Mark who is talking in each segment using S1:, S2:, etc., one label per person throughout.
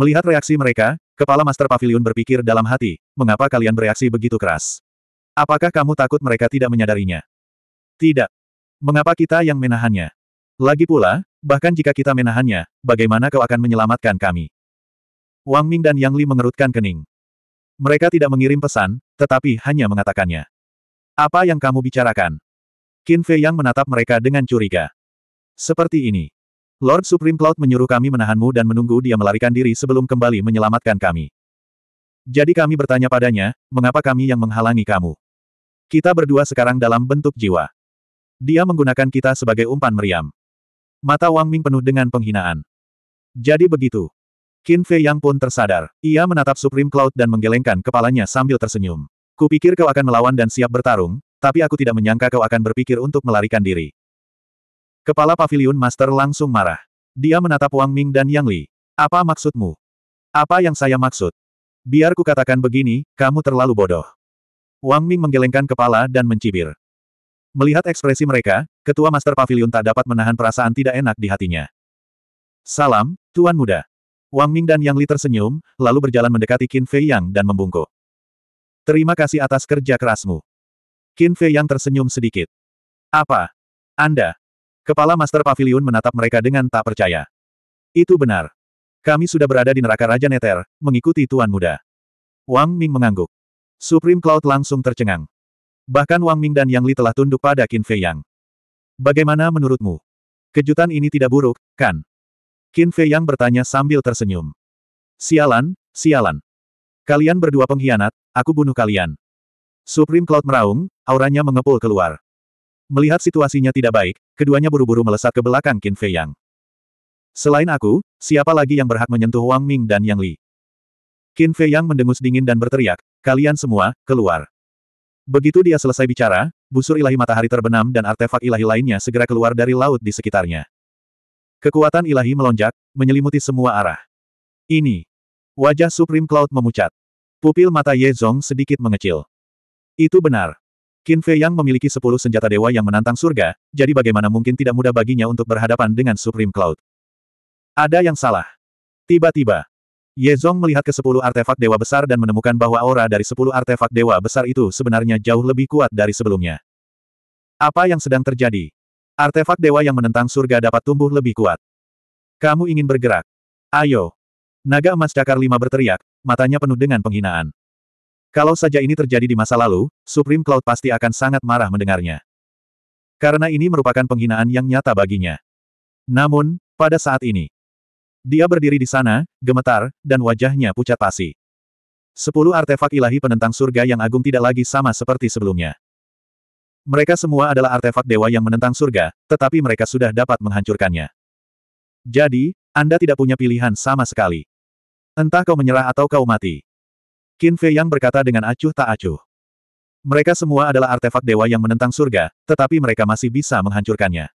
S1: Melihat reaksi mereka, kepala Master Pavilion berpikir dalam hati, mengapa kalian bereaksi begitu keras? Apakah kamu takut mereka tidak menyadarinya? Tidak. Mengapa kita yang menahannya? Lagi pula, bahkan jika kita menahannya, bagaimana kau akan menyelamatkan kami? Wang Ming dan Yang Li mengerutkan kening. Mereka tidak mengirim pesan, tetapi hanya mengatakannya. Apa yang kamu bicarakan? Qin Fei Yang menatap mereka dengan curiga. Seperti ini. Lord Supreme Cloud menyuruh kami menahanmu dan menunggu dia melarikan diri sebelum kembali menyelamatkan kami. Jadi kami bertanya padanya, mengapa kami yang menghalangi kamu? Kita berdua sekarang dalam bentuk jiwa. Dia menggunakan kita sebagai umpan meriam. Mata Wang Ming penuh dengan penghinaan. Jadi begitu. Qin Fei Yang pun tersadar. Ia menatap Supreme Cloud dan menggelengkan kepalanya sambil tersenyum. Kupikir kau akan melawan dan siap bertarung, tapi aku tidak menyangka kau akan berpikir untuk melarikan diri. Kepala Pavilion Master langsung marah. Dia menatap Wang Ming dan Yang Li. Apa maksudmu? Apa yang saya maksud? Biar ku katakan begini, kamu terlalu bodoh. Wang Ming menggelengkan kepala dan mencibir. Melihat ekspresi mereka, Ketua Master Pavilion tak dapat menahan perasaan tidak enak di hatinya. Salam, Tuan Muda. Wang Ming dan Yang Li tersenyum, lalu berjalan mendekati Qin Fei Yang dan membungkuk. Terima kasih atas kerja kerasmu. Qin Fei Yang tersenyum sedikit. Apa? Anda, Kepala Master Pavilion menatap mereka dengan tak percaya. Itu benar. Kami sudah berada di neraka Raja Neter, mengikuti Tuan Muda. Wang Ming mengangguk. Supreme Cloud langsung tercengang. Bahkan Wang Ming dan Yang Li telah tunduk pada Qin Fei Yang. Bagaimana menurutmu? Kejutan ini tidak buruk, kan? Qin Fei Yang bertanya sambil tersenyum. Sialan, sialan. Kalian berdua pengkhianat, aku bunuh kalian. Supreme Cloud meraung, auranya mengepul keluar. Melihat situasinya tidak baik, keduanya buru-buru melesat ke belakang Qin Fei Yang. Selain aku, siapa lagi yang berhak menyentuh Wang Ming dan Yang Li? Qin Fei Yang mendengus dingin dan berteriak, kalian semua, keluar. Begitu dia selesai bicara, busur ilahi matahari terbenam dan artefak ilahi lainnya segera keluar dari laut di sekitarnya. Kekuatan ilahi melonjak, menyelimuti semua arah. Ini. Wajah Supreme Cloud memucat. Pupil mata Ye Zong sedikit mengecil. Itu benar. Qin Fei Yang memiliki sepuluh senjata dewa yang menantang surga, jadi bagaimana mungkin tidak mudah baginya untuk berhadapan dengan Supreme Cloud. Ada yang salah. Tiba-tiba, Ye Zong melihat ke sepuluh artefak dewa besar dan menemukan bahwa aura dari sepuluh artefak dewa besar itu sebenarnya jauh lebih kuat dari sebelumnya. Apa yang sedang terjadi? Artefak dewa yang menentang surga dapat tumbuh lebih kuat. Kamu ingin bergerak? Ayo! Naga emas cakar lima berteriak, matanya penuh dengan penghinaan. Kalau saja ini terjadi di masa lalu, Supreme Cloud pasti akan sangat marah mendengarnya. Karena ini merupakan penghinaan yang nyata baginya. Namun, pada saat ini, dia berdiri di sana, gemetar, dan wajahnya pucat pasi. Sepuluh artefak ilahi penentang surga yang agung tidak lagi sama seperti sebelumnya. Mereka semua adalah artefak dewa yang menentang surga, tetapi mereka sudah dapat menghancurkannya. Jadi, Anda tidak punya pilihan sama sekali. Entah kau menyerah atau kau mati. Qin Fei Yang berkata dengan acuh tak acuh. Mereka semua adalah artefak dewa yang menentang surga, tetapi mereka masih bisa menghancurkannya.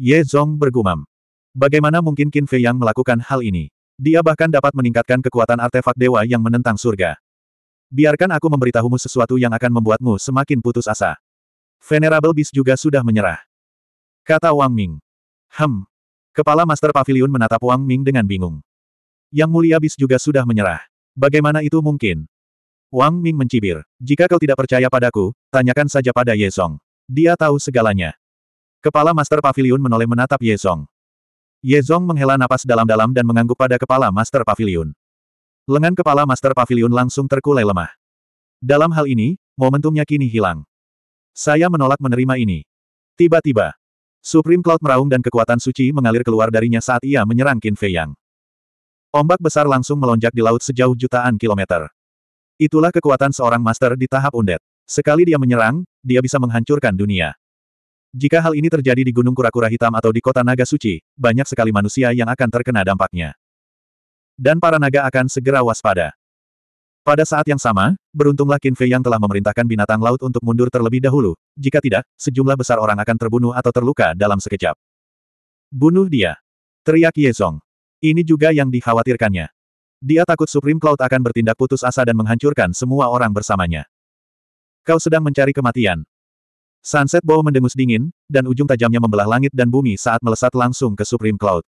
S1: Ye Zong bergumam. Bagaimana mungkin Qin Fei Yang melakukan hal ini? Dia bahkan dapat meningkatkan kekuatan artefak dewa yang menentang surga. Biarkan aku memberitahumu sesuatu yang akan membuatmu semakin putus asa. Venerable Beast juga sudah menyerah. Kata Wang Ming. Hem. Kepala Master Pavilion menatap Wang Ming dengan bingung. Yang Mulia Beast juga sudah menyerah. Bagaimana itu mungkin? Wang Ming mencibir. Jika kau tidak percaya padaku, tanyakan saja pada Ye Song. Dia tahu segalanya. Kepala Master Pavilion menoleh menatap Ye Song. Ye Song menghela napas dalam-dalam dan mengangguk pada kepala Master Pavilion. Lengan kepala Master Pavilion langsung terkulai lemah. Dalam hal ini, momentumnya kini hilang. Saya menolak menerima ini. Tiba-tiba, Supreme Cloud meraung dan kekuatan suci mengalir keluar darinya saat ia menyerang Qin Fei Yang. Ombak besar langsung melonjak di laut sejauh jutaan kilometer. Itulah kekuatan seorang master di tahap undet. Sekali dia menyerang, dia bisa menghancurkan dunia. Jika hal ini terjadi di Gunung Kura-Kura Hitam atau di kota Naga Suci, banyak sekali manusia yang akan terkena dampaknya. Dan para naga akan segera waspada. Pada saat yang sama, beruntunglah Qin Fei yang telah memerintahkan binatang laut untuk mundur terlebih dahulu, jika tidak, sejumlah besar orang akan terbunuh atau terluka dalam sekejap. Bunuh dia! Teriak Ye Zong. Ini juga yang dikhawatirkannya. Dia takut Supreme Cloud akan bertindak putus asa dan menghancurkan semua orang bersamanya. Kau sedang mencari kematian. Sunset Bow mendengus dingin, dan ujung tajamnya membelah langit dan bumi saat melesat langsung ke Supreme Cloud.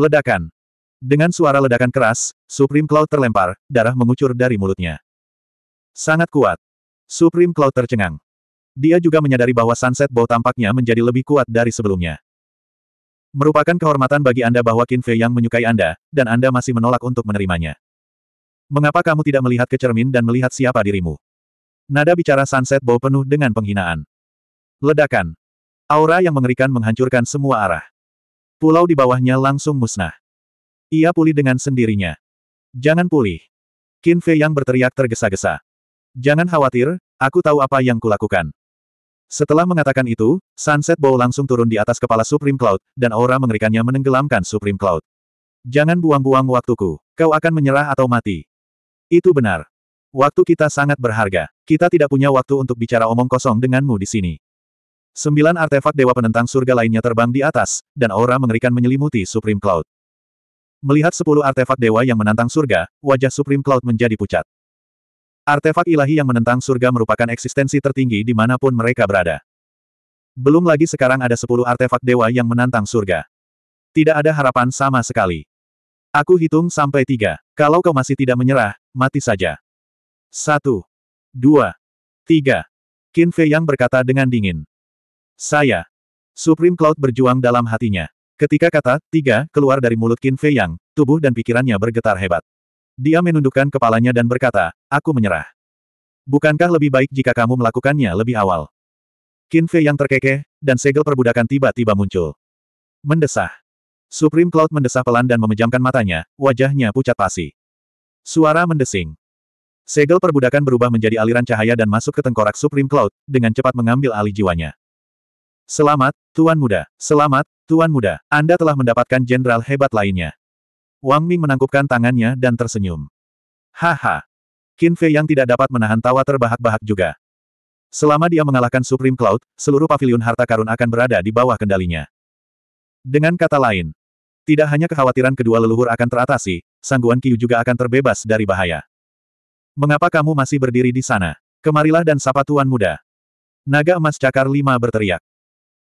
S1: Ledakan. Dengan suara ledakan keras, Supreme Cloud terlempar, darah mengucur dari mulutnya. Sangat kuat. Supreme Cloud tercengang. Dia juga menyadari bahwa Sunset Bow tampaknya menjadi lebih kuat dari sebelumnya. Merupakan kehormatan bagi Anda bahwa Qin Fei yang menyukai Anda, dan Anda masih menolak untuk menerimanya. Mengapa kamu tidak melihat ke cermin dan melihat siapa dirimu? Nada bicara Sunset Bow penuh dengan penghinaan. Ledakan. Aura yang mengerikan menghancurkan semua arah. Pulau di bawahnya langsung musnah. Ia pulih dengan sendirinya. Jangan pulih. Qin Fei yang berteriak tergesa-gesa. Jangan khawatir, aku tahu apa yang kulakukan. Setelah mengatakan itu, Sunset Bow langsung turun di atas kepala Supreme Cloud, dan aura mengerikannya menenggelamkan Supreme Cloud. Jangan buang-buang waktuku. Kau akan menyerah atau mati. Itu benar. Waktu kita sangat berharga. Kita tidak punya waktu untuk bicara omong kosong denganmu di sini. Sembilan artefak Dewa Penentang Surga lainnya terbang di atas, dan aura mengerikan menyelimuti Supreme Cloud. Melihat sepuluh artefak dewa yang menantang surga, wajah Supreme Cloud menjadi pucat. Artefak ilahi yang menentang surga merupakan eksistensi tertinggi dimanapun mereka berada. Belum lagi sekarang ada sepuluh artefak dewa yang menantang surga. Tidak ada harapan sama sekali. Aku hitung sampai tiga. Kalau kau masih tidak menyerah, mati saja. Satu. Dua. Tiga. Qin Fei Yang berkata dengan dingin. Saya. Supreme Cloud berjuang dalam hatinya. Ketika kata, tiga, keluar dari mulut Qin Fei Yang, tubuh dan pikirannya bergetar hebat. Dia menundukkan kepalanya dan berkata, aku menyerah. Bukankah lebih baik jika kamu melakukannya lebih awal? Qin Fei yang terkekeh, dan segel perbudakan tiba-tiba muncul. Mendesah. Supreme Cloud mendesah pelan dan memejamkan matanya, wajahnya pucat pasi. Suara mendesing. Segel perbudakan berubah menjadi aliran cahaya dan masuk ke tengkorak Supreme Cloud, dengan cepat mengambil alih jiwanya. Selamat, Tuan Muda. Selamat, Tuan Muda. Anda telah mendapatkan jenderal hebat lainnya. Wang Ming menangkupkan tangannya dan tersenyum. Haha. Qin Fei yang tidak dapat menahan tawa terbahak-bahak juga. Selama dia mengalahkan Supreme Cloud, seluruh pavilion harta karun akan berada di bawah kendalinya. Dengan kata lain, tidak hanya kekhawatiran kedua leluhur akan teratasi, Sangguan Qiu juga akan terbebas dari bahaya. Mengapa kamu masih berdiri di sana? Kemarilah dan sapa tuan muda. Naga emas cakar lima berteriak.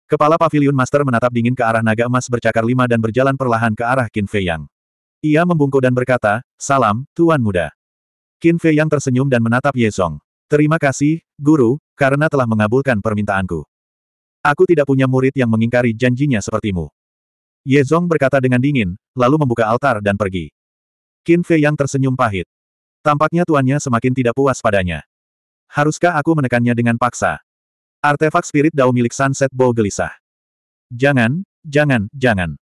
S1: Kepala pavilion Master menatap dingin ke arah naga emas bercakar lima dan berjalan perlahan ke arah Qin Fei Yang. Ia membungkuk dan berkata, Salam, Tuan Muda. Qin Fei yang tersenyum dan menatap Ye Song. Terima kasih, Guru, karena telah mengabulkan permintaanku. Aku tidak punya murid yang mengingkari janjinya sepertimu. Ye Zong berkata dengan dingin, lalu membuka altar dan pergi. Qin Fei yang tersenyum pahit. Tampaknya tuannya semakin tidak puas padanya. Haruskah aku menekannya dengan paksa? Artefak spirit dao milik Sunset Bow gelisah. Jangan, jangan, jangan.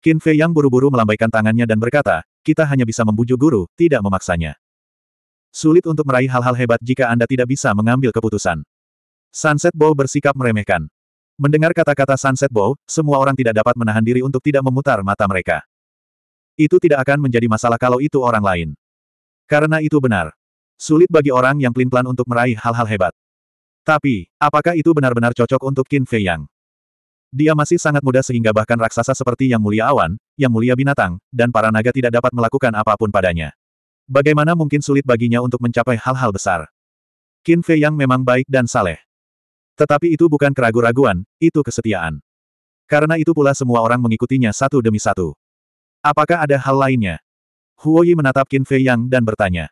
S1: Qin Fei yang buru-buru melambaikan tangannya dan berkata, kita hanya bisa membujuk guru, tidak memaksanya. Sulit untuk meraih hal-hal hebat jika Anda tidak bisa mengambil keputusan. Sunset Bow bersikap meremehkan. Mendengar kata-kata Sunset Bow, semua orang tidak dapat menahan diri untuk tidak memutar mata mereka. Itu tidak akan menjadi masalah kalau itu orang lain. Karena itu benar. Sulit bagi orang yang pelin-pelan untuk meraih hal-hal hebat. Tapi, apakah itu benar-benar cocok untuk Qin Fei Yang? Dia masih sangat muda sehingga bahkan raksasa seperti Yang Mulia Awan, Yang Mulia Binatang, dan para naga tidak dapat melakukan apapun padanya. Bagaimana mungkin sulit baginya untuk mencapai hal-hal besar? Qin Fei Yang memang baik dan saleh. Tetapi itu bukan keraguan-raguan, itu kesetiaan. Karena itu pula semua orang mengikutinya satu demi satu. Apakah ada hal lainnya? Huo Yi menatap Qin Fei Yang dan bertanya.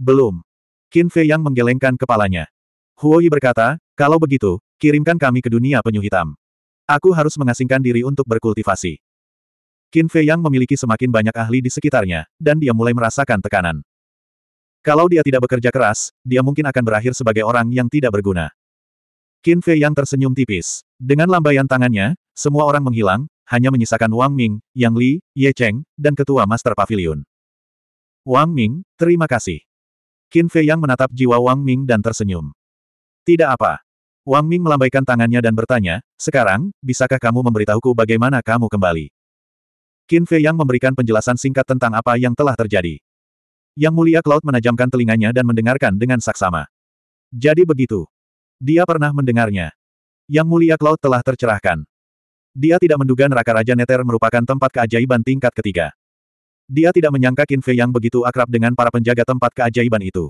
S1: Belum. Qin Fei Yang menggelengkan kepalanya. Huo Yi berkata, kalau begitu, kirimkan kami ke dunia penyu hitam. Aku harus mengasingkan diri untuk berkultivasi. Qin Fei Yang memiliki semakin banyak ahli di sekitarnya, dan dia mulai merasakan tekanan. Kalau dia tidak bekerja keras, dia mungkin akan berakhir sebagai orang yang tidak berguna. Qin Fei Yang tersenyum tipis. Dengan lambaian tangannya, semua orang menghilang, hanya menyisakan Wang Ming, Yang Li, Ye Cheng, dan Ketua Master Pavilion. Wang Ming, terima kasih. Qin Fei Yang menatap jiwa Wang Ming dan tersenyum. Tidak apa, Wang Ming melambaikan tangannya dan bertanya, sekarang, bisakah kamu memberitahuku bagaimana kamu kembali? Qin Fei Yang memberikan penjelasan singkat tentang apa yang telah terjadi. Yang mulia Cloud menajamkan telinganya dan mendengarkan dengan saksama. Jadi begitu. Dia pernah mendengarnya. Yang mulia Cloud telah tercerahkan. Dia tidak menduga neraka Raja Neter merupakan tempat keajaiban tingkat ketiga. Dia tidak menyangka Qin Fei Yang begitu akrab dengan para penjaga tempat keajaiban itu.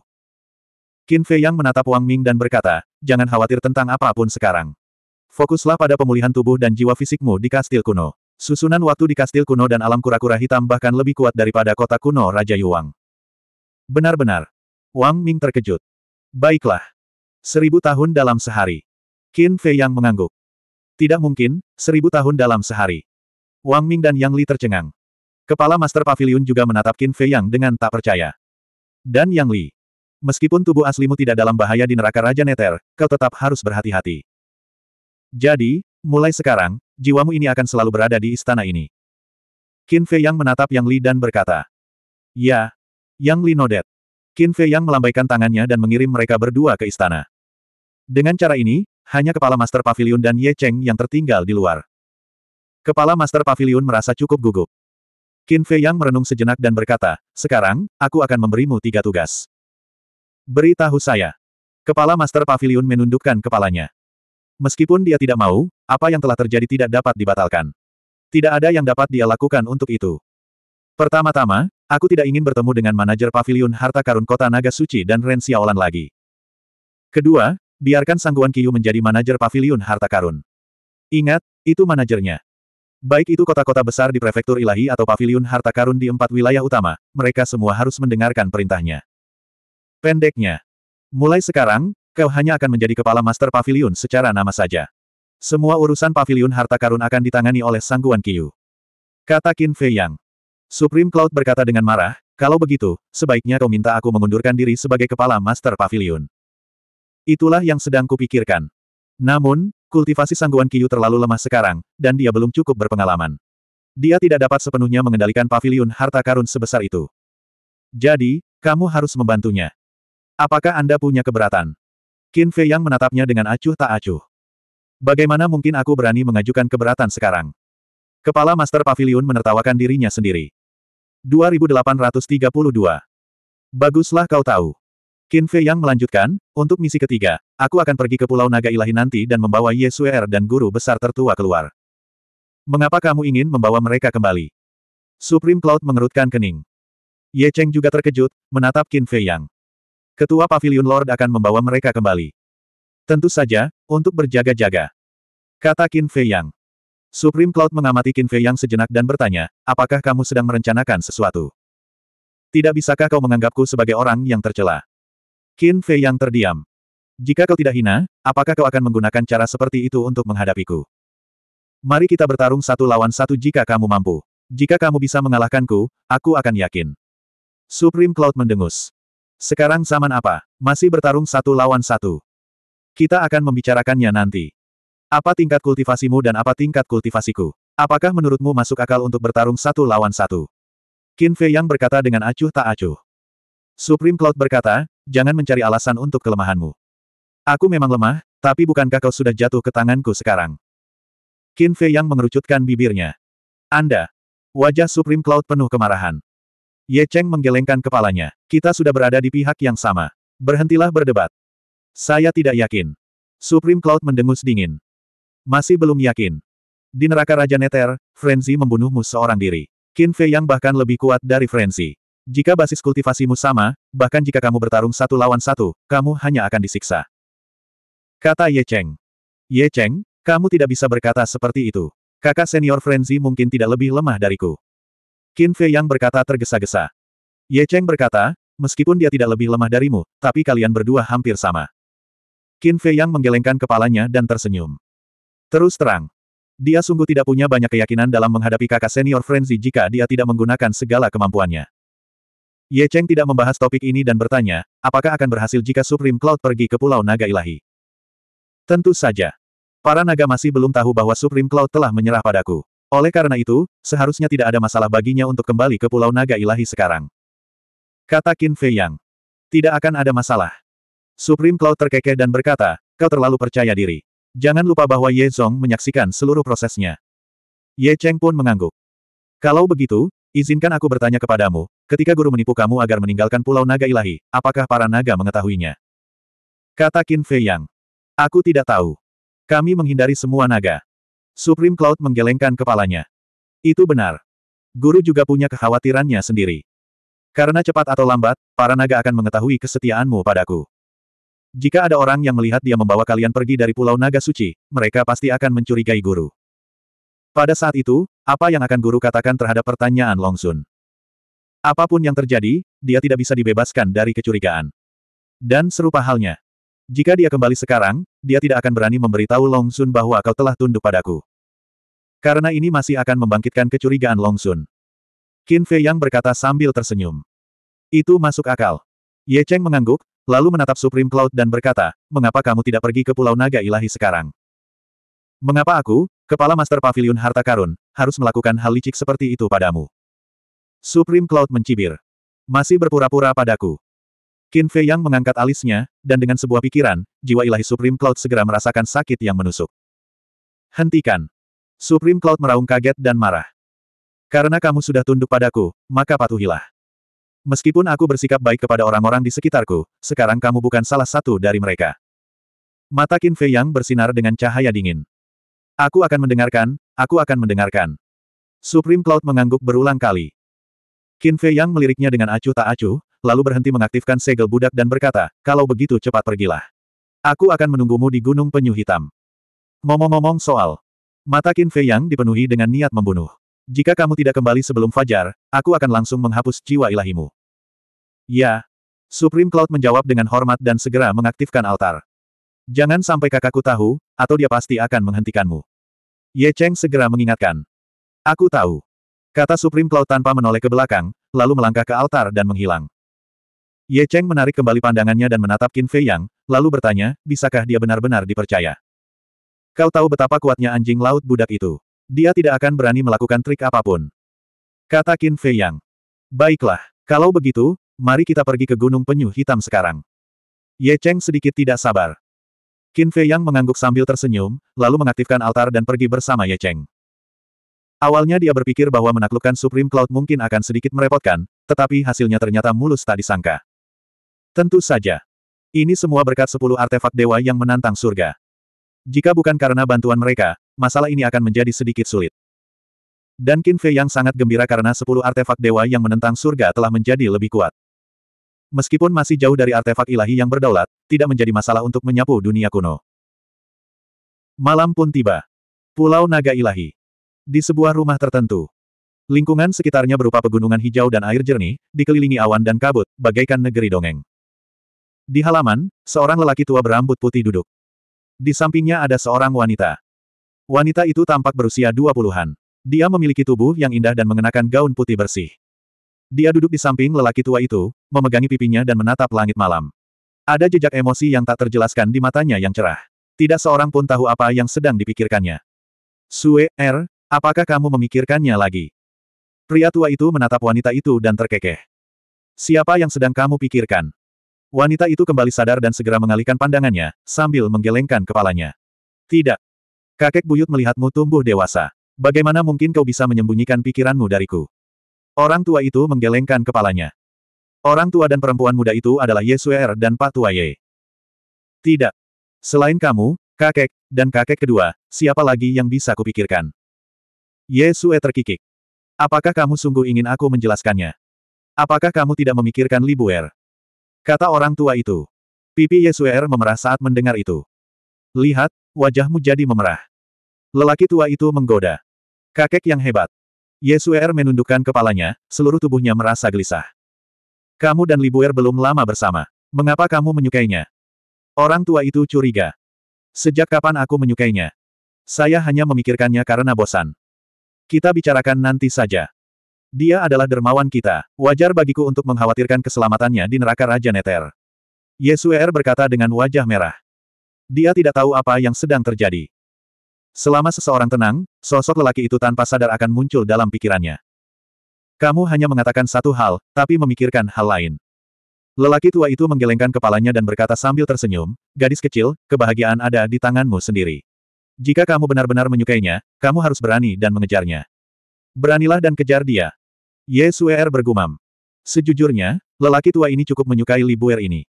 S1: Qin Fei Yang menatap Wang Ming dan berkata, jangan khawatir tentang apapun sekarang. Fokuslah pada pemulihan tubuh dan jiwa fisikmu di kastil kuno. Susunan waktu di kastil kuno dan alam kura-kura hitam bahkan lebih kuat daripada kota kuno Raja Yuang. Benar-benar. Wang Ming terkejut. Baiklah. Seribu tahun dalam sehari. Qin Fei yang mengangguk. Tidak mungkin, seribu tahun dalam sehari. Wang Ming dan Yang Li tercengang. Kepala Master Pavilion juga menatap Qin Fei Yang dengan tak percaya. Dan Yang Li. Meskipun tubuh aslimu tidak dalam bahaya di neraka Raja Neter, kau tetap harus berhati-hati. Jadi, mulai sekarang, jiwamu ini akan selalu berada di istana ini. Qin Fei Yang menatap Yang Li dan berkata, Ya, Yang Li nodet. Qin Fei Yang melambaikan tangannya dan mengirim mereka berdua ke istana. Dengan cara ini, hanya kepala Master Pavilion dan Ye Cheng yang tertinggal di luar. Kepala Master Pavilion merasa cukup gugup. Qin Fei Yang merenung sejenak dan berkata, sekarang, aku akan memberimu tiga tugas. Beritahu saya. Kepala Master Pavilion menundukkan kepalanya. Meskipun dia tidak mau, apa yang telah terjadi tidak dapat dibatalkan. Tidak ada yang dapat dia lakukan untuk itu. Pertama-tama, aku tidak ingin bertemu dengan manajer pavilion harta karun kota Naga Suci dan Ren Xiaolan lagi. Kedua, biarkan Sangguan Kiyu menjadi manajer pavilion harta karun. Ingat, itu manajernya. Baik itu kota-kota besar di prefektur ilahi atau pavilion harta karun di empat wilayah utama, mereka semua harus mendengarkan perintahnya. Pendeknya. Mulai sekarang, kau hanya akan menjadi kepala Master Pavilion secara nama saja. Semua urusan pavilion harta karun akan ditangani oleh Sangguan Kiyu. Kata Qin Fei Yang. Supreme Cloud berkata dengan marah, kalau begitu, sebaiknya kau minta aku mengundurkan diri sebagai kepala Master Pavilion. Itulah yang sedang kupikirkan. Namun, kultivasi Sangguan Kiyu terlalu lemah sekarang, dan dia belum cukup berpengalaman. Dia tidak dapat sepenuhnya mengendalikan pavilion harta karun sebesar itu. Jadi, kamu harus membantunya. Apakah Anda punya keberatan? Qin Fei Yang menatapnya dengan acuh tak acuh. Bagaimana mungkin aku berani mengajukan keberatan sekarang? Kepala Master Pavilion menertawakan dirinya sendiri. 2832. Baguslah kau tahu. Qin Fei Yang melanjutkan, untuk misi ketiga, aku akan pergi ke Pulau Naga Ilahi nanti dan membawa Ye Suer er dan guru besar tertua keluar. Mengapa kamu ingin membawa mereka kembali? Supreme Cloud mengerutkan kening. Ye Cheng juga terkejut, menatap Qin Fei Yang. Ketua Pavilion Lord akan membawa mereka kembali. Tentu saja, untuk berjaga-jaga. Kata Qin Fei Yang. Supreme Cloud mengamati Qin Fei Yang sejenak dan bertanya, apakah kamu sedang merencanakan sesuatu? Tidak bisakah kau menganggapku sebagai orang yang tercela? Qin Fei Yang terdiam. Jika kau tidak hina, apakah kau akan menggunakan cara seperti itu untuk menghadapiku? Mari kita bertarung satu lawan satu jika kamu mampu. Jika kamu bisa mengalahkanku, aku akan yakin. Supreme Cloud mendengus. Sekarang zaman apa? Masih bertarung satu lawan satu. Kita akan membicarakannya nanti. Apa tingkat kultivasimu dan apa tingkat kultivasiku? Apakah menurutmu masuk akal untuk bertarung satu lawan satu? Qin Fei Yang berkata dengan acuh tak acuh. Supreme Cloud berkata, jangan mencari alasan untuk kelemahanmu. Aku memang lemah, tapi bukankah kau sudah jatuh ke tanganku sekarang? Qin Fei Yang mengerucutkan bibirnya. Anda. Wajah Supreme Cloud penuh kemarahan. Ye Cheng menggelengkan kepalanya. Kita sudah berada di pihak yang sama. Berhentilah berdebat. Saya tidak yakin. Supreme Cloud mendengus dingin. Masih belum yakin. Di neraka Raja Neter, Frenzy membunuhmu seorang diri. Qin Fei yang bahkan lebih kuat dari Frenzy. Jika basis kultivasimu sama, bahkan jika kamu bertarung satu lawan satu, kamu hanya akan disiksa. Kata Ye Cheng. Ye Cheng, kamu tidak bisa berkata seperti itu. Kakak senior Frenzy mungkin tidak lebih lemah dariku. Qin Fei Yang berkata tergesa-gesa. Ye Cheng berkata, meskipun dia tidak lebih lemah darimu, tapi kalian berdua hampir sama. Qin Fei Yang menggelengkan kepalanya dan tersenyum. Terus terang, dia sungguh tidak punya banyak keyakinan dalam menghadapi kakak senior Frenzy jika dia tidak menggunakan segala kemampuannya. Ye Cheng tidak membahas topik ini dan bertanya, apakah akan berhasil jika Supreme Cloud pergi ke Pulau Naga Ilahi? Tentu saja. Para naga masih belum tahu bahwa Supreme Cloud telah menyerah padaku. Oleh karena itu, seharusnya tidak ada masalah baginya untuk kembali ke Pulau Naga Ilahi sekarang. Kata Qin Fei Yang. Tidak akan ada masalah. Supreme Cloud terkekeh dan berkata, kau terlalu percaya diri. Jangan lupa bahwa Ye Zong menyaksikan seluruh prosesnya. Ye Cheng pun mengangguk. Kalau begitu, izinkan aku bertanya kepadamu, ketika guru menipu kamu agar meninggalkan Pulau Naga Ilahi, apakah para naga mengetahuinya? Kata Qin Fei Yang. Aku tidak tahu. Kami menghindari semua naga. Supreme Cloud menggelengkan kepalanya. Itu benar. Guru juga punya kekhawatirannya sendiri. Karena cepat atau lambat, para naga akan mengetahui kesetiaanmu padaku. Jika ada orang yang melihat dia membawa kalian pergi dari Pulau Naga Suci, mereka pasti akan mencurigai guru. Pada saat itu, apa yang akan guru katakan terhadap pertanyaan Long Sun? Apapun yang terjadi, dia tidak bisa dibebaskan dari kecurigaan. Dan serupa halnya, jika dia kembali sekarang, dia tidak akan berani memberitahu Long Sun bahwa kau telah tunduk padaku. Karena ini masih akan membangkitkan kecurigaan Long Sun. Qin Fei Yang berkata sambil tersenyum. Itu masuk akal. Ye Cheng mengangguk, lalu menatap Supreme Cloud dan berkata, mengapa kamu tidak pergi ke Pulau Naga Ilahi sekarang? Mengapa aku, kepala Master Pavilion Harta Karun, harus melakukan hal licik seperti itu padamu? Supreme Cloud mencibir. Masih berpura-pura padaku. Qin Fei Yang mengangkat alisnya, dan dengan sebuah pikiran, jiwa ilahi Supreme Cloud segera merasakan sakit yang menusuk. Hentikan. Supreme Cloud meraung kaget dan marah. Karena kamu sudah tunduk padaku, maka patuhilah. Meskipun aku bersikap baik kepada orang-orang di sekitarku, sekarang kamu bukan salah satu dari mereka. Mata Qin Fei Yang bersinar dengan cahaya dingin. Aku akan mendengarkan, aku akan mendengarkan. Supreme Cloud mengangguk berulang kali. Qin Fei Yang meliriknya dengan acuh tak acuh, lalu berhenti mengaktifkan segel budak dan berkata, kalau begitu cepat pergilah. Aku akan menunggumu di Gunung Penyu Hitam. Ngomong-ngomong soal, mata Qin Fei Yang dipenuhi dengan niat membunuh. Jika kamu tidak kembali sebelum fajar, aku akan langsung menghapus jiwa ilahimu. Ya. Supreme Cloud menjawab dengan hormat dan segera mengaktifkan altar. Jangan sampai kakakku tahu, atau dia pasti akan menghentikanmu. Ye Cheng segera mengingatkan. Aku tahu. Kata Supreme Cloud tanpa menoleh ke belakang, lalu melangkah ke altar dan menghilang. Ye Cheng menarik kembali pandangannya dan menatap Qin Fei Yang, lalu bertanya, bisakah dia benar-benar dipercaya? Kau tahu betapa kuatnya anjing laut budak itu. Dia tidak akan berani melakukan trik apapun. Kata Qin Fei Yang. Baiklah, kalau begitu, mari kita pergi ke Gunung Penyu Hitam sekarang. Ye Cheng sedikit tidak sabar. Qin Fei Yang mengangguk sambil tersenyum, lalu mengaktifkan altar dan pergi bersama Ye Cheng. Awalnya dia berpikir bahwa menaklukkan Supreme Cloud mungkin akan sedikit merepotkan, tetapi hasilnya ternyata mulus tak disangka. Tentu saja. Ini semua berkat sepuluh artefak dewa yang menantang surga. Jika bukan karena bantuan mereka, masalah ini akan menjadi sedikit sulit. Dan Qin Fei yang sangat gembira karena sepuluh artefak dewa yang menentang surga telah menjadi lebih kuat. Meskipun masih jauh dari artefak ilahi yang berdaulat, tidak menjadi masalah untuk menyapu dunia kuno. Malam pun tiba. Pulau Naga Ilahi. Di sebuah rumah tertentu. Lingkungan sekitarnya berupa pegunungan hijau dan air jernih, dikelilingi awan dan kabut, bagaikan negeri dongeng. Di halaman, seorang lelaki tua berambut putih duduk. Di sampingnya ada seorang wanita. Wanita itu tampak berusia dua puluhan. Dia memiliki tubuh yang indah dan mengenakan gaun putih bersih. Dia duduk di samping lelaki tua itu, memegangi pipinya dan menatap langit malam. Ada jejak emosi yang tak terjelaskan di matanya yang cerah. Tidak seorang pun tahu apa yang sedang dipikirkannya. Sue, Er, apakah kamu memikirkannya lagi? Pria tua itu menatap wanita itu dan terkekeh. Siapa yang sedang kamu pikirkan? Wanita itu kembali sadar dan segera mengalihkan pandangannya, sambil menggelengkan kepalanya. Tidak. Kakek buyut melihatmu tumbuh dewasa. Bagaimana mungkin kau bisa menyembunyikan pikiranmu dariku? Orang tua itu menggelengkan kepalanya. Orang tua dan perempuan muda itu adalah Yesuer dan Pak Tua Ye. Tidak. Selain kamu, kakek, dan kakek kedua, siapa lagi yang bisa kupikirkan? Yesue er terkikik. Apakah kamu sungguh ingin aku menjelaskannya? Apakah kamu tidak memikirkan Libuer? Kata orang tua itu. Pipi Yesuer memerah saat mendengar itu. Lihat, wajahmu jadi memerah. Lelaki tua itu menggoda. Kakek yang hebat. Yesuer menundukkan kepalanya, seluruh tubuhnya merasa gelisah. Kamu dan Libuer belum lama bersama. Mengapa kamu menyukainya? Orang tua itu curiga. Sejak kapan aku menyukainya? Saya hanya memikirkannya karena bosan. Kita bicarakan nanti saja. Dia adalah dermawan kita, wajar bagiku untuk mengkhawatirkan keselamatannya di neraka Raja Neter. Yesuer berkata dengan wajah merah. Dia tidak tahu apa yang sedang terjadi. Selama seseorang tenang, sosok lelaki itu tanpa sadar akan muncul dalam pikirannya. Kamu hanya mengatakan satu hal, tapi memikirkan hal lain. Lelaki tua itu menggelengkan kepalanya dan berkata sambil tersenyum, gadis kecil, kebahagiaan ada di tanganmu sendiri. Jika kamu benar-benar menyukainya, kamu harus berani dan mengejarnya. Beranilah dan kejar dia. Ye Suer bergumam. Sejujurnya, lelaki tua ini cukup menyukai Libuer ini.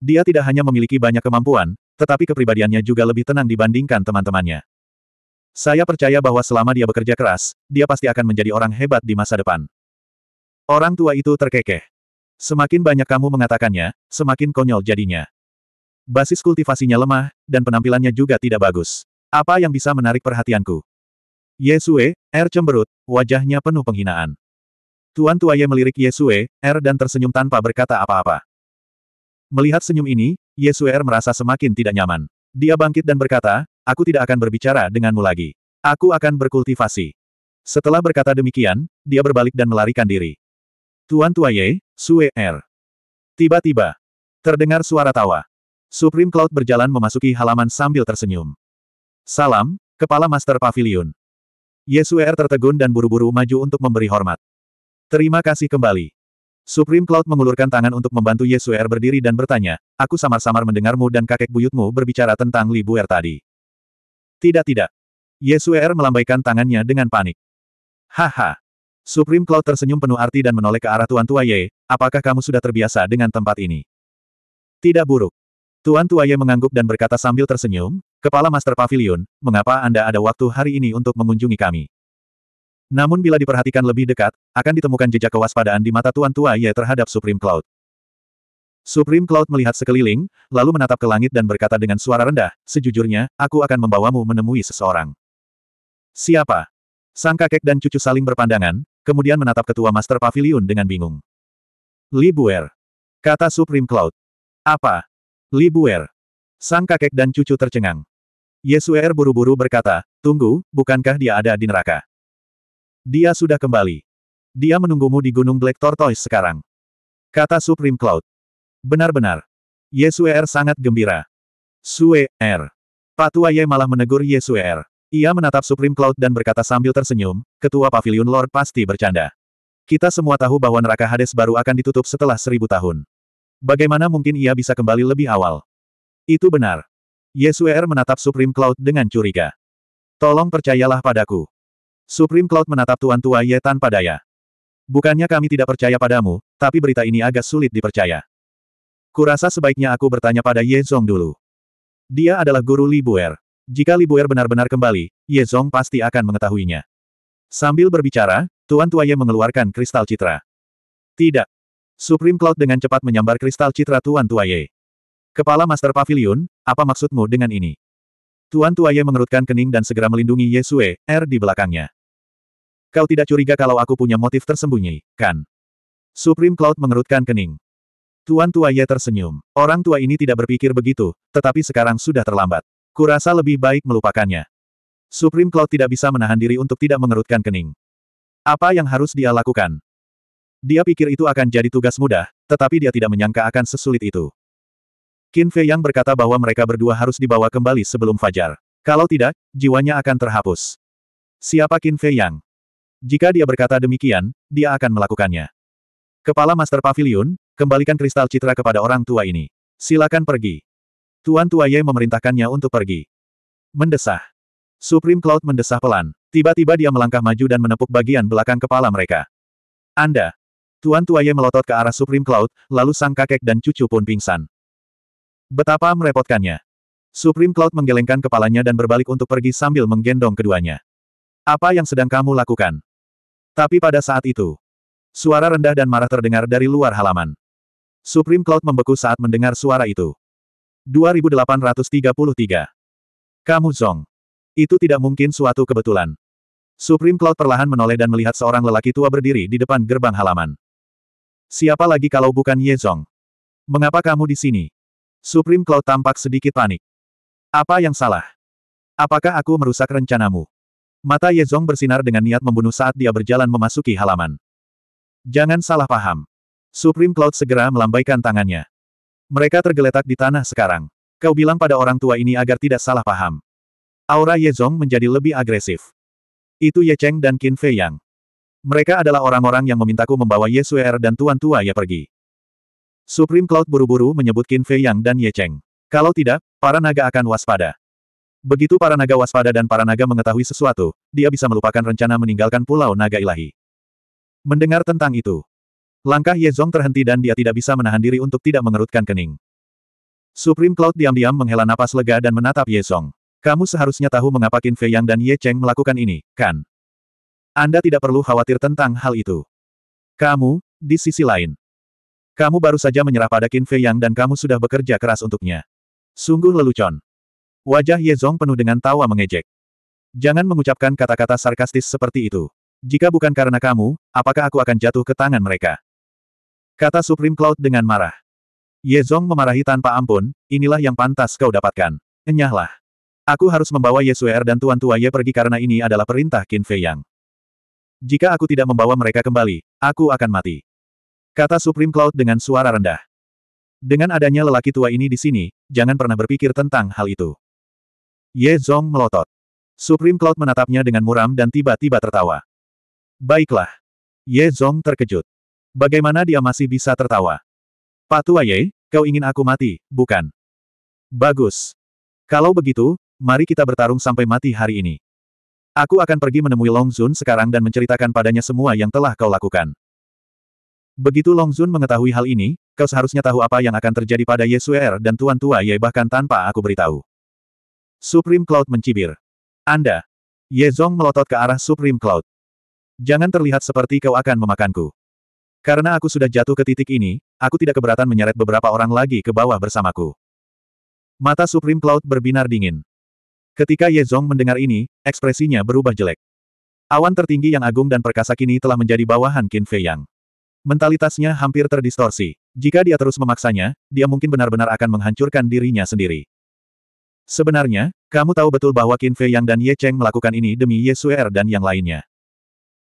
S1: Dia tidak hanya memiliki banyak kemampuan, tetapi kepribadiannya juga lebih tenang dibandingkan teman-temannya. Saya percaya bahwa selama dia bekerja keras, dia pasti akan menjadi orang hebat di masa depan. Orang tua itu terkekeh. Semakin banyak kamu mengatakannya, semakin konyol jadinya. Basis kultivasinya lemah, dan penampilannya juga tidak bagus. Apa yang bisa menarik perhatianku? Yesue, R cemberut, wajahnya penuh penghinaan. Tuan Tuaye melirik Yesue, R dan tersenyum tanpa berkata apa-apa. Melihat senyum ini, Yesue R merasa semakin tidak nyaman. Dia bangkit dan berkata, aku tidak akan berbicara denganmu lagi. Aku akan berkultivasi. Setelah berkata demikian, dia berbalik dan melarikan diri. Tuan Tuaye, Sue R. Tiba-tiba, terdengar suara tawa. Supreme Cloud berjalan memasuki halaman sambil tersenyum. Salam, Kepala Master Pavilion. Yesuer tertegun dan buru-buru maju untuk memberi hormat. Terima kasih kembali. Supreme Cloud mengulurkan tangan untuk membantu Yesuer berdiri dan bertanya, aku samar-samar mendengarmu dan kakek buyutmu berbicara tentang Libu'er tadi. Tidak tidak. Yesuer melambaikan tangannya dengan panik. Haha. Supreme Cloud tersenyum penuh arti dan menoleh ke arah Tuan Tua Ye, apakah kamu sudah terbiasa dengan tempat ini? Tidak buruk. Tuan Tua Ye mengangguk dan berkata sambil tersenyum, Kepala Master Pavilion, mengapa Anda ada waktu hari ini untuk mengunjungi kami? Namun bila diperhatikan lebih dekat, akan ditemukan jejak kewaspadaan di mata Tuan Tua Ye terhadap Supreme Cloud. Supreme Cloud melihat sekeliling, lalu menatap ke langit dan berkata dengan suara rendah, sejujurnya, aku akan membawamu menemui seseorang. Siapa? Sang kakek dan cucu saling berpandangan, kemudian menatap ketua Master Pavilion dengan bingung. Li Buer. Kata Supreme Cloud. Apa? Li Buer. Sang kakek dan cucu tercengang. Yesuer buru-buru berkata, Tunggu, bukankah dia ada di neraka? Dia sudah kembali. Dia menunggumu di Gunung Black Tortoise sekarang. Kata Supreme Cloud. Benar-benar. Yesuer sangat gembira. Sue, R. Er. Patua Ye malah menegur Yesuer. Ia menatap Supreme Cloud dan berkata sambil tersenyum, Ketua Pavilion Lord pasti bercanda. Kita semua tahu bahwa neraka Hades baru akan ditutup setelah seribu tahun. Bagaimana mungkin ia bisa kembali lebih awal? Itu benar. Yesuer menatap Supreme Cloud dengan curiga. Tolong percayalah padaku. Supreme Cloud menatap Tuan Tua Ye tanpa daya. Bukannya kami tidak percaya padamu, tapi berita ini agak sulit dipercaya. Kurasa sebaiknya aku bertanya pada Ye Zong dulu. Dia adalah guru Li Buer. Jika Li Buer benar-benar kembali, Ye Zong pasti akan mengetahuinya. Sambil berbicara, Tuan Tua Ye mengeluarkan kristal citra. Tidak. Supreme Cloud dengan cepat menyambar kristal citra Tuan Tua Ye. Kepala Master Pavilion, apa maksudmu dengan ini? Tuan Tuaye mengerutkan kening dan segera melindungi Yesue, R er, di belakangnya. Kau tidak curiga kalau aku punya motif tersembunyi, kan? Supreme Cloud mengerutkan kening. Tuan Tuaye tersenyum. Orang tua ini tidak berpikir begitu, tetapi sekarang sudah terlambat. Kurasa lebih baik melupakannya. Supreme Cloud tidak bisa menahan diri untuk tidak mengerutkan kening. Apa yang harus dia lakukan? Dia pikir itu akan jadi tugas mudah, tetapi dia tidak menyangka akan sesulit itu. Qin Fei yang berkata bahwa mereka berdua harus dibawa kembali sebelum fajar. Kalau tidak, jiwanya akan terhapus. Siapa Qin Fei yang? Jika dia berkata demikian, dia akan melakukannya. Kepala Master Pavilion, kembalikan kristal citra kepada orang tua ini. Silakan pergi. Tuan Tua Ye memerintahkannya untuk pergi. Mendesah. Supreme Cloud mendesah pelan. Tiba-tiba dia melangkah maju dan menepuk bagian belakang kepala mereka. Anda. Tuan Tua Ye melotot ke arah Supreme Cloud, lalu sang kakek dan cucu pun pingsan. Betapa merepotkannya. Supreme Cloud menggelengkan kepalanya dan berbalik untuk pergi sambil menggendong keduanya. Apa yang sedang kamu lakukan? Tapi pada saat itu, suara rendah dan marah terdengar dari luar halaman. Supreme Cloud membeku saat mendengar suara itu. 2833. Kamu Zong. Itu tidak mungkin suatu kebetulan. Supreme Cloud perlahan menoleh dan melihat seorang lelaki tua berdiri di depan gerbang halaman. Siapa lagi kalau bukan Ye Zong? Mengapa kamu di sini? Supreme Cloud tampak sedikit panik. Apa yang salah? Apakah aku merusak rencanamu? Mata Ye Zong bersinar dengan niat membunuh saat dia berjalan memasuki halaman. Jangan salah paham. Supreme Cloud segera melambaikan tangannya. Mereka tergeletak di tanah sekarang. Kau bilang pada orang tua ini agar tidak salah paham. Aura Ye Zong menjadi lebih agresif. Itu Ye Cheng dan Qin Fei Yang. Mereka adalah orang-orang yang memintaku membawa Ye Suer er dan tuan tua Ye pergi. Supreme Cloud buru-buru menyebut Qin Fei Yang dan Ye Cheng. Kalau tidak, para naga akan waspada. Begitu para naga waspada dan para naga mengetahui sesuatu, dia bisa melupakan rencana meninggalkan pulau naga ilahi. Mendengar tentang itu, langkah Ye Zong terhenti dan dia tidak bisa menahan diri untuk tidak mengerutkan kening. Supreme Cloud diam-diam menghela napas lega dan menatap Ye Zong. Kamu seharusnya tahu mengapa Qin Fei Yang dan Ye Cheng melakukan ini, kan? Anda tidak perlu khawatir tentang hal itu. Kamu, di sisi lain, kamu baru saja menyerah pada Qin Fei Yang dan kamu sudah bekerja keras untuknya. Sungguh lelucon. Wajah Ye Zong penuh dengan tawa mengejek. Jangan mengucapkan kata-kata sarkastis seperti itu. Jika bukan karena kamu, apakah aku akan jatuh ke tangan mereka? Kata Supreme Cloud dengan marah. Ye Zong memarahi tanpa ampun, inilah yang pantas kau dapatkan. Enyahlah. Aku harus membawa Ye Suer dan Tuan Tua Ye pergi karena ini adalah perintah Qin Fei Yang. Jika aku tidak membawa mereka kembali, aku akan mati. Kata Supreme Cloud dengan suara rendah. Dengan adanya lelaki tua ini di sini, jangan pernah berpikir tentang hal itu. Ye Zong melotot. Supreme Cloud menatapnya dengan muram dan tiba-tiba tertawa. Baiklah. Ye Zong terkejut. Bagaimana dia masih bisa tertawa? Pak Tua Ye, kau ingin aku mati, bukan? Bagus. Kalau begitu, mari kita bertarung sampai mati hari ini. Aku akan pergi menemui Long Zun sekarang dan menceritakan padanya semua yang telah kau lakukan. Begitu Long Zun mengetahui hal ini, kau seharusnya tahu apa yang akan terjadi pada Yesuer dan Tuan Tua Ye bahkan tanpa aku beritahu. Supreme Cloud mencibir. Anda. Ye Zong melotot ke arah Supreme Cloud. Jangan terlihat seperti kau akan memakanku. Karena aku sudah jatuh ke titik ini, aku tidak keberatan menyeret beberapa orang lagi ke bawah bersamaku. Mata Supreme Cloud berbinar dingin. Ketika Ye Zong mendengar ini, ekspresinya berubah jelek. Awan tertinggi yang agung dan perkasa kini telah menjadi bawahan Qin Fei Yang. Mentalitasnya hampir terdistorsi. Jika dia terus memaksanya, dia mungkin benar-benar akan menghancurkan dirinya sendiri. Sebenarnya, kamu tahu betul bahwa Qin Fei Yang dan Ye Cheng melakukan ini demi Ye Suer er dan yang lainnya.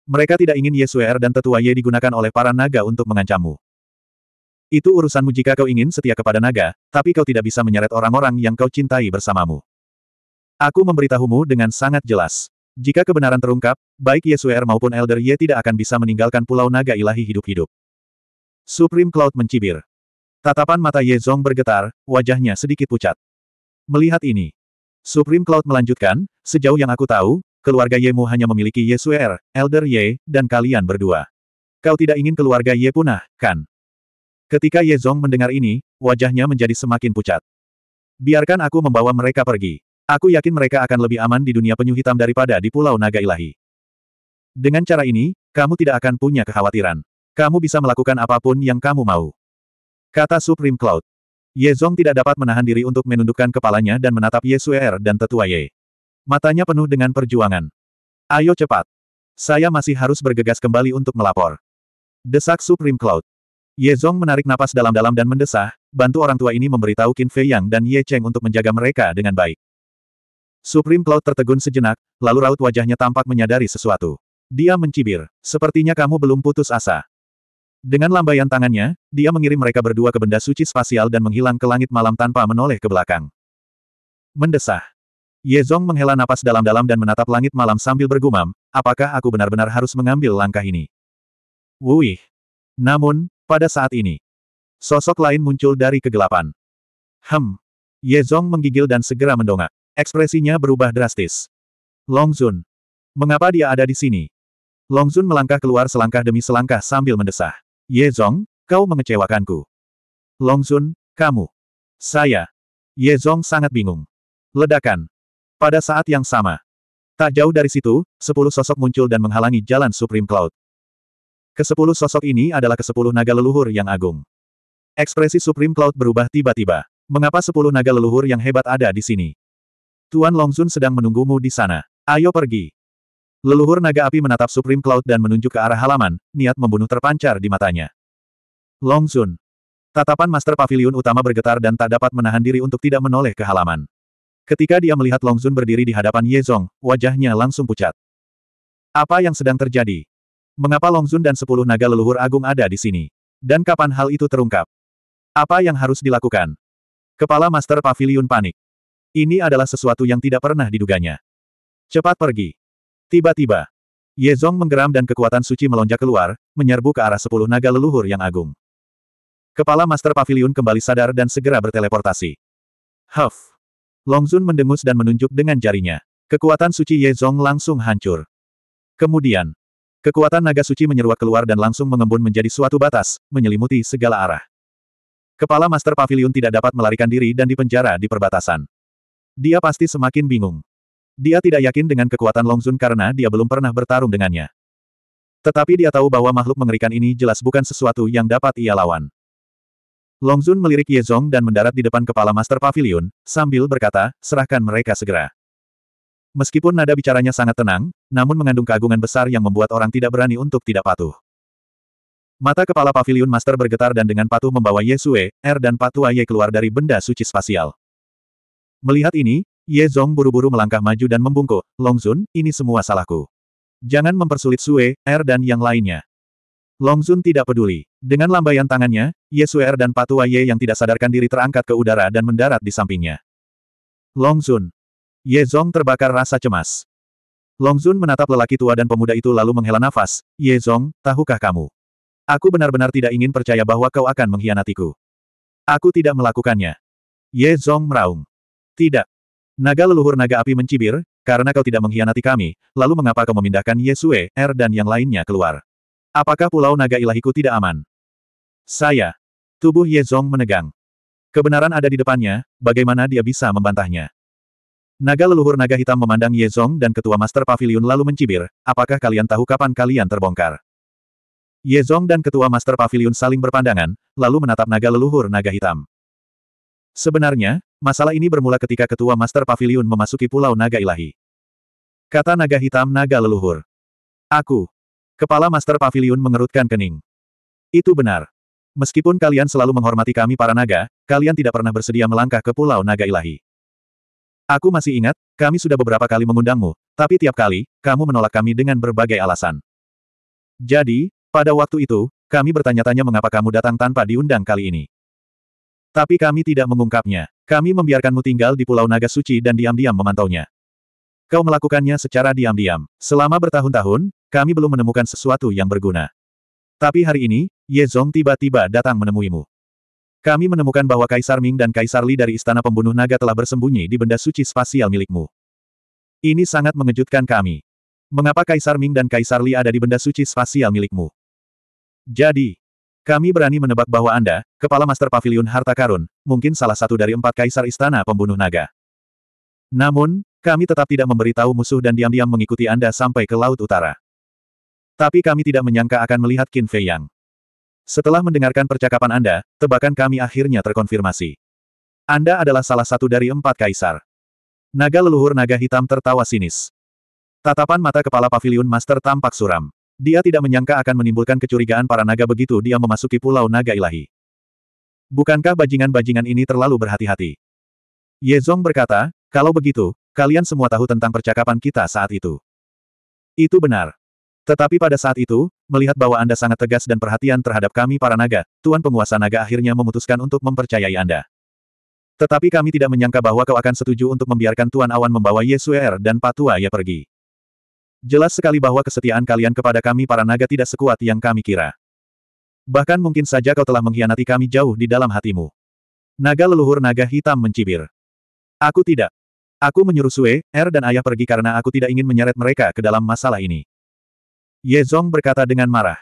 S1: Mereka tidak ingin Ye Suer er dan tetua Ye digunakan oleh para naga untuk mengancammu. Itu urusanmu jika kau ingin setia kepada naga, tapi kau tidak bisa menyeret orang-orang yang kau cintai bersamamu. Aku memberitahumu dengan sangat jelas. Jika kebenaran terungkap, baik Yesuer maupun Elder Ye tidak akan bisa meninggalkan Pulau Naga Ilahi hidup-hidup. Supreme Cloud mencibir. Tatapan mata Ye Zong bergetar, wajahnya sedikit pucat. Melihat ini, Supreme Cloud melanjutkan, sejauh yang aku tahu, keluarga Ye mu hanya memiliki Yesuer, Elder Ye, dan kalian berdua. Kau tidak ingin keluarga Ye punah, kan? Ketika Ye Zong mendengar ini, wajahnya menjadi semakin pucat. Biarkan aku membawa mereka pergi. Aku yakin mereka akan lebih aman di dunia penyu hitam daripada di Pulau Naga Ilahi. Dengan cara ini, kamu tidak akan punya kekhawatiran. Kamu bisa melakukan apapun yang kamu mau. Kata Supreme Cloud. Ye Zong tidak dapat menahan diri untuk menundukkan kepalanya dan menatap Ye Suer dan tetua Ye. Matanya penuh dengan perjuangan. Ayo cepat. Saya masih harus bergegas kembali untuk melapor. Desak Supreme Cloud. Ye Zong menarik napas dalam-dalam dan mendesah, bantu orang tua ini memberitahu Qin Fei Yang dan Ye Cheng untuk menjaga mereka dengan baik. Supreme Cloud tertegun sejenak, lalu raut wajahnya tampak menyadari sesuatu. Dia mencibir, sepertinya kamu belum putus asa. Dengan lambaian tangannya, dia mengirim mereka berdua ke benda suci spasial dan menghilang ke langit malam tanpa menoleh ke belakang. Mendesah. Ye Zong menghela napas dalam-dalam dan menatap langit malam sambil bergumam, apakah aku benar-benar harus mengambil langkah ini? Wuih. Namun, pada saat ini, sosok lain muncul dari kegelapan. Hem. Ye Zong menggigil dan segera mendongak. Ekspresinya berubah drastis. Longzun, Mengapa dia ada di sini? Longzun melangkah keluar selangkah demi selangkah sambil mendesah. Ye Zong, kau mengecewakanku. Longzun, kamu. Saya. Ye Zong sangat bingung. Ledakan. Pada saat yang sama. Tak jauh dari situ, sepuluh sosok muncul dan menghalangi jalan Supreme Cloud. Kesepuluh sosok ini adalah kesepuluh naga leluhur yang agung. Ekspresi Supreme Cloud berubah tiba-tiba. Mengapa sepuluh naga leluhur yang hebat ada di sini? Tuan Longzun sedang menunggumu di sana. Ayo pergi. Leluhur naga api menatap Supreme Cloud dan menunjuk ke arah halaman, niat membunuh terpancar di matanya. Longzun. Tatapan Master Pavilion utama bergetar dan tak dapat menahan diri untuk tidak menoleh ke halaman. Ketika dia melihat Longzun berdiri di hadapan Yezong, wajahnya langsung pucat. Apa yang sedang terjadi? Mengapa Longzun dan sepuluh naga leluhur agung ada di sini? Dan kapan hal itu terungkap? Apa yang harus dilakukan? Kepala Master Pavilion panik. Ini adalah sesuatu yang tidak pernah diduganya. Cepat pergi. Tiba-tiba, Ye Zong menggeram dan kekuatan suci melonjak keluar, menyerbu ke arah sepuluh naga leluhur yang agung. Kepala Master Pavilion kembali sadar dan segera berteleportasi. Huff! Long Zun mendengus dan menunjuk dengan jarinya. Kekuatan suci Ye Zong langsung hancur. Kemudian, kekuatan naga suci menyeruak keluar dan langsung mengembun menjadi suatu batas, menyelimuti segala arah. Kepala Master Pavilion tidak dapat melarikan diri dan dipenjara di perbatasan. Dia pasti semakin bingung. Dia tidak yakin dengan kekuatan Longzun karena dia belum pernah bertarung dengannya. Tetapi dia tahu bahwa makhluk mengerikan ini jelas bukan sesuatu yang dapat ia lawan. Longzun melirik Yezong dan mendarat di depan kepala Master Pavilion, sambil berkata, serahkan mereka segera. Meskipun nada bicaranya sangat tenang, namun mengandung keagungan besar yang membuat orang tidak berani untuk tidak patuh. Mata kepala pavilion master bergetar dan dengan patuh membawa Yesue, Er dan Patua Ye keluar dari benda suci spasial. Melihat ini, Ye Zong buru-buru melangkah maju dan membungkuk, Longzun, ini semua salahku. Jangan mempersulit Sue, Er dan yang lainnya. Longzun tidak peduli. Dengan lambaian tangannya, Ye Sue Er dan Patua Ye yang tidak sadarkan diri terangkat ke udara dan mendarat di sampingnya. Longzun. Ye Zong terbakar rasa cemas. Longzun menatap lelaki tua dan pemuda itu lalu menghela nafas, Ye Zong, tahukah kamu? Aku benar-benar tidak ingin percaya bahwa kau akan mengkhianatiku. Aku tidak melakukannya. Ye Zong meraung. Tidak. Naga leluhur naga api mencibir, karena kau tidak mengkhianati kami, lalu mengapa kau memindahkan Yesue, Er dan yang lainnya keluar? Apakah pulau naga ilahiku tidak aman? Saya. Tubuh Ye Zong menegang. Kebenaran ada di depannya, bagaimana dia bisa membantahnya? Naga leluhur naga hitam memandang Ye Zong dan ketua master pavilion lalu mencibir, apakah kalian tahu kapan kalian terbongkar? Ye Zong dan ketua master pavilion saling berpandangan, lalu menatap naga leluhur naga hitam. Sebenarnya, masalah ini bermula ketika Ketua Master Pavilion memasuki Pulau Naga Ilahi. Kata naga hitam naga leluhur. Aku. Kepala Master Pavilion mengerutkan kening. Itu benar. Meskipun kalian selalu menghormati kami para naga, kalian tidak pernah bersedia melangkah ke Pulau Naga Ilahi. Aku masih ingat, kami sudah beberapa kali mengundangmu, tapi tiap kali, kamu menolak kami dengan berbagai alasan. Jadi, pada waktu itu, kami bertanya-tanya mengapa kamu datang tanpa diundang kali ini. Tapi kami tidak mengungkapnya. Kami membiarkanmu tinggal di Pulau Naga Suci dan diam-diam memantaunya. Kau melakukannya secara diam-diam. Selama bertahun-tahun, kami belum menemukan sesuatu yang berguna. Tapi hari ini, Ye Zong tiba-tiba datang menemuimu. Kami menemukan bahwa Kaisar Ming dan Kaisar Li dari Istana Pembunuh Naga telah bersembunyi di benda suci spasial milikmu. Ini sangat mengejutkan kami. Mengapa Kaisar Ming dan Kaisar Li ada di benda suci spasial milikmu? Jadi, kami berani menebak bahwa Anda, Kepala Master pavilion Harta Karun, mungkin salah satu dari empat kaisar istana pembunuh naga. Namun, kami tetap tidak memberitahu musuh dan diam-diam mengikuti Anda sampai ke Laut Utara. Tapi kami tidak menyangka akan melihat Qin Fei Yang. Setelah mendengarkan percakapan Anda, tebakan kami akhirnya terkonfirmasi. Anda adalah salah satu dari empat kaisar. Naga leluhur naga hitam tertawa sinis. Tatapan mata kepala pavilion master tampak suram. Dia tidak menyangka akan menimbulkan kecurigaan para naga begitu dia memasuki pulau naga ilahi. Bukankah bajingan-bajingan ini terlalu berhati-hati? Ye Zong berkata, kalau begitu, kalian semua tahu tentang percakapan kita saat itu. Itu benar. Tetapi pada saat itu, melihat bahwa Anda sangat tegas dan perhatian terhadap kami para naga, Tuan Penguasa Naga akhirnya memutuskan untuk mempercayai Anda. Tetapi kami tidak menyangka bahwa kau akan setuju untuk membiarkan Tuan Awan membawa Yesuer er dan Patua Ye pergi. Jelas sekali bahwa kesetiaan kalian kepada kami para naga tidak sekuat yang kami kira. Bahkan mungkin saja kau telah mengkhianati kami jauh di dalam hatimu. Naga leluhur naga hitam mencibir. Aku tidak. Aku menyuruh Sue, Er dan ayah pergi karena aku tidak ingin menyeret mereka ke dalam masalah ini. Ye Zong berkata dengan marah.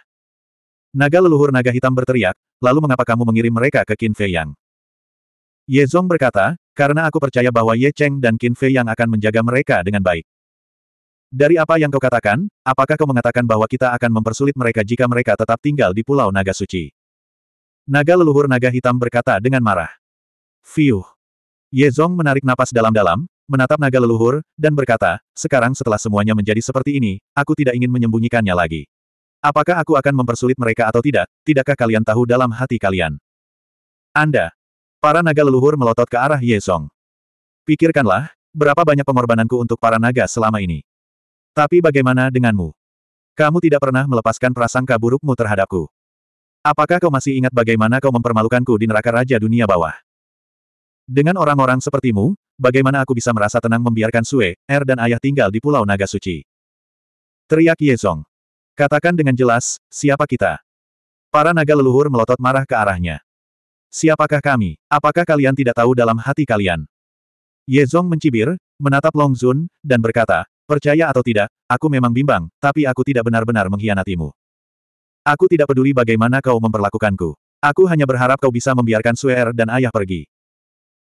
S1: Naga leluhur naga hitam berteriak, lalu mengapa kamu mengirim mereka ke Qin Fei Yang? Ye Zong berkata, karena aku percaya bahwa Ye Cheng dan Qin Fei Yang akan menjaga mereka dengan baik. Dari apa yang kau katakan, apakah kau mengatakan bahwa kita akan mempersulit mereka jika mereka tetap tinggal di Pulau Naga Suci? Naga leluhur naga hitam berkata dengan marah. Fiuh. Zong menarik napas dalam-dalam, menatap naga leluhur, dan berkata, sekarang setelah semuanya menjadi seperti ini, aku tidak ingin menyembunyikannya lagi. Apakah aku akan mempersulit mereka atau tidak, tidakkah kalian tahu dalam hati kalian? Anda. Para naga leluhur melotot ke arah Ye Zong. Pikirkanlah, berapa banyak pengorbananku untuk para naga selama ini. Tapi bagaimana denganmu? Kamu tidak pernah melepaskan prasangka burukmu terhadapku. Apakah kau masih ingat bagaimana kau mempermalukanku di neraka Raja Dunia Bawah? Dengan orang-orang sepertimu, bagaimana aku bisa merasa tenang membiarkan Sue, Er dan ayah tinggal di Pulau Naga Suci? Teriak Zong. Katakan dengan jelas, siapa kita? Para naga leluhur melotot marah ke arahnya. Siapakah kami? Apakah kalian tidak tahu dalam hati kalian? Ye Zong mencibir, menatap Long Zun, dan berkata, Percaya atau tidak, aku memang bimbang, tapi aku tidak benar-benar mengkhianatimu. Aku tidak peduli bagaimana kau memperlakukanku. Aku hanya berharap kau bisa membiarkan Suer er dan ayah pergi.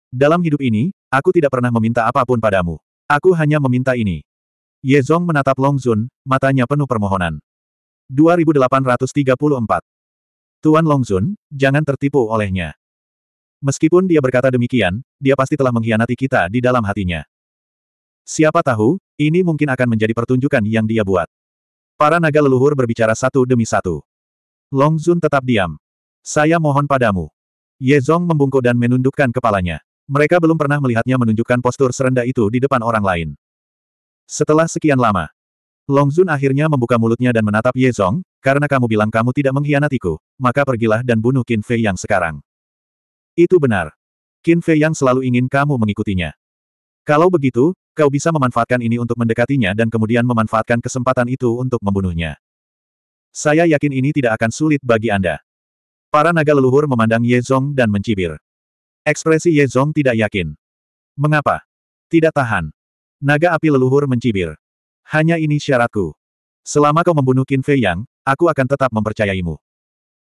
S1: Dalam hidup ini, aku tidak pernah meminta apapun padamu. Aku hanya meminta ini. Ye Zong menatap Long Zun, matanya penuh permohonan. 2834 Tuan Long Zun, jangan tertipu olehnya. Meskipun dia berkata demikian, dia pasti telah mengkhianati kita di dalam hatinya. Siapa tahu, ini mungkin akan menjadi pertunjukan yang dia buat. Para naga leluhur berbicara satu demi satu. Long Zun tetap diam. Saya mohon padamu. Ye Zong membungkuk dan menundukkan kepalanya. Mereka belum pernah melihatnya menunjukkan postur serendah itu di depan orang lain. Setelah sekian lama, Long Zun akhirnya membuka mulutnya dan menatap Ye Zong. karena kamu bilang kamu tidak mengkhianatiku, maka pergilah dan bunuh Qin Fei yang sekarang. Itu benar. Qin Fei yang selalu ingin kamu mengikutinya. Kalau begitu, kau bisa memanfaatkan ini untuk mendekatinya dan kemudian memanfaatkan kesempatan itu untuk membunuhnya. Saya yakin ini tidak akan sulit bagi Anda. Para naga leluhur memandang Ye Zong dan mencibir. Ekspresi Ye Zong tidak yakin. Mengapa? Tidak tahan. Naga api leluhur mencibir. Hanya ini syaratku. Selama kau membunuh Qin Fei Yang, aku akan tetap mempercayaimu.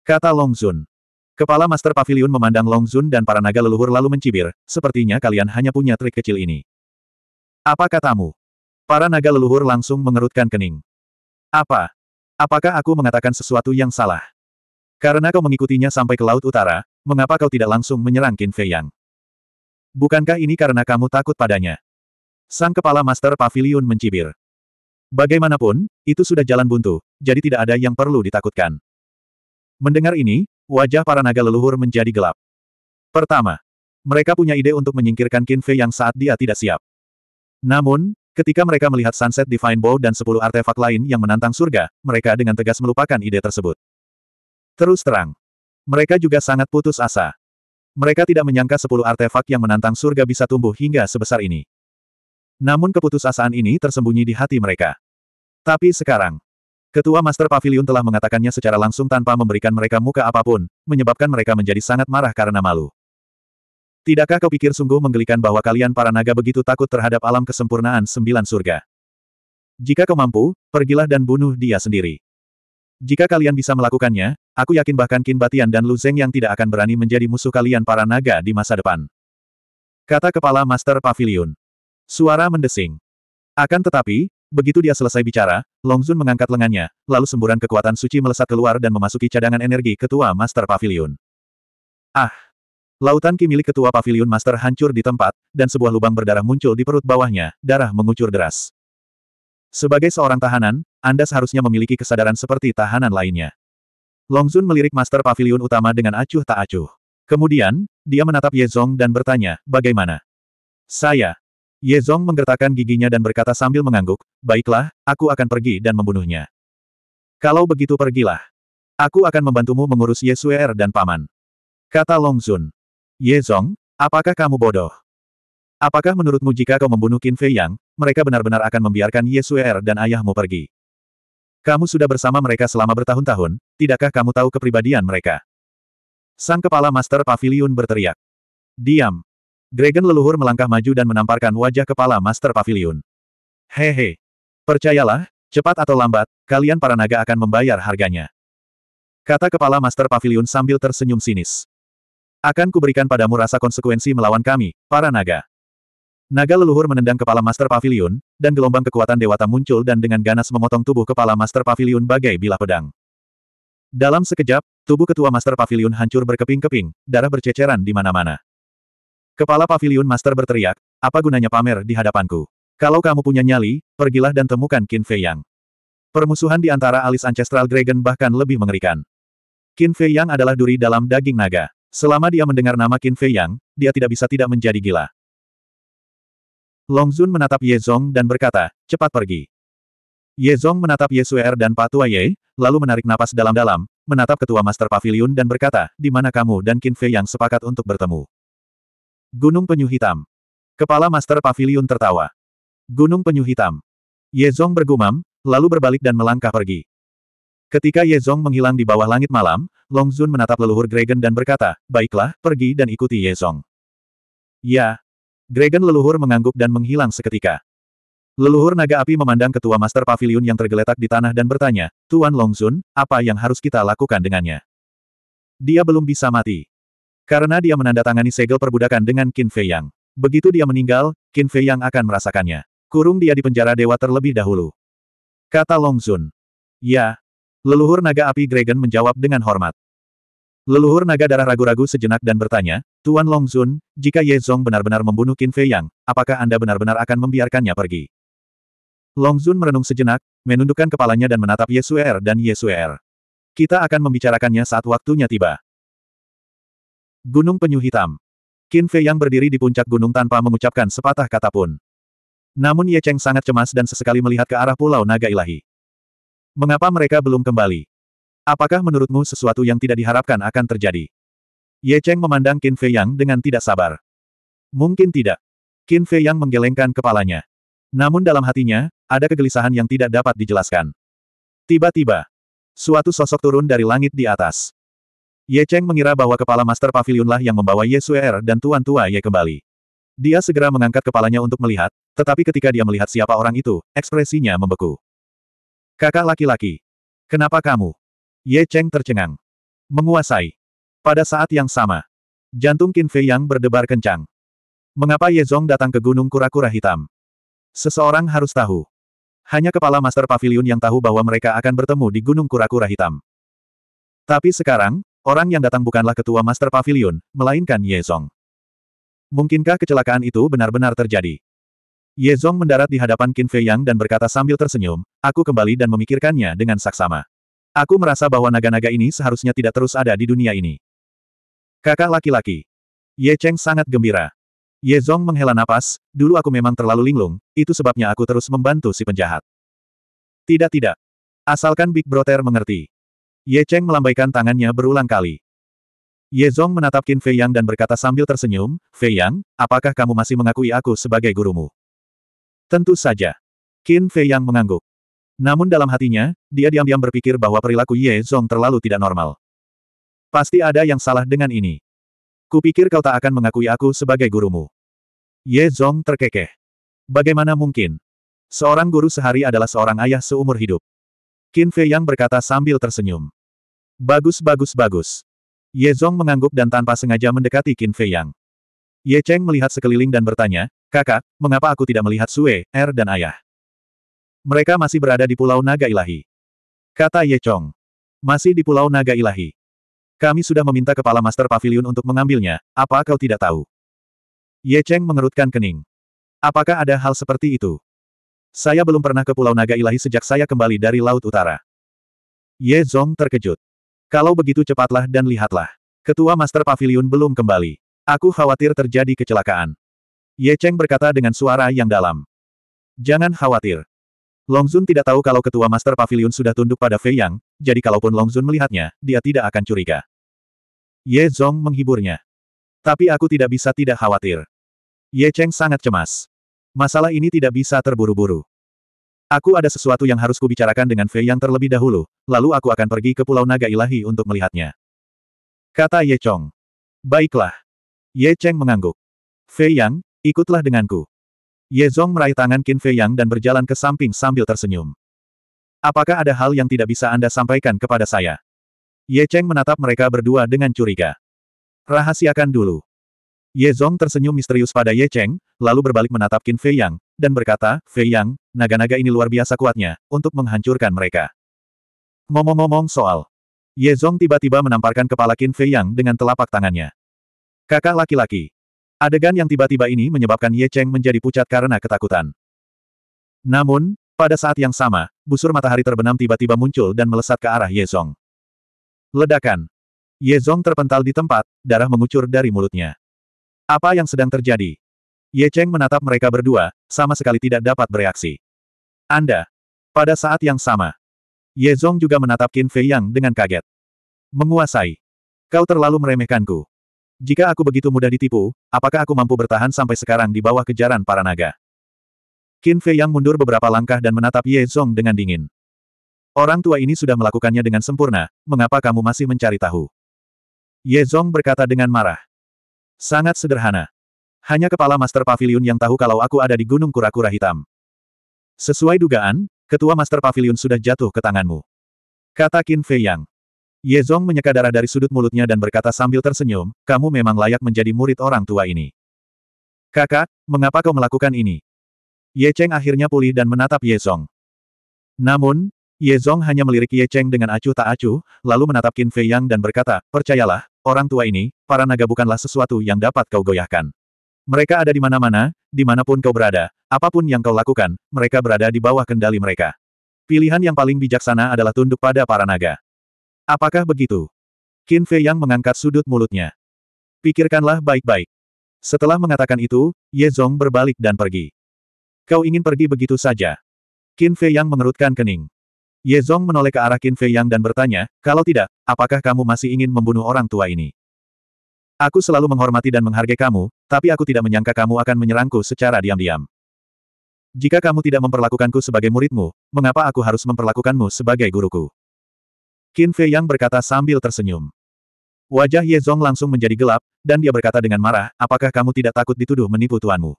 S1: Kata Long Zun. Kepala Master Pavilion memandang Long Zun dan para naga leluhur lalu mencibir, sepertinya kalian hanya punya trik kecil ini. Apa katamu? Para naga leluhur langsung mengerutkan kening. Apa? Apakah aku mengatakan sesuatu yang salah? Karena kau mengikutinya sampai ke Laut Utara, mengapa kau tidak langsung menyerang Qin Fei Yang? Bukankah ini karena kamu takut padanya? Sang kepala Master Pavilion mencibir. Bagaimanapun, itu sudah jalan buntu, jadi tidak ada yang perlu ditakutkan. Mendengar ini, wajah para naga leluhur menjadi gelap. Pertama, mereka punya ide untuk menyingkirkan Qin Fei Yang saat dia tidak siap. Namun, ketika mereka melihat Sunset Divine Bow dan sepuluh artefak lain yang menantang surga, mereka dengan tegas melupakan ide tersebut. Terus terang, mereka juga sangat putus asa. Mereka tidak menyangka sepuluh artefak yang menantang surga bisa tumbuh hingga sebesar ini. Namun keputusasaan ini tersembunyi di hati mereka. Tapi sekarang, Ketua Master Pavilion telah mengatakannya secara langsung tanpa memberikan mereka muka apapun, menyebabkan mereka menjadi sangat marah karena malu. Tidakkah kau pikir sungguh menggelikan bahwa kalian para naga begitu takut terhadap alam kesempurnaan sembilan surga? Jika kau mampu, pergilah dan bunuh dia sendiri. Jika kalian bisa melakukannya, aku yakin bahkan Kin Batian dan Lu Zeng yang tidak akan berani menjadi musuh kalian para naga di masa depan. Kata kepala Master Pavilion. Suara mendesing. Akan tetapi, Begitu dia selesai bicara, Longzun mengangkat lengannya, lalu semburan kekuatan suci melesat keluar dan memasuki cadangan energi ketua Master Pavilion. Ah! Lautan Ki milik ketua pavilion master hancur di tempat, dan sebuah lubang berdarah muncul di perut bawahnya, darah mengucur deras. Sebagai seorang tahanan, Anda seharusnya memiliki kesadaran seperti tahanan lainnya. Longzun melirik master pavilion utama dengan acuh tak acuh. Kemudian, dia menatap Yezong dan bertanya, bagaimana? Saya. Yezong menggertakkan giginya dan berkata sambil mengangguk, baiklah, aku akan pergi dan membunuhnya. Kalau begitu pergilah. Aku akan membantumu mengurus Yesuer er dan paman. Kata Longzun. Yezong, apakah kamu bodoh? Apakah menurutmu jika kau membunuh Qin Fei Yang, mereka benar-benar akan membiarkan Er dan ayahmu pergi? Kamu sudah bersama mereka selama bertahun-tahun, tidakkah kamu tahu kepribadian mereka? Sang kepala Master Pavilion berteriak. Diam. Dragon leluhur melangkah maju dan menamparkan wajah kepala Master Pavilion. Hehe. Percayalah, cepat atau lambat, kalian para naga akan membayar harganya. Kata kepala Master Pavilion sambil tersenyum sinis. Akan kuberikan padamu rasa konsekuensi melawan kami, para naga. Naga leluhur menendang kepala Master Pavilion, dan gelombang kekuatan dewata muncul dan dengan ganas memotong tubuh kepala Master Pavilion bagai bilah pedang. Dalam sekejap, tubuh ketua Master Pavilion hancur berkeping-keping, darah berceceran di mana-mana. Kepala Pavilion Master berteriak, apa gunanya pamer di hadapanku? Kalau kamu punya nyali, pergilah dan temukan Qin Fei Yang. Permusuhan di antara alis Ancestral Dragon bahkan lebih mengerikan. Qin Fei Yang adalah duri dalam daging naga. Selama dia mendengar nama Qin Fei Yang, dia tidak bisa tidak menjadi gila. Long Zun menatap Ye Zong dan berkata, cepat pergi. Ye Zong menatap Ye Suer er dan Pak Tua Ye, lalu menarik napas dalam-dalam, menatap ketua Master Pavilion dan berkata, di mana kamu dan Qin Fei Yang sepakat untuk bertemu. Gunung Penyu Hitam. Kepala Master Pavilion tertawa. Gunung Penyu Hitam. Ye Zong bergumam, lalu berbalik dan melangkah pergi. Ketika Ye Zong menghilang di bawah langit malam, Long Longzun menatap leluhur Dragon dan berkata, baiklah, pergi dan ikuti Ye Zong." Ya. Dragon leluhur mengangguk dan menghilang seketika. Leluhur naga api memandang ketua master pavilion yang tergeletak di tanah dan bertanya, Tuan Long Longzun, apa yang harus kita lakukan dengannya? Dia belum bisa mati. Karena dia menandatangani segel perbudakan dengan Qin Fei Yang. Begitu dia meninggal, Qin Fei Yang akan merasakannya. Kurung dia di penjara dewa terlebih dahulu. Kata Long Longzun. Ya, Leluhur naga api Gregen menjawab dengan hormat. Leluhur naga darah ragu-ragu sejenak dan bertanya, Tuan Longzun, jika Ye Zong benar-benar membunuh Qin Fei Yang, apakah Anda benar-benar akan membiarkannya pergi? Longzun merenung sejenak, menundukkan kepalanya dan menatap Ye Er dan Ye Er. Kita akan membicarakannya saat waktunya tiba. Gunung Penyu Hitam Qin Fei Yang berdiri di puncak gunung tanpa mengucapkan sepatah kata pun. Namun Ye Cheng sangat cemas dan sesekali melihat ke arah Pulau Naga Ilahi. Mengapa mereka belum kembali? Apakah menurutmu sesuatu yang tidak diharapkan akan terjadi? Ye Cheng memandang Qin Fei Yang dengan tidak sabar. Mungkin tidak. Qin Fei Yang menggelengkan kepalanya. Namun dalam hatinya, ada kegelisahan yang tidak dapat dijelaskan. Tiba-tiba, suatu sosok turun dari langit di atas. Ye Cheng mengira bahwa kepala Master Pavilionlah yang membawa Ye Suer er dan Tuan Tua Ye kembali. Dia segera mengangkat kepalanya untuk melihat, tetapi ketika dia melihat siapa orang itu, ekspresinya membeku. Kakak laki-laki. Kenapa kamu? Ye Cheng tercengang. Menguasai. Pada saat yang sama. Jantung Qin Fei yang berdebar kencang. Mengapa Ye Zong datang ke Gunung Kura-Kura Hitam? Seseorang harus tahu. Hanya kepala Master Pavilion yang tahu bahwa mereka akan bertemu di Gunung Kura-Kura Hitam. Tapi sekarang, orang yang datang bukanlah ketua Master Pavilion, melainkan Ye Zong. Mungkinkah kecelakaan itu benar-benar terjadi? Ye Zong mendarat di hadapan Qin Fei Yang dan berkata sambil tersenyum, aku kembali dan memikirkannya dengan saksama. Aku merasa bahwa naga-naga ini seharusnya tidak terus ada di dunia ini. Kakak laki-laki. Ye Cheng sangat gembira. Ye Zong menghela napas, dulu aku memang terlalu linglung, itu sebabnya aku terus membantu si penjahat. Tidak-tidak. Asalkan Big Brother mengerti. Ye Cheng melambaikan tangannya berulang kali. Ye Zong menatap Qin Fei Yang dan berkata sambil tersenyum, Fei Yang, apakah kamu masih mengakui aku sebagai gurumu? Tentu saja. Qin Fei yang mengangguk. Namun dalam hatinya, dia diam-diam berpikir bahwa perilaku Ye Zong terlalu tidak normal. Pasti ada yang salah dengan ini. Kupikir kau tak akan mengakui aku sebagai gurumu. Ye Zong terkekeh. Bagaimana mungkin? Seorang guru sehari adalah seorang ayah seumur hidup. Qin Fei yang berkata sambil tersenyum. Bagus bagus bagus. Ye Zong mengangguk dan tanpa sengaja mendekati Qin Fei Yang. Ye Cheng melihat sekeliling dan bertanya, Kakak, mengapa aku tidak melihat Sue, Er dan Ayah? Mereka masih berada di Pulau Naga Ilahi. Kata Ye Chong. Masih di Pulau Naga Ilahi. Kami sudah meminta kepala Master Pavilion untuk mengambilnya, apa kau tidak tahu? Ye Cheng mengerutkan kening. Apakah ada hal seperti itu? Saya belum pernah ke Pulau Naga Ilahi sejak saya kembali dari Laut Utara. Ye Zong terkejut. Kalau begitu cepatlah dan lihatlah. Ketua Master Pavilion belum kembali. Aku khawatir terjadi kecelakaan. Ye Cheng berkata dengan suara yang dalam. Jangan khawatir. Long Zun tidak tahu kalau ketua Master Pavilion sudah tunduk pada Fei Yang, jadi kalaupun Long Zun melihatnya, dia tidak akan curiga. Ye Zong menghiburnya. Tapi aku tidak bisa tidak khawatir. Ye Cheng sangat cemas. Masalah ini tidak bisa terburu-buru. Aku ada sesuatu yang harus kubicarakan dengan Fei Yang terlebih dahulu, lalu aku akan pergi ke Pulau Naga Ilahi untuk melihatnya. Kata Ye Chong. Baiklah. Ye Cheng mengangguk. Fei Yang, Ikutlah denganku. Ye Zong meraih tangan Qin Fei Yang dan berjalan ke samping sambil tersenyum. Apakah ada hal yang tidak bisa Anda sampaikan kepada saya? Ye Cheng menatap mereka berdua dengan curiga. Rahasiakan dulu. Ye Zong tersenyum misterius pada Ye Cheng, lalu berbalik menatap Qin Fei Yang, dan berkata, Fei Yang, naga-naga ini luar biasa kuatnya, untuk menghancurkan mereka. Ngomong-ngomong soal. Ye Zong tiba-tiba menamparkan kepala Qin Fei Yang dengan telapak tangannya. Kakak laki-laki. Adegan yang tiba-tiba ini menyebabkan Ye Cheng menjadi pucat karena ketakutan. Namun, pada saat yang sama, busur matahari terbenam tiba-tiba muncul dan melesat ke arah Ye Zong. Ledakan. Ye Zong terpental di tempat, darah mengucur dari mulutnya. Apa yang sedang terjadi? Ye Cheng menatap mereka berdua, sama sekali tidak dapat bereaksi. Anda. Pada saat yang sama. Ye Zong juga menatap Qin Fei Yang dengan kaget. Menguasai. Kau terlalu meremehkanku. Jika aku begitu mudah ditipu, apakah aku mampu bertahan sampai sekarang di bawah kejaran para naga? Qin Fei yang mundur beberapa langkah dan menatap Ye Zong dengan dingin. Orang tua ini sudah melakukannya dengan sempurna, mengapa kamu masih mencari tahu? Ye Zong berkata dengan marah. Sangat sederhana. Hanya kepala Master Pavilion yang tahu kalau aku ada di Gunung Kura-Kura Hitam. Sesuai dugaan, ketua Master Pavilion sudah jatuh ke tanganmu. Kata Qin Fei Yang. Ye Yezong menyeka darah dari sudut mulutnya dan berkata sambil tersenyum, kamu memang layak menjadi murid orang tua ini. Kakak, mengapa kau melakukan ini? Ye Cheng akhirnya pulih dan menatap Ye Zong. Namun, Ye Zong hanya melirik Ye Cheng dengan acuh tak acuh, lalu menatap Qin Fei Yang dan berkata, percayalah, orang tua ini, para naga bukanlah sesuatu yang dapat kau goyahkan. Mereka ada di mana-mana, dimanapun kau berada, apapun yang kau lakukan, mereka berada di bawah kendali mereka. Pilihan yang paling bijaksana adalah tunduk pada para naga. Apakah begitu? Qin Fei Yang mengangkat sudut mulutnya. Pikirkanlah baik-baik. Setelah mengatakan itu, Ye Zong berbalik dan pergi. Kau ingin pergi begitu saja? Qin Fei Yang mengerutkan kening. Ye Zong menoleh ke arah Qin Fei Yang dan bertanya, kalau tidak, apakah kamu masih ingin membunuh orang tua ini? Aku selalu menghormati dan menghargai kamu, tapi aku tidak menyangka kamu akan menyerangku secara diam-diam. Jika kamu tidak memperlakukanku sebagai muridmu, mengapa aku harus memperlakukanmu sebagai guruku? Qin Fei Yang berkata sambil tersenyum. Wajah Ye Zong langsung menjadi gelap, dan dia berkata dengan marah, apakah kamu tidak takut dituduh menipu tuanmu?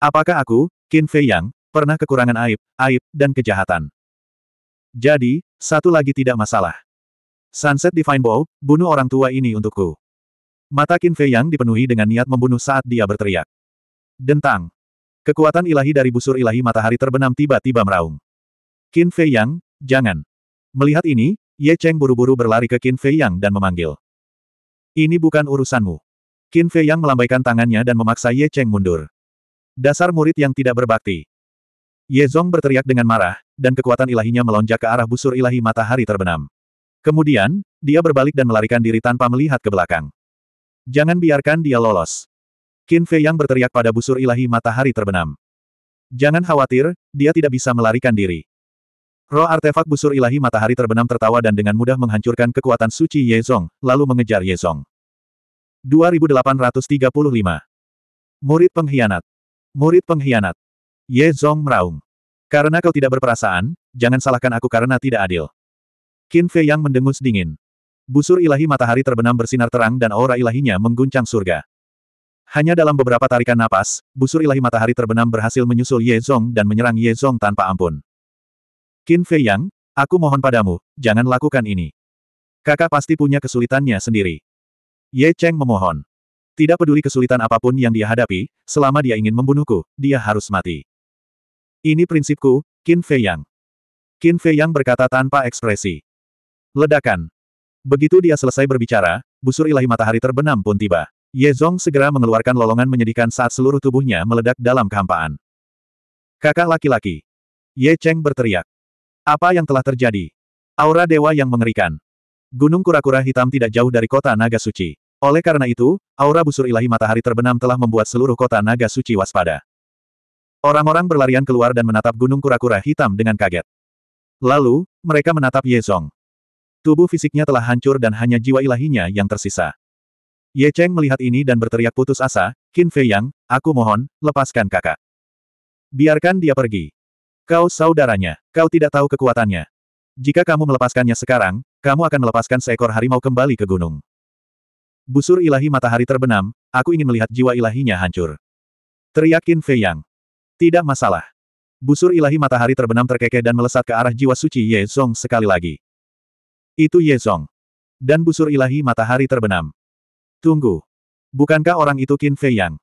S1: Apakah aku, Qin Fei Yang, pernah kekurangan aib, aib, dan kejahatan? Jadi, satu lagi tidak masalah. Sunset Divine Bow, bunuh orang tua ini untukku. Mata Qin Fei Yang dipenuhi dengan niat membunuh saat dia berteriak. Dentang. Kekuatan ilahi dari busur ilahi matahari terbenam tiba-tiba meraung. Qin Fei Yang, jangan. Melihat ini, Ye Cheng buru-buru berlari ke Qin Fei Yang dan memanggil. Ini bukan urusanmu. Qin Fei Yang melambaikan tangannya dan memaksa Ye Cheng mundur. Dasar murid yang tidak berbakti. Ye Zong berteriak dengan marah, dan kekuatan ilahinya melonjak ke arah busur ilahi matahari terbenam. Kemudian, dia berbalik dan melarikan diri tanpa melihat ke belakang. Jangan biarkan dia lolos. Qin Fei Yang berteriak pada busur ilahi matahari terbenam. Jangan khawatir, dia tidak bisa melarikan diri. Roh artefak busur ilahi matahari terbenam tertawa dan dengan mudah menghancurkan kekuatan suci Ye Zong, lalu mengejar Yezong. 2835 Murid pengkhianat. Murid pengkhianat. Yezong meraung. Karena kau tidak berperasaan, jangan salahkan aku karena tidak adil. Qin Fei yang mendengus dingin. Busur ilahi matahari terbenam bersinar terang dan aura ilahinya mengguncang surga. Hanya dalam beberapa tarikan napas, busur ilahi matahari terbenam berhasil menyusul Ye Zong dan menyerang Ye Zong tanpa ampun. Qin Fei Yang, aku mohon padamu, jangan lakukan ini. Kakak pasti punya kesulitannya sendiri. Ye Cheng memohon. Tidak peduli kesulitan apapun yang dia hadapi, selama dia ingin membunuhku, dia harus mati. Ini prinsipku, Qin Fei Yang. Qin Fei Yang berkata tanpa ekspresi. Ledakan. Begitu dia selesai berbicara, busur ilahi matahari terbenam pun tiba. Ye Zong segera mengeluarkan lolongan menyedihkan saat seluruh tubuhnya meledak dalam kehampaan. Kakak laki-laki. Ye Cheng berteriak. Apa yang telah terjadi? Aura dewa yang mengerikan. Gunung kura-kura hitam tidak jauh dari kota naga suci. Oleh karena itu, aura busur ilahi matahari terbenam telah membuat seluruh kota naga suci waspada. Orang-orang berlarian keluar dan menatap gunung kura-kura hitam dengan kaget. Lalu, mereka menatap Ye Yezong. Tubuh fisiknya telah hancur dan hanya jiwa ilahinya yang tersisa. Ye Cheng melihat ini dan berteriak putus asa, Qin Fei Yang, aku mohon, lepaskan kakak. Biarkan dia pergi. Kau saudaranya, kau tidak tahu kekuatannya. Jika kamu melepaskannya sekarang, kamu akan melepaskan seekor harimau kembali ke gunung. Busur ilahi matahari terbenam, aku ingin melihat jiwa ilahinya hancur. Teriakin Fei Yang. Tidak masalah. Busur ilahi matahari terbenam terkekeh dan melesat ke arah jiwa suci Ye Song sekali lagi. Itu Ye Song. Dan busur ilahi matahari terbenam. Tunggu. Bukankah orang itu Qin Fei Yang?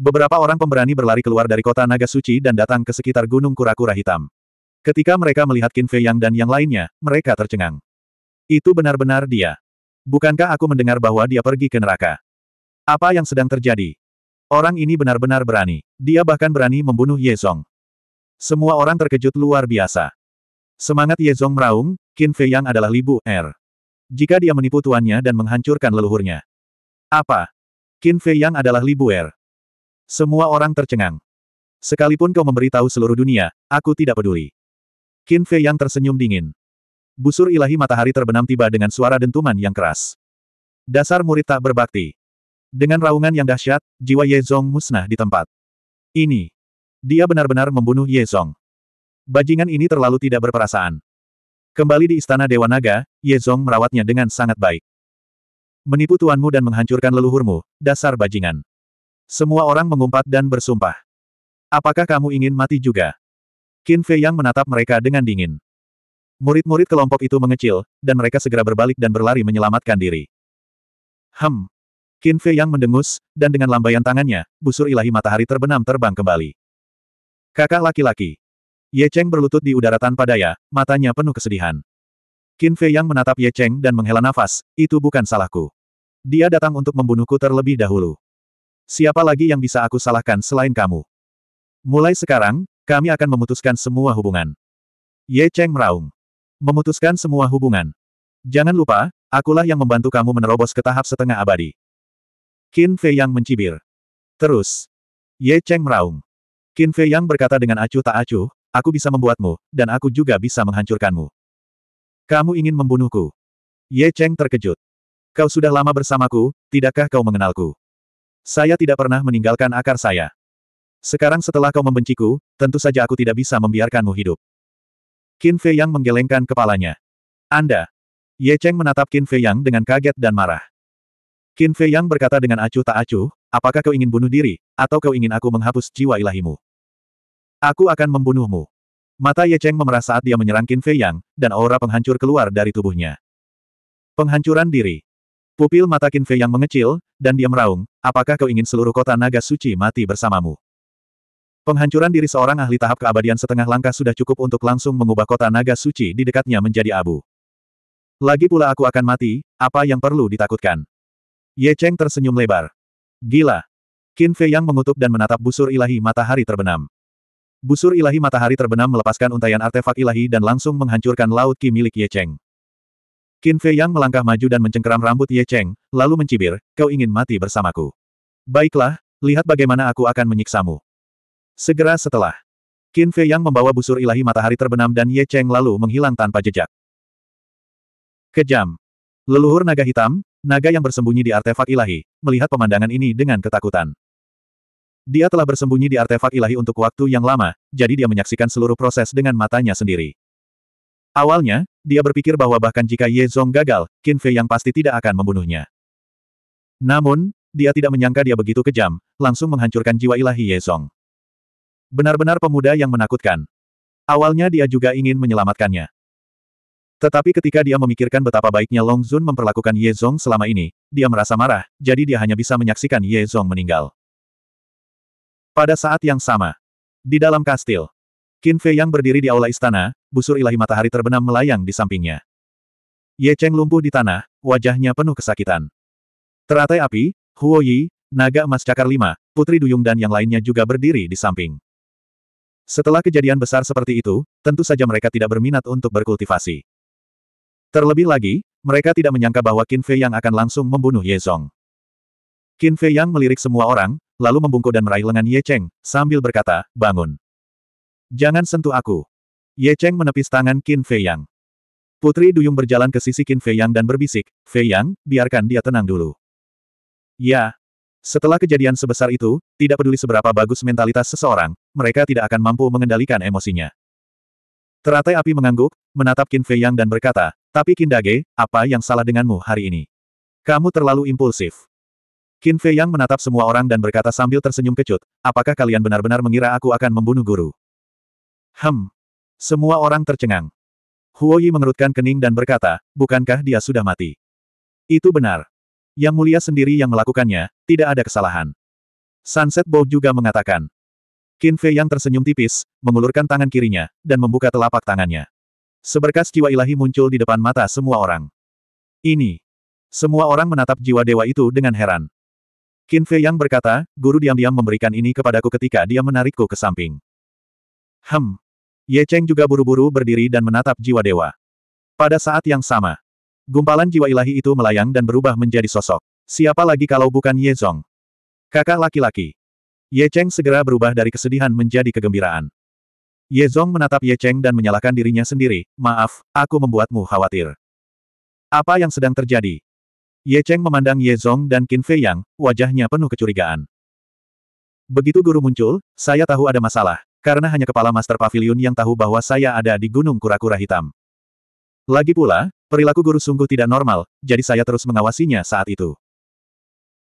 S1: Beberapa orang pemberani berlari keluar dari kota Naga Suci dan datang ke sekitar Gunung Kura-Kura Hitam. Ketika mereka melihat Qin Fei Yang dan yang lainnya, mereka tercengang. Itu benar-benar dia. Bukankah aku mendengar bahwa dia pergi ke neraka? Apa yang sedang terjadi? Orang ini benar-benar berani. Dia bahkan berani membunuh Ye Zong. Semua orang terkejut luar biasa. Semangat Ye Zong meraung, Qin Fei Yang adalah Libu Er. Jika dia menipu tuannya dan menghancurkan leluhurnya. Apa? Qin Fei Yang adalah Libu Er. Semua orang tercengang. Sekalipun kau memberitahu seluruh dunia, aku tidak peduli. Qin Fei yang tersenyum dingin. Busur ilahi matahari terbenam tiba dengan suara dentuman yang keras. Dasar murid tak berbakti. Dengan raungan yang dahsyat, jiwa Ye Zong musnah di tempat. Ini. Dia benar-benar membunuh Ye Zong. Bajingan ini terlalu tidak berperasaan. Kembali di Istana Dewa Naga, Ye Zong merawatnya dengan sangat baik. Menipu tuanmu dan menghancurkan leluhurmu, dasar bajingan. Semua orang mengumpat dan bersumpah. Apakah kamu ingin mati juga? Qin Fei Yang menatap mereka dengan dingin. Murid-murid kelompok itu mengecil, dan mereka segera berbalik dan berlari menyelamatkan diri. Hem. Qin Fei Yang mendengus, dan dengan lambaian tangannya, busur ilahi matahari terbenam terbang kembali. Kakak laki-laki. Ye Cheng berlutut di udara tanpa daya, matanya penuh kesedihan. Qin Fei Yang menatap Ye Cheng dan menghela nafas, itu bukan salahku. Dia datang untuk membunuhku terlebih dahulu. Siapa lagi yang bisa aku salahkan selain kamu? Mulai sekarang, kami akan memutuskan semua hubungan. Ye Cheng meraung. Memutuskan semua hubungan. Jangan lupa, akulah yang membantu kamu menerobos ke tahap setengah abadi. Qin Fei Yang mencibir. Terus. Ye Cheng meraung. Qin Fei Yang berkata dengan acuh tak acuh, aku bisa membuatmu, dan aku juga bisa menghancurkanmu. Kamu ingin membunuhku. Ye Cheng terkejut. Kau sudah lama bersamaku, tidakkah kau mengenalku? Saya tidak pernah meninggalkan akar saya. Sekarang setelah kau membenciku, tentu saja aku tidak bisa membiarkanmu hidup. Qin Fei Yang menggelengkan kepalanya. Anda. Ye Cheng menatap Qin Fei Yang dengan kaget dan marah. Qin Fei Yang berkata dengan acuh tak acuh, apakah kau ingin bunuh diri, atau kau ingin aku menghapus jiwa ilahimu? Aku akan membunuhmu. Mata Ye Cheng memerah saat dia menyerang Qin Fei Yang, dan aura penghancur keluar dari tubuhnya. Penghancuran diri. Pupil mata Kinfei yang mengecil, dan dia meraung, apakah kau ingin seluruh kota naga suci mati bersamamu? Penghancuran diri seorang ahli tahap keabadian setengah langkah sudah cukup untuk langsung mengubah kota naga suci di dekatnya menjadi abu. Lagi pula aku akan mati, apa yang perlu ditakutkan? Ye Cheng tersenyum lebar. Gila! Qin Fei Yang mengutuk dan menatap busur ilahi matahari terbenam. Busur ilahi matahari terbenam melepaskan untaian artefak ilahi dan langsung menghancurkan laut ki milik Ye Cheng. Qin Fei Yang melangkah maju dan mencengkeram rambut Ye Cheng, lalu mencibir, kau ingin mati bersamaku. Baiklah, lihat bagaimana aku akan menyiksamu. Segera setelah, Qin Fei Yang membawa busur ilahi matahari terbenam dan Ye Cheng lalu menghilang tanpa jejak. Kejam. Leluhur naga hitam, naga yang bersembunyi di artefak ilahi, melihat pemandangan ini dengan ketakutan. Dia telah bersembunyi di artefak ilahi untuk waktu yang lama, jadi dia menyaksikan seluruh proses dengan matanya sendiri. Awalnya, dia berpikir bahwa bahkan jika Ye Zong gagal, Qin Fei yang pasti tidak akan membunuhnya. Namun, dia tidak menyangka dia begitu kejam, langsung menghancurkan jiwa ilahi Ye Zong. Benar-benar pemuda yang menakutkan. Awalnya dia juga ingin menyelamatkannya. Tetapi ketika dia memikirkan betapa baiknya Long Zun memperlakukan Ye Zong selama ini, dia merasa marah, jadi dia hanya bisa menyaksikan Ye Zong meninggal. Pada saat yang sama, di dalam kastil, Qin Fei yang berdiri di aula istana, busur ilahi matahari terbenam melayang di sampingnya. Ye Cheng lumpuh di tanah, wajahnya penuh kesakitan. Teratai api, Huo Yi, naga emas cakar lima, Putri Duyung dan yang lainnya juga berdiri di samping. Setelah kejadian besar seperti itu, tentu saja mereka tidak berminat untuk berkultivasi. Terlebih lagi, mereka tidak menyangka bahwa Qin Fei yang akan langsung membunuh Ye Zong. Qin Fei yang melirik semua orang, lalu membungkuk dan meraih lengan Ye Cheng, sambil berkata, bangun. Jangan sentuh aku. Ye Cheng menepis tangan Qin Fei Yang. Putri Duyung berjalan ke sisi Qin Fei Yang dan berbisik, Fei Yang, biarkan dia tenang dulu. Ya. Setelah kejadian sebesar itu, tidak peduli seberapa bagus mentalitas seseorang, mereka tidak akan mampu mengendalikan emosinya. Teratai api mengangguk, menatap Qin Fei Yang dan berkata, tapi Qin Dage, apa yang salah denganmu hari ini? Kamu terlalu impulsif. Qin Fei Yang menatap semua orang dan berkata sambil tersenyum kecut, apakah kalian benar-benar mengira aku akan membunuh guru? Hem, semua orang tercengang. Huo Yi mengerutkan kening dan berkata, bukankah dia sudah mati? Itu benar. Yang mulia sendiri yang melakukannya, tidak ada kesalahan. Sunset Bow juga mengatakan. Qin Fei yang tersenyum tipis, mengulurkan tangan kirinya, dan membuka telapak tangannya. Seberkas jiwa ilahi muncul di depan mata semua orang. Ini. Semua orang menatap jiwa dewa itu dengan heran. Qin Fei yang berkata, guru diam-diam memberikan ini kepadaku ketika dia menarikku ke samping. Hem, Ye Cheng juga buru-buru berdiri dan menatap jiwa dewa. Pada saat yang sama, gumpalan jiwa ilahi itu melayang dan berubah menjadi sosok. Siapa lagi kalau bukan Ye Zong? Kakak laki-laki. Ye Cheng segera berubah dari kesedihan menjadi kegembiraan. Ye Zong menatap Ye Cheng dan menyalahkan dirinya sendiri, maaf, aku membuatmu khawatir. Apa yang sedang terjadi? Ye Cheng memandang Ye Zong dan Qin Fei Yang, wajahnya penuh kecurigaan. Begitu guru muncul, saya tahu ada masalah, karena hanya kepala Master Pavilion yang tahu bahwa saya ada di Gunung Kura-Kura Hitam. Lagi pula, perilaku guru sungguh tidak normal, jadi saya terus mengawasinya saat itu.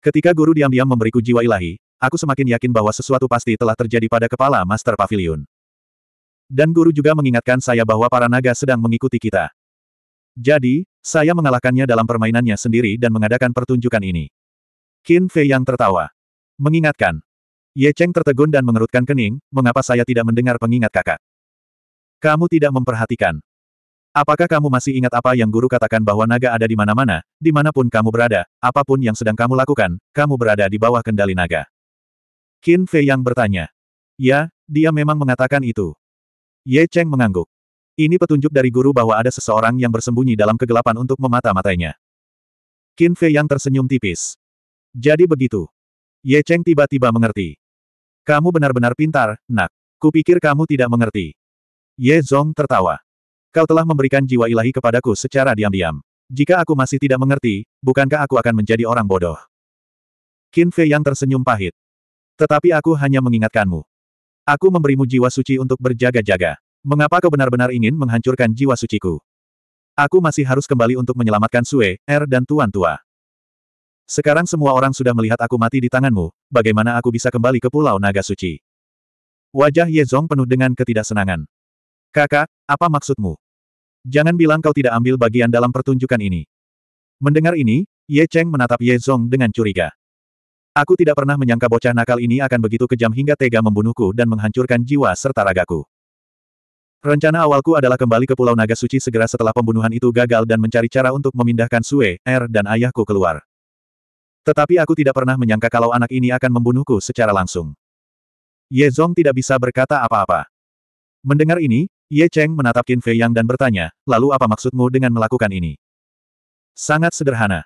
S1: Ketika guru diam-diam memberiku jiwa ilahi, aku semakin yakin bahwa sesuatu pasti telah terjadi pada kepala Master Pavilion. Dan guru juga mengingatkan saya bahwa para naga sedang mengikuti kita. Jadi, saya mengalahkannya dalam permainannya sendiri dan mengadakan pertunjukan ini. Qin Fei yang tertawa. Mengingatkan, Ye Cheng tertegun dan mengerutkan kening, mengapa saya tidak mendengar pengingat kakak? Kamu tidak memperhatikan. Apakah kamu masih ingat apa yang guru katakan bahwa naga ada di mana-mana, dimanapun kamu berada, apapun yang sedang kamu lakukan, kamu berada di bawah kendali naga? Qin Fei yang bertanya. Ya, dia memang mengatakan itu. Ye Cheng mengangguk. Ini petunjuk dari guru bahwa ada seseorang yang bersembunyi dalam kegelapan untuk memata-matainya. Qin Fei yang tersenyum tipis. Jadi begitu. Ye Cheng tiba-tiba mengerti. Kamu benar-benar pintar, nak. Kupikir kamu tidak mengerti. Ye Zong tertawa. Kau telah memberikan jiwa ilahi kepadaku secara diam-diam. Jika aku masih tidak mengerti, bukankah aku akan menjadi orang bodoh? Qin Fei yang tersenyum pahit. Tetapi aku hanya mengingatkanmu. Aku memberimu jiwa suci untuk berjaga-jaga. Mengapa kau benar-benar ingin menghancurkan jiwa suciku? Aku masih harus kembali untuk menyelamatkan Sue, Er dan Tuan Tua. Sekarang semua orang sudah melihat aku mati di tanganmu, bagaimana aku bisa kembali ke Pulau Naga Suci? Wajah Ye Zong penuh dengan ketidaksenangan. Kakak, apa maksudmu? Jangan bilang kau tidak ambil bagian dalam pertunjukan ini. Mendengar ini, Ye Cheng menatap Ye Zong dengan curiga. Aku tidak pernah menyangka bocah nakal ini akan begitu kejam hingga tega membunuhku dan menghancurkan jiwa serta ragaku. Rencana awalku adalah kembali ke Pulau Naga Suci segera setelah pembunuhan itu gagal dan mencari cara untuk memindahkan Sue, Er, dan ayahku keluar. Tetapi aku tidak pernah menyangka kalau anak ini akan membunuhku secara langsung. Ye Zong tidak bisa berkata apa-apa. Mendengar ini, Ye Cheng menatap Qin Fei Yang dan bertanya, lalu apa maksudmu dengan melakukan ini? Sangat sederhana.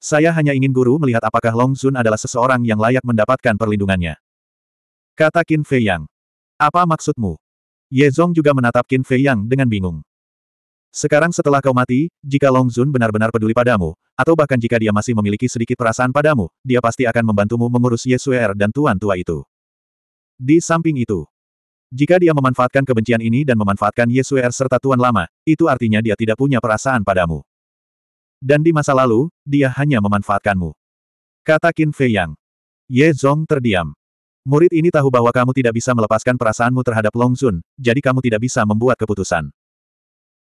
S1: Saya hanya ingin guru melihat apakah Long Zun adalah seseorang yang layak mendapatkan perlindungannya. Kata Qin Fei Yang. Apa maksudmu? Ye Zong juga menatap Qin Fei Yang dengan bingung. Sekarang setelah kau mati, jika Long Zun benar-benar peduli padamu, atau bahkan jika dia masih memiliki sedikit perasaan padamu, dia pasti akan membantumu mengurus Yesuer er dan tuan tua itu. Di samping itu, jika dia memanfaatkan kebencian ini dan memanfaatkan Yesuer er serta tuan lama, itu artinya dia tidak punya perasaan padamu. Dan di masa lalu, dia hanya memanfaatkanmu. Kata Qin Fei Yang. Ye Zong terdiam. Murid ini tahu bahwa kamu tidak bisa melepaskan perasaanmu terhadap Long Zun, jadi kamu tidak bisa membuat keputusan.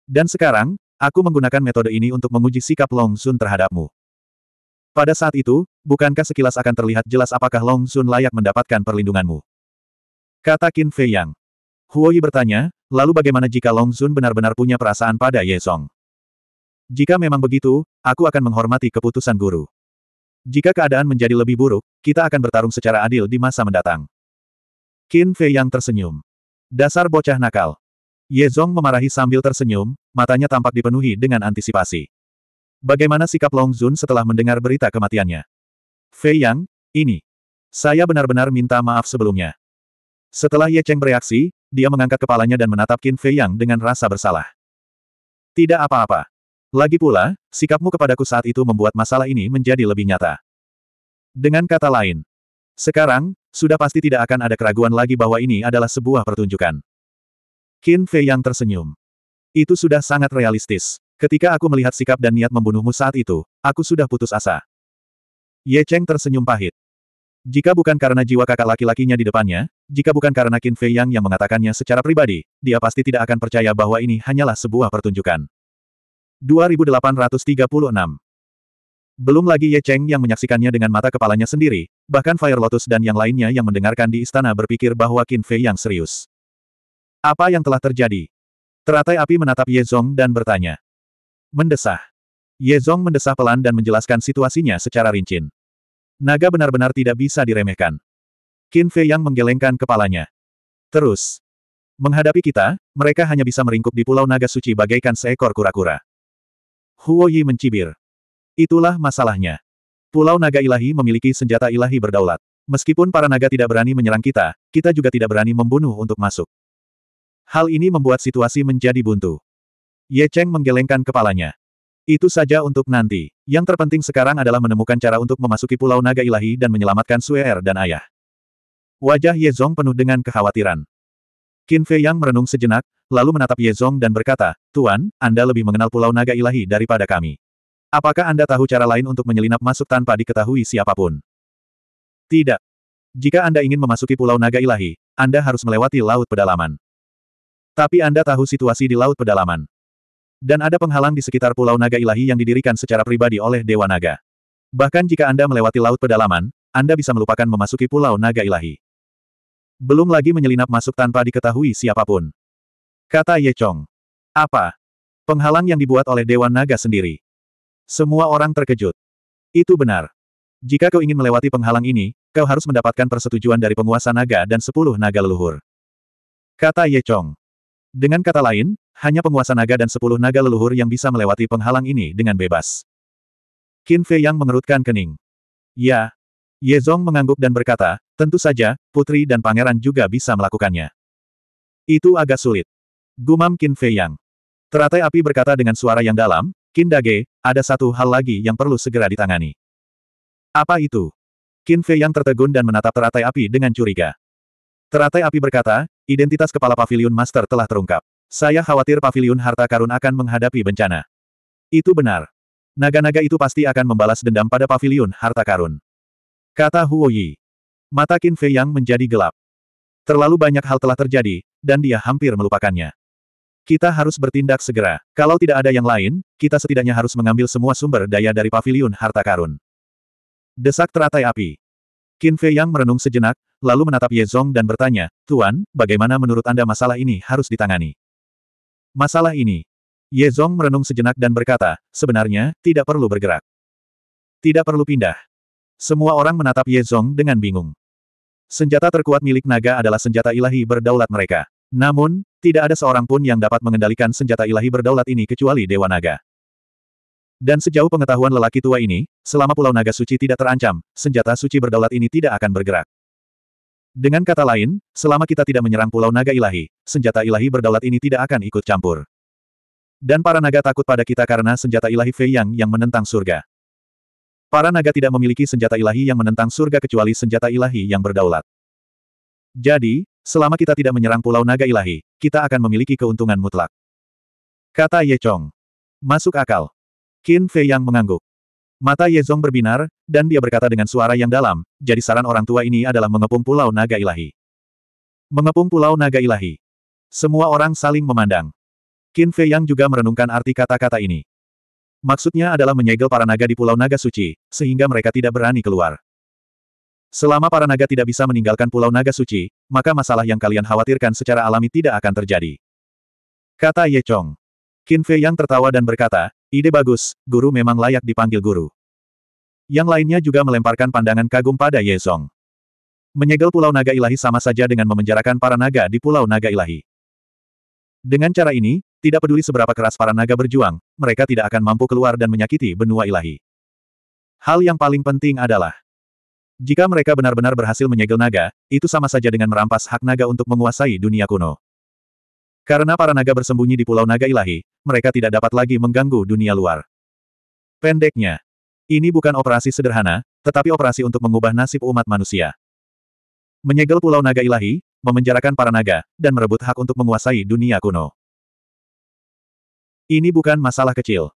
S1: Dan sekarang, aku menggunakan metode ini untuk menguji sikap Long Sun terhadapmu. Pada saat itu, bukankah sekilas akan terlihat jelas apakah Long Sun layak mendapatkan perlindunganmu? Kata Qin Fei Yang. Huoyi bertanya, lalu bagaimana jika Long Sun benar-benar punya perasaan pada Ye Song? Jika memang begitu, aku akan menghormati keputusan guru. Jika keadaan menjadi lebih buruk, kita akan bertarung secara adil di masa mendatang. Qin Fei Yang tersenyum. Dasar bocah nakal. Ye Yezong memarahi sambil tersenyum, matanya tampak dipenuhi dengan antisipasi. Bagaimana sikap Long Zun setelah mendengar berita kematiannya? Fei Yang, ini. Saya benar-benar minta maaf sebelumnya. Setelah Ye Cheng bereaksi, dia mengangkat kepalanya dan menatap Qin Fei Yang dengan rasa bersalah. Tidak apa-apa. Lagi pula, sikapmu kepadaku saat itu membuat masalah ini menjadi lebih nyata. Dengan kata lain, sekarang, sudah pasti tidak akan ada keraguan lagi bahwa ini adalah sebuah pertunjukan. Qin Fei yang tersenyum. Itu sudah sangat realistis. Ketika aku melihat sikap dan niat membunuhmu saat itu, aku sudah putus asa. Ye Cheng tersenyum pahit. Jika bukan karena jiwa kakak laki-lakinya di depannya, jika bukan karena Qin Fei Yang yang mengatakannya secara pribadi, dia pasti tidak akan percaya bahwa ini hanyalah sebuah pertunjukan. 2836 belum lagi Ye Cheng yang menyaksikannya dengan mata kepalanya sendiri, bahkan Fire Lotus dan yang lainnya yang mendengarkan di istana berpikir bahwa Qin Fei yang serius. Apa yang telah terjadi? Teratai api menatap Ye Zong dan bertanya. Mendesah. Ye Zong mendesah pelan dan menjelaskan situasinya secara rinci. Naga benar-benar tidak bisa diremehkan. Qin Fei yang menggelengkan kepalanya. Terus. Menghadapi kita, mereka hanya bisa meringkuk di Pulau Naga Suci bagaikan seekor kura-kura. Huo Yi mencibir. Itulah masalahnya. Pulau Naga Ilahi memiliki senjata ilahi berdaulat. Meskipun para naga tidak berani menyerang kita, kita juga tidak berani membunuh untuk masuk. Hal ini membuat situasi menjadi buntu. Ye Cheng menggelengkan kepalanya. Itu saja untuk nanti. Yang terpenting sekarang adalah menemukan cara untuk memasuki Pulau Naga Ilahi dan menyelamatkan Er dan ayah. Wajah Ye Zong penuh dengan kekhawatiran. Qin Fei Yang merenung sejenak, lalu menatap Ye Zong dan berkata, Tuan, Anda lebih mengenal Pulau Naga Ilahi daripada kami. Apakah Anda tahu cara lain untuk menyelinap masuk tanpa diketahui siapapun? Tidak. Jika Anda ingin memasuki Pulau Naga Ilahi, Anda harus melewati Laut Pedalaman. Tapi Anda tahu situasi di Laut Pedalaman. Dan ada penghalang di sekitar Pulau Naga Ilahi yang didirikan secara pribadi oleh Dewa Naga. Bahkan jika Anda melewati Laut Pedalaman, Anda bisa melupakan memasuki Pulau Naga Ilahi. Belum lagi menyelinap masuk tanpa diketahui siapapun. Kata Ye Chong. Apa? Penghalang yang dibuat oleh Dewa Naga sendiri. Semua orang terkejut. Itu benar. Jika kau ingin melewati penghalang ini, kau harus mendapatkan persetujuan dari penguasa naga dan sepuluh naga leluhur. Kata Ye Chong. Dengan kata lain, hanya penguasa naga dan sepuluh naga leluhur yang bisa melewati penghalang ini dengan bebas. Qin Fei yang mengerutkan kening. Ya. Ye Zong mengangguk dan berkata, tentu saja, putri dan pangeran juga bisa melakukannya. Itu agak sulit. Gumam Qin Fei yang. Teratai api berkata dengan suara yang dalam, Qin Dage, ada satu hal lagi yang perlu segera ditangani. Apa itu? Qin Fei yang tertegun dan menatap teratai api dengan curiga. Teratai api berkata, Identitas kepala pavilion master telah terungkap. Saya khawatir pavilion harta karun akan menghadapi bencana. Itu benar. Naga-naga itu pasti akan membalas dendam pada pavilion harta karun. Kata Huo Yi. Mata Qin Fei Yang menjadi gelap. Terlalu banyak hal telah terjadi, dan dia hampir melupakannya. Kita harus bertindak segera. Kalau tidak ada yang lain, kita setidaknya harus mengambil semua sumber daya dari pavilion harta karun. Desak teratai api. Qin Fei Yang merenung sejenak, lalu menatap Ye Zong dan bertanya, Tuan, bagaimana menurut Anda masalah ini harus ditangani? Masalah ini. Ye Zong merenung sejenak dan berkata, sebenarnya, tidak perlu bergerak. Tidak perlu pindah. Semua orang menatap Ye Zong dengan bingung. Senjata terkuat milik naga adalah senjata ilahi berdaulat mereka. Namun, tidak ada seorang pun yang dapat mengendalikan senjata ilahi berdaulat ini kecuali Dewa Naga. Dan sejauh pengetahuan lelaki tua ini, selama Pulau Naga Suci tidak terancam, senjata suci berdaulat ini tidak akan bergerak. Dengan kata lain, selama kita tidak menyerang Pulau Naga Ilahi, senjata ilahi berdaulat ini tidak akan ikut campur. Dan para naga takut pada kita karena senjata ilahi Fei Yang yang menentang surga. Para naga tidak memiliki senjata ilahi yang menentang surga kecuali senjata ilahi yang berdaulat. Jadi, selama kita tidak menyerang Pulau Naga Ilahi, kita akan memiliki keuntungan mutlak. Kata Ye Chong. Masuk akal. Qin Fei yang mengangguk. Mata Ye Yezong berbinar, dan dia berkata dengan suara yang dalam, jadi saran orang tua ini adalah mengepung pulau naga ilahi. Mengepung pulau naga ilahi. Semua orang saling memandang. Qin Fei yang juga merenungkan arti kata-kata ini. Maksudnya adalah menyegel para naga di pulau naga suci, sehingga mereka tidak berani keluar. Selama para naga tidak bisa meninggalkan pulau naga suci, maka masalah yang kalian khawatirkan secara alami tidak akan terjadi. Kata Ye Chong. Qin Fei yang tertawa dan berkata, Ide bagus, guru memang layak dipanggil guru. Yang lainnya juga melemparkan pandangan kagum pada Ye Yezong. Menyegel Pulau Naga Ilahi sama saja dengan memenjarakan para naga di Pulau Naga Ilahi. Dengan cara ini, tidak peduli seberapa keras para naga berjuang, mereka tidak akan mampu keluar dan menyakiti benua ilahi. Hal yang paling penting adalah, jika mereka benar-benar berhasil menyegel naga, itu sama saja dengan merampas hak naga untuk menguasai dunia kuno. Karena para naga bersembunyi di Pulau Naga Ilahi, mereka tidak dapat lagi mengganggu dunia luar. Pendeknya, ini bukan operasi sederhana, tetapi operasi untuk mengubah nasib umat manusia. Menyegel Pulau Naga Ilahi, memenjarakan para naga, dan merebut hak untuk menguasai dunia kuno. Ini bukan masalah kecil.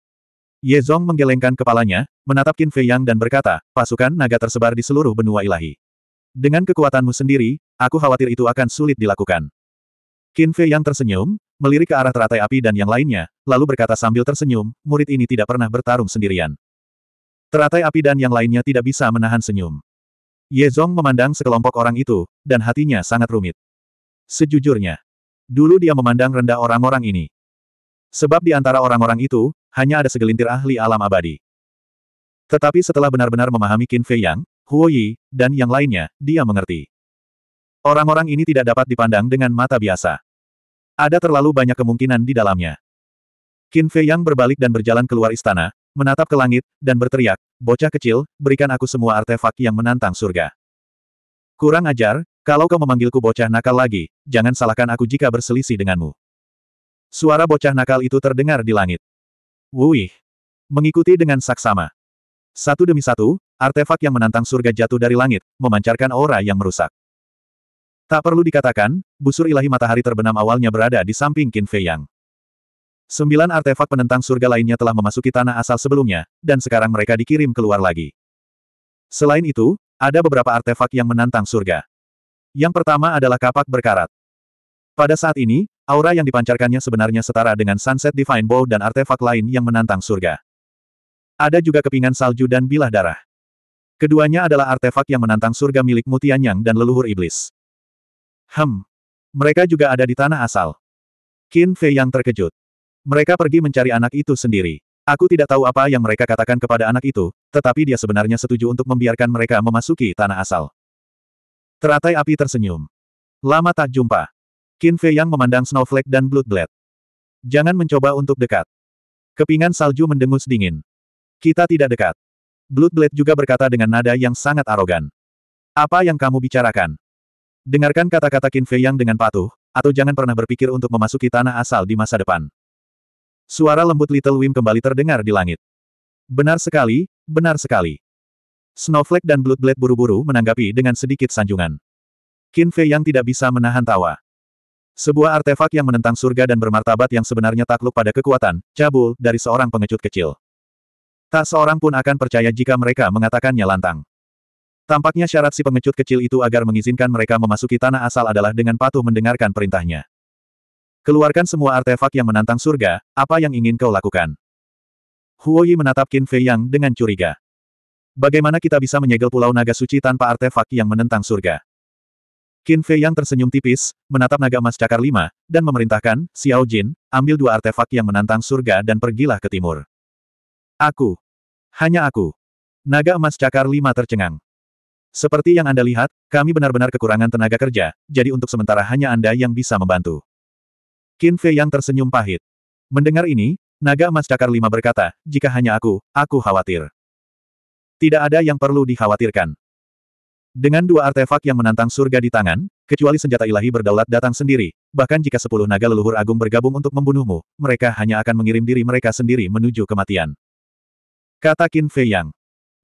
S1: Ye Zong menggelengkan kepalanya, menatap Qin Fei Yang dan berkata, pasukan naga tersebar di seluruh benua ilahi. Dengan kekuatanmu sendiri, aku khawatir itu akan sulit dilakukan. Qin Fei yang tersenyum, melirik ke arah teratai api dan yang lainnya, lalu berkata sambil tersenyum, murid ini tidak pernah bertarung sendirian. Teratai api dan yang lainnya tidak bisa menahan senyum. Ye Zong memandang sekelompok orang itu, dan hatinya sangat rumit. Sejujurnya, dulu dia memandang rendah orang-orang ini. Sebab di antara orang-orang itu, hanya ada segelintir ahli alam abadi. Tetapi setelah benar-benar memahami Qin Fei Yang, Huo Yi, dan yang lainnya, dia mengerti. Orang-orang ini tidak dapat dipandang dengan mata biasa. Ada terlalu banyak kemungkinan di dalamnya. Qin Fei Yang berbalik dan berjalan keluar istana, menatap ke langit, dan berteriak, bocah kecil, berikan aku semua artefak yang menantang surga. Kurang ajar, kalau kau memanggilku bocah nakal lagi, jangan salahkan aku jika berselisih denganmu. Suara bocah nakal itu terdengar di langit. Wuih! Mengikuti dengan saksama. Satu demi satu, artefak yang menantang surga jatuh dari langit, memancarkan aura yang merusak. Tak perlu dikatakan, busur ilahi matahari terbenam awalnya berada di samping Qin Fei Yang. Sembilan artefak penentang surga lainnya telah memasuki tanah asal sebelumnya, dan sekarang mereka dikirim keluar lagi. Selain itu, ada beberapa artefak yang menantang surga. Yang pertama adalah kapak berkarat. Pada saat ini, aura yang dipancarkannya sebenarnya setara dengan Sunset Divine Bow dan artefak lain yang menantang surga. Ada juga kepingan salju dan bilah darah. Keduanya adalah artefak yang menantang surga milik Mutianyang dan leluhur iblis. Hem. Mereka juga ada di tanah asal. Qin Fei yang terkejut. Mereka pergi mencari anak itu sendiri. Aku tidak tahu apa yang mereka katakan kepada anak itu, tetapi dia sebenarnya setuju untuk membiarkan mereka memasuki tanah asal. Teratai api tersenyum. Lama tak jumpa. Qin Fei yang memandang Snowflake dan Bloodblade. Jangan mencoba untuk dekat. Kepingan salju mendengus dingin. Kita tidak dekat. Bloodblade juga berkata dengan nada yang sangat arogan. Apa yang kamu bicarakan? Dengarkan kata-kata Qin Fei Yang dengan patuh, atau jangan pernah berpikir untuk memasuki tanah asal di masa depan. Suara lembut Little Wim kembali terdengar di langit. Benar sekali, benar sekali. Snowflake dan Bloodblade buru-buru menanggapi dengan sedikit sanjungan. Qin Fei Yang tidak bisa menahan tawa. Sebuah artefak yang menentang surga dan bermartabat yang sebenarnya takluk pada kekuatan, cabul, dari seorang pengecut kecil. Tak seorang pun akan percaya jika mereka mengatakannya lantang. Tampaknya syarat si pengecut kecil itu agar mengizinkan mereka memasuki tanah asal adalah dengan patuh mendengarkan perintahnya. Keluarkan semua artefak yang menantang surga, apa yang ingin kau lakukan? Huoyi menatap Qin Fei Yang dengan curiga. Bagaimana kita bisa menyegel Pulau Naga Suci tanpa artefak yang menentang surga? Qin Fei Yang tersenyum tipis, menatap naga emas cakar lima, dan memerintahkan, Xiao Jin, ambil dua artefak yang menantang surga dan pergilah ke timur. Aku. Hanya aku. Naga emas cakar lima tercengang. Seperti yang Anda lihat, kami benar-benar kekurangan tenaga kerja, jadi untuk sementara hanya Anda yang bisa membantu. Qin Fei yang tersenyum pahit. Mendengar ini, Naga Emas Cakar Lima berkata, jika hanya aku, aku khawatir. Tidak ada yang perlu dikhawatirkan. Dengan dua artefak yang menantang surga di tangan, kecuali senjata ilahi berdaulat datang sendiri, bahkan jika sepuluh naga leluhur agung bergabung untuk membunuhmu, mereka hanya akan mengirim diri mereka sendiri menuju kematian. Kata Qin Fei Yang.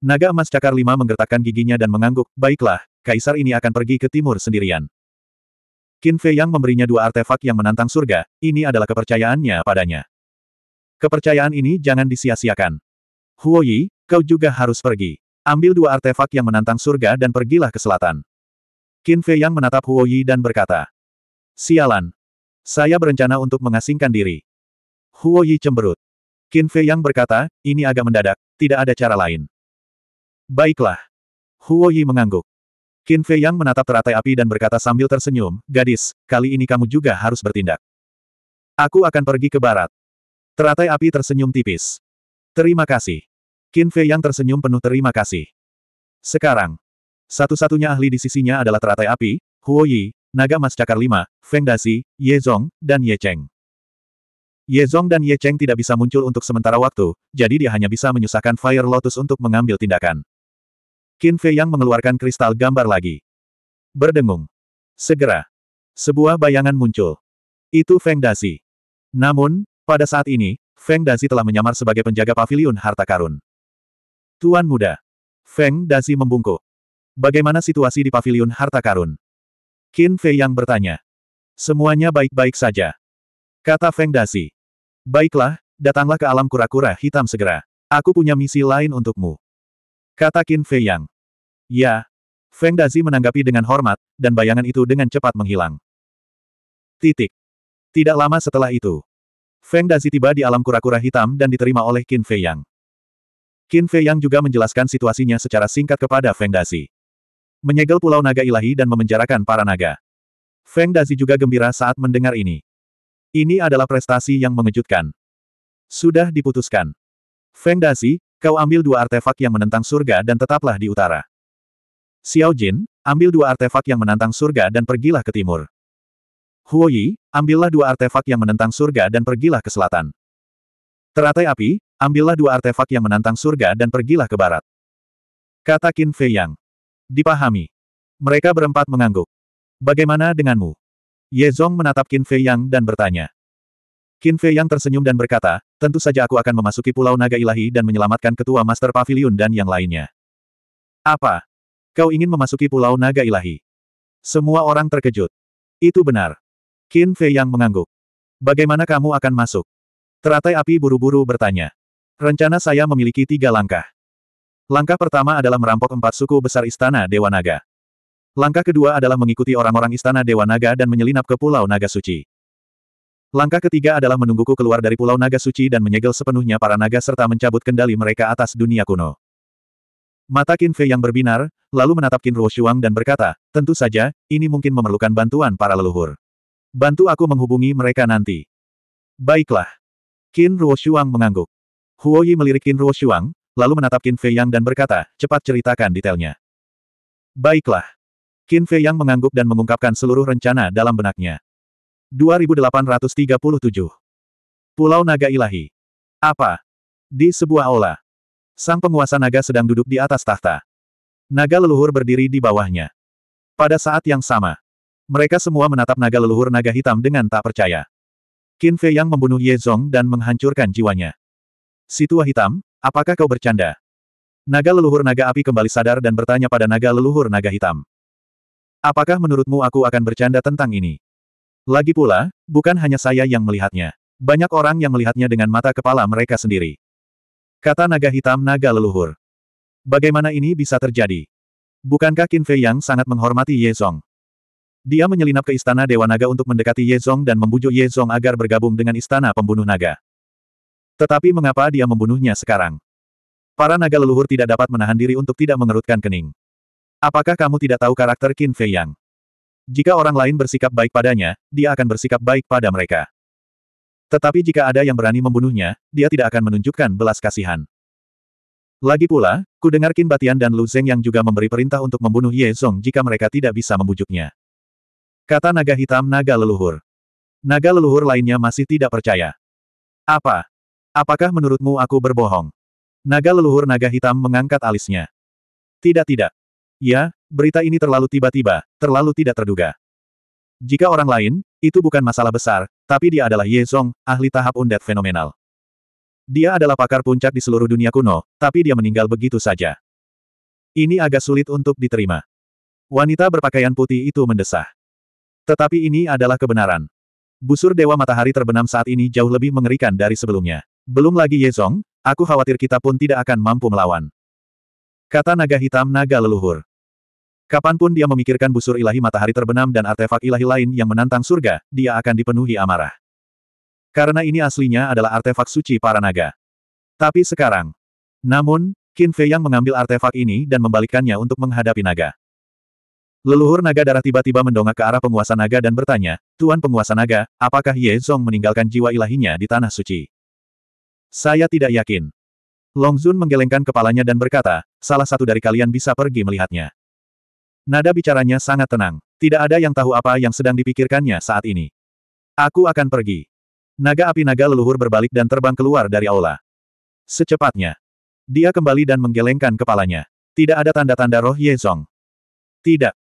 S1: Naga emas cakar lima menggertakkan giginya dan mengangguk, baiklah, kaisar ini akan pergi ke timur sendirian. Qin Fei yang memberinya dua artefak yang menantang surga, ini adalah kepercayaannya padanya. Kepercayaan ini jangan disia-siakan. Huo Yi, kau juga harus pergi. Ambil dua artefak yang menantang surga dan pergilah ke selatan. Qin Fei yang menatap Huo Yi dan berkata, Sialan. Saya berencana untuk mengasingkan diri. Huo Yi cemberut. Qin Fei yang berkata, ini agak mendadak, tidak ada cara lain. Baiklah. Huo Yi mengangguk. Qin Fei Yang menatap teratai api dan berkata sambil tersenyum, Gadis, kali ini kamu juga harus bertindak. Aku akan pergi ke barat. Teratai api tersenyum tipis. Terima kasih. Qin Fei Yang tersenyum penuh terima kasih. Sekarang, satu-satunya ahli di sisinya adalah teratai api, Huo Yi, Naga Mas Cakar Lima, Feng Dasi, Ye Zong, dan Ye Cheng. Ye Zong dan Ye Cheng tidak bisa muncul untuk sementara waktu, jadi dia hanya bisa menyusahkan Fire Lotus untuk mengambil tindakan. Qin Fei Yang mengeluarkan kristal gambar lagi. Berdengung. Segera. Sebuah bayangan muncul. Itu Feng Dasi. Namun, pada saat ini, Feng Dasi telah menyamar sebagai penjaga pavilion harta karun. Tuan muda. Feng Dasi membungkuk. Bagaimana situasi di pavilion harta karun? Qin Fei Yang bertanya. Semuanya baik-baik saja. Kata Feng Dasi. Baiklah, datanglah ke alam kura-kura hitam segera. Aku punya misi lain untukmu. Kata Qin Fei Yang. Ya. Feng Dazi menanggapi dengan hormat, dan bayangan itu dengan cepat menghilang. Titik. Tidak lama setelah itu, Feng Dazi tiba di alam kura-kura hitam dan diterima oleh Qin Fei Yang. Qin Fei Yang juga menjelaskan situasinya secara singkat kepada Feng Dazi. Menyegel Pulau Naga Ilahi dan memenjarakan para naga. Feng Dazi juga gembira saat mendengar ini. Ini adalah prestasi yang mengejutkan. Sudah diputuskan. Feng Dazi, Kau ambil dua artefak yang menentang surga dan tetaplah di utara. Xiao Jin, ambil dua artefak yang menentang surga dan pergilah ke timur. Huo Yi, ambillah dua artefak yang menentang surga dan pergilah ke selatan. Teratai api, ambillah dua artefak yang menentang surga dan pergilah ke barat. Kata Qin Fei Yang. Dipahami. Mereka berempat mengangguk. Bagaimana denganmu? Ye Zong menatap Qin Fei Yang dan bertanya. Qin Fei yang tersenyum dan berkata, tentu saja aku akan memasuki Pulau Naga Ilahi dan menyelamatkan Ketua Master Pavilion dan yang lainnya. Apa? Kau ingin memasuki Pulau Naga Ilahi? Semua orang terkejut. Itu benar. Qin Fei yang mengangguk. Bagaimana kamu akan masuk? Teratai api buru-buru bertanya. Rencana saya memiliki tiga langkah. Langkah pertama adalah merampok empat suku besar Istana Dewa Naga. Langkah kedua adalah mengikuti orang-orang Istana Dewa Naga dan menyelinap ke Pulau Naga Suci. Langkah ketiga adalah menungguku keluar dari Pulau Naga Suci dan menyegel sepenuhnya para naga serta mencabut kendali mereka atas dunia kuno. Mata Qin Fei yang berbinar, lalu menatap Qin Ruo Shuang dan berkata, tentu saja, ini mungkin memerlukan bantuan para leluhur. Bantu aku menghubungi mereka nanti. Baiklah. Qin Ruo Shuang mengangguk. Huo Yi melirik Qin Ruo Shuang, lalu menatap Qin Fei Yang dan berkata, cepat ceritakan detailnya. Baiklah. Qin Fei Yang mengangguk dan mengungkapkan seluruh rencana dalam benaknya. 2837. Pulau Naga Ilahi. Apa? Di sebuah aula. Sang penguasa naga sedang duduk di atas tahta. Naga leluhur berdiri di bawahnya. Pada saat yang sama, mereka semua menatap naga leluhur naga hitam dengan tak percaya. Qin Fei yang membunuh Ye Zong dan menghancurkan jiwanya. situa hitam, apakah kau bercanda? Naga leluhur naga api kembali sadar dan bertanya pada naga leluhur naga hitam. Apakah menurutmu aku akan bercanda tentang ini? Lagi pula, bukan hanya saya yang melihatnya. Banyak orang yang melihatnya dengan mata kepala mereka sendiri. Kata naga hitam naga leluhur. Bagaimana ini bisa terjadi? Bukankah Qin Fei yang sangat menghormati Ye Zong? Dia menyelinap ke istana Dewa Naga untuk mendekati Ye Zong dan membujuk Ye Zong agar bergabung dengan istana pembunuh naga. Tetapi mengapa dia membunuhnya sekarang? Para naga leluhur tidak dapat menahan diri untuk tidak mengerutkan kening. Apakah kamu tidak tahu karakter Qin Fei Yang? Jika orang lain bersikap baik padanya, dia akan bersikap baik pada mereka. Tetapi jika ada yang berani membunuhnya, dia tidak akan menunjukkan belas kasihan. Lagi pula, ku dengar Qin Batian dan Lu Zeng yang juga memberi perintah untuk membunuh Ye Zong jika mereka tidak bisa membujuknya. Kata naga hitam naga leluhur. Naga leluhur lainnya masih tidak percaya. Apa? Apakah menurutmu aku berbohong? Naga leluhur naga hitam mengangkat alisnya. Tidak tidak. Ya, berita ini terlalu tiba-tiba, terlalu tidak terduga. Jika orang lain, itu bukan masalah besar, tapi dia adalah Ye Zong, ahli tahap undead fenomenal. Dia adalah pakar puncak di seluruh dunia kuno, tapi dia meninggal begitu saja. Ini agak sulit untuk diterima. Wanita berpakaian putih itu mendesah. Tetapi ini adalah kebenaran. Busur Dewa Matahari terbenam saat ini jauh lebih mengerikan dari sebelumnya. Belum lagi Ye Zong. aku khawatir kita pun tidak akan mampu melawan. Kata naga hitam naga leluhur. Kapanpun dia memikirkan busur ilahi matahari terbenam dan artefak ilahi lain yang menantang surga, dia akan dipenuhi amarah. Karena ini aslinya adalah artefak suci para naga. Tapi sekarang. Namun, Qin Fei yang mengambil artefak ini dan membalikkannya untuk menghadapi naga. Leluhur naga darah tiba-tiba mendongak ke arah penguasa naga dan bertanya, Tuan penguasa naga, apakah Ye Zong meninggalkan jiwa ilahinya di tanah suci? Saya tidak yakin. Long Zun menggelengkan kepalanya dan berkata, salah satu dari kalian bisa pergi melihatnya. Nada bicaranya sangat tenang. Tidak ada yang tahu apa yang sedang dipikirkannya saat ini. Aku akan pergi. Naga api naga leluhur berbalik dan terbang keluar dari aula. Secepatnya. Dia kembali dan menggelengkan kepalanya. Tidak ada tanda-tanda roh Yezong. Tidak.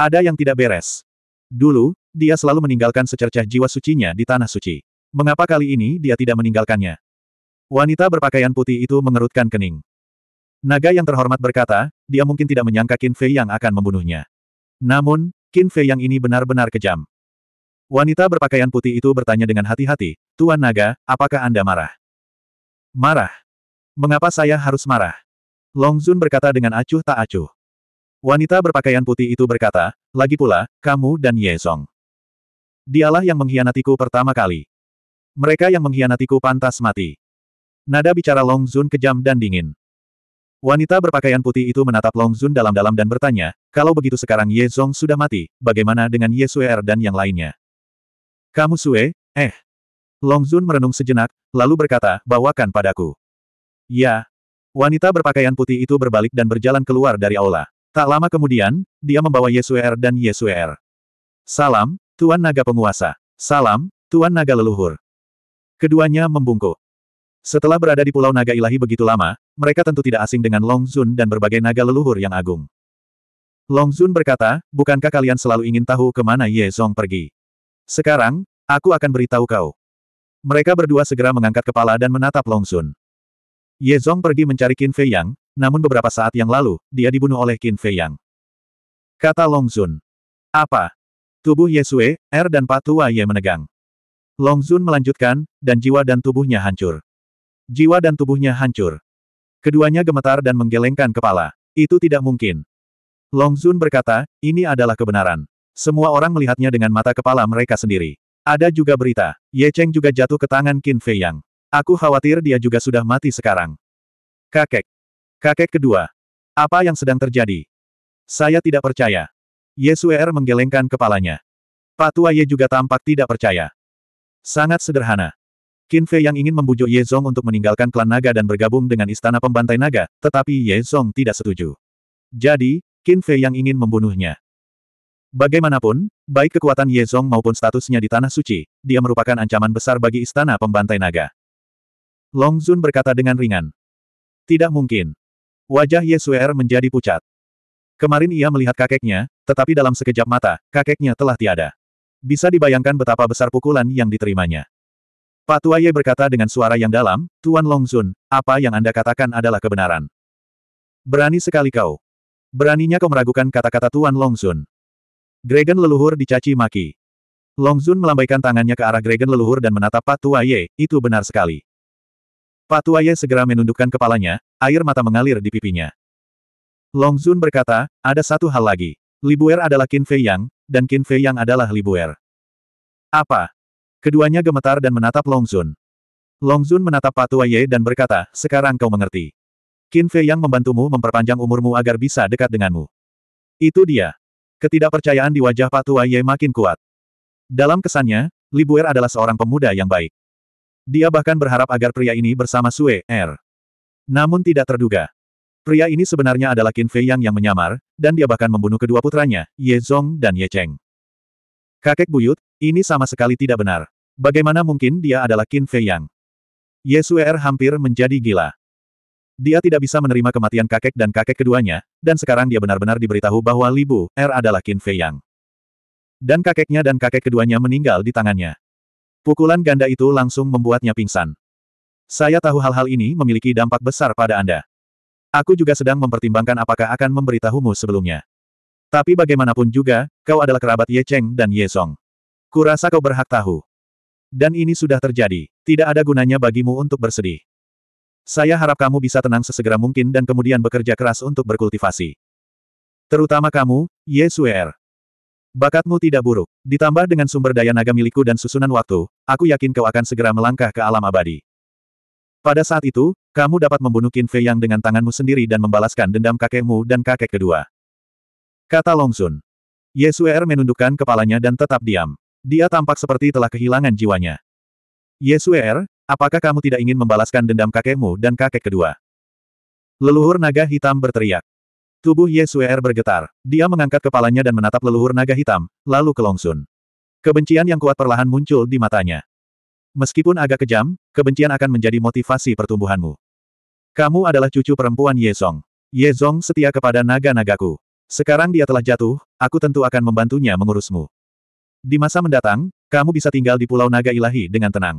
S1: Ada yang tidak beres. Dulu, dia selalu meninggalkan secercah jiwa sucinya di Tanah Suci. Mengapa kali ini dia tidak meninggalkannya? Wanita berpakaian putih itu mengerutkan kening. Naga yang terhormat berkata, dia mungkin tidak menyangka Qin Fei yang akan membunuhnya. Namun, Qin Fei yang ini benar-benar kejam. Wanita berpakaian putih itu bertanya dengan hati-hati, Tuan Naga, apakah Anda marah? Marah. Mengapa saya harus marah? Long Zun berkata dengan acuh tak acuh. Wanita berpakaian putih itu berkata, lagi pula, kamu dan Ye Song. Dialah yang mengkhianatiku pertama kali. Mereka yang mengkhianatiku pantas mati. Nada bicara Long Zun kejam dan dingin. Wanita berpakaian putih itu menatap Long Zun dalam-dalam dan bertanya, kalau begitu sekarang Ye Zong sudah mati, bagaimana dengan Ye Sue Er dan yang lainnya? Kamu Sue, eh. Long Zun merenung sejenak, lalu berkata, bawakan padaku. Ya. Wanita berpakaian putih itu berbalik dan berjalan keluar dari aula. Tak lama kemudian, dia membawa Ye Sue Er dan Ye Sue Er. Salam, Tuan Naga Penguasa. Salam, Tuan Naga Leluhur. Keduanya membungkuk. Setelah berada di Pulau Naga Ilahi begitu lama, mereka tentu tidak asing dengan Long Zun dan berbagai naga leluhur yang agung. Long Zun berkata, bukankah kalian selalu ingin tahu kemana Ye Zong pergi? Sekarang, aku akan beritahu kau. Mereka berdua segera mengangkat kepala dan menatap Long Zun. Ye Zong pergi mencari Qin Fei Yang, namun beberapa saat yang lalu, dia dibunuh oleh Qin Fei Yang. Kata Long Zun. Apa? Tubuh Ye Sue, Er dan Patua Ye menegang. Long Zun melanjutkan, dan jiwa dan tubuhnya hancur. Jiwa dan tubuhnya hancur. Keduanya gemetar dan menggelengkan kepala. Itu tidak mungkin. Long Zun berkata, ini adalah kebenaran. Semua orang melihatnya dengan mata kepala mereka sendiri. Ada juga berita, Ye Cheng juga jatuh ke tangan Qin Fei Yang. Aku khawatir dia juga sudah mati sekarang. Kakek. Kakek kedua. Apa yang sedang terjadi? Saya tidak percaya. Ye Suer menggelengkan kepalanya. Patua Tua Ye juga tampak tidak percaya. Sangat sederhana. Qin Fei yang ingin membujuk Ye Zong untuk meninggalkan klan naga dan bergabung dengan istana pembantai naga, tetapi Ye Zong tidak setuju. Jadi, Qin Fei yang ingin membunuhnya. Bagaimanapun, baik kekuatan Ye Zong maupun statusnya di Tanah Suci, dia merupakan ancaman besar bagi istana pembantai naga. Long Zun berkata dengan ringan. Tidak mungkin. Wajah Ye Suer menjadi pucat. Kemarin ia melihat kakeknya, tetapi dalam sekejap mata, kakeknya telah tiada. Bisa dibayangkan betapa besar pukulan yang diterimanya. Pak berkata dengan suara yang dalam, Tuan Longzun, apa yang Anda katakan adalah kebenaran. Berani sekali kau. Beraninya kau meragukan kata-kata Tuan Longzun. Gregan leluhur dicaci maki. Longzun melambaikan tangannya ke arah Gregan leluhur dan menatap Pak itu benar sekali. Pak segera menundukkan kepalanya, air mata mengalir di pipinya. Longzun berkata, ada satu hal lagi. Libuer adalah Qin Fei Yang, dan Qin Fei Yang adalah Libuer. Apa? Keduanya gemetar dan menatap Long Zun. Long Zun menatap Patua Ye dan berkata, sekarang kau mengerti. Qin Fei yang membantumu memperpanjang umurmu agar bisa dekat denganmu. Itu dia. Ketidakpercayaan di wajah Patua Ye makin kuat. Dalam kesannya, Li Buer adalah seorang pemuda yang baik. Dia bahkan berharap agar pria ini bersama Sue, Er. Namun tidak terduga. Pria ini sebenarnya adalah Qin Fei Yang yang menyamar, dan dia bahkan membunuh kedua putranya, Ye Zong dan Ye Cheng. Kakek buyut, ini sama sekali tidak benar. Bagaimana mungkin dia adalah Qin Fei Yang? Ye Suer hampir menjadi gila. Dia tidak bisa menerima kematian kakek dan kakek keduanya, dan sekarang dia benar-benar diberitahu bahwa Li Bu Er adalah Qin Fei Yang. Dan kakeknya dan kakek keduanya meninggal di tangannya. Pukulan ganda itu langsung membuatnya pingsan. Saya tahu hal-hal ini memiliki dampak besar pada Anda. Aku juga sedang mempertimbangkan apakah akan memberitahumu sebelumnya. Tapi bagaimanapun juga, kau adalah kerabat Ye Cheng dan Ye Song. Kurasa kau berhak tahu. Dan ini sudah terjadi. Tidak ada gunanya bagimu untuk bersedih. Saya harap kamu bisa tenang sesegera mungkin dan kemudian bekerja keras untuk berkultivasi. Terutama kamu, Yesuer. Bakatmu tidak buruk. Ditambah dengan sumber daya naga milikku dan susunan waktu, aku yakin kau akan segera melangkah ke alam abadi. Pada saat itu, kamu dapat membunuh Qin Fei Yang dengan tanganmu sendiri dan membalaskan dendam kakekmu dan kakek kedua. Kata Longsun. Yesuer menundukkan kepalanya dan tetap diam. Dia tampak seperti telah kehilangan jiwanya. Yesuer, apakah kamu tidak ingin membalaskan dendam kakekmu dan kakek kedua? Leluhur naga hitam berteriak. Tubuh Yesuer bergetar. Dia mengangkat kepalanya dan menatap leluhur naga hitam, lalu kelongsun. Kebencian yang kuat perlahan muncul di matanya. Meskipun agak kejam, kebencian akan menjadi motivasi pertumbuhanmu. Kamu adalah cucu perempuan Yezong. Yezong setia kepada naga-nagaku. Sekarang dia telah jatuh, aku tentu akan membantunya mengurusmu. Di masa mendatang, kamu bisa tinggal di Pulau Naga Ilahi dengan tenang.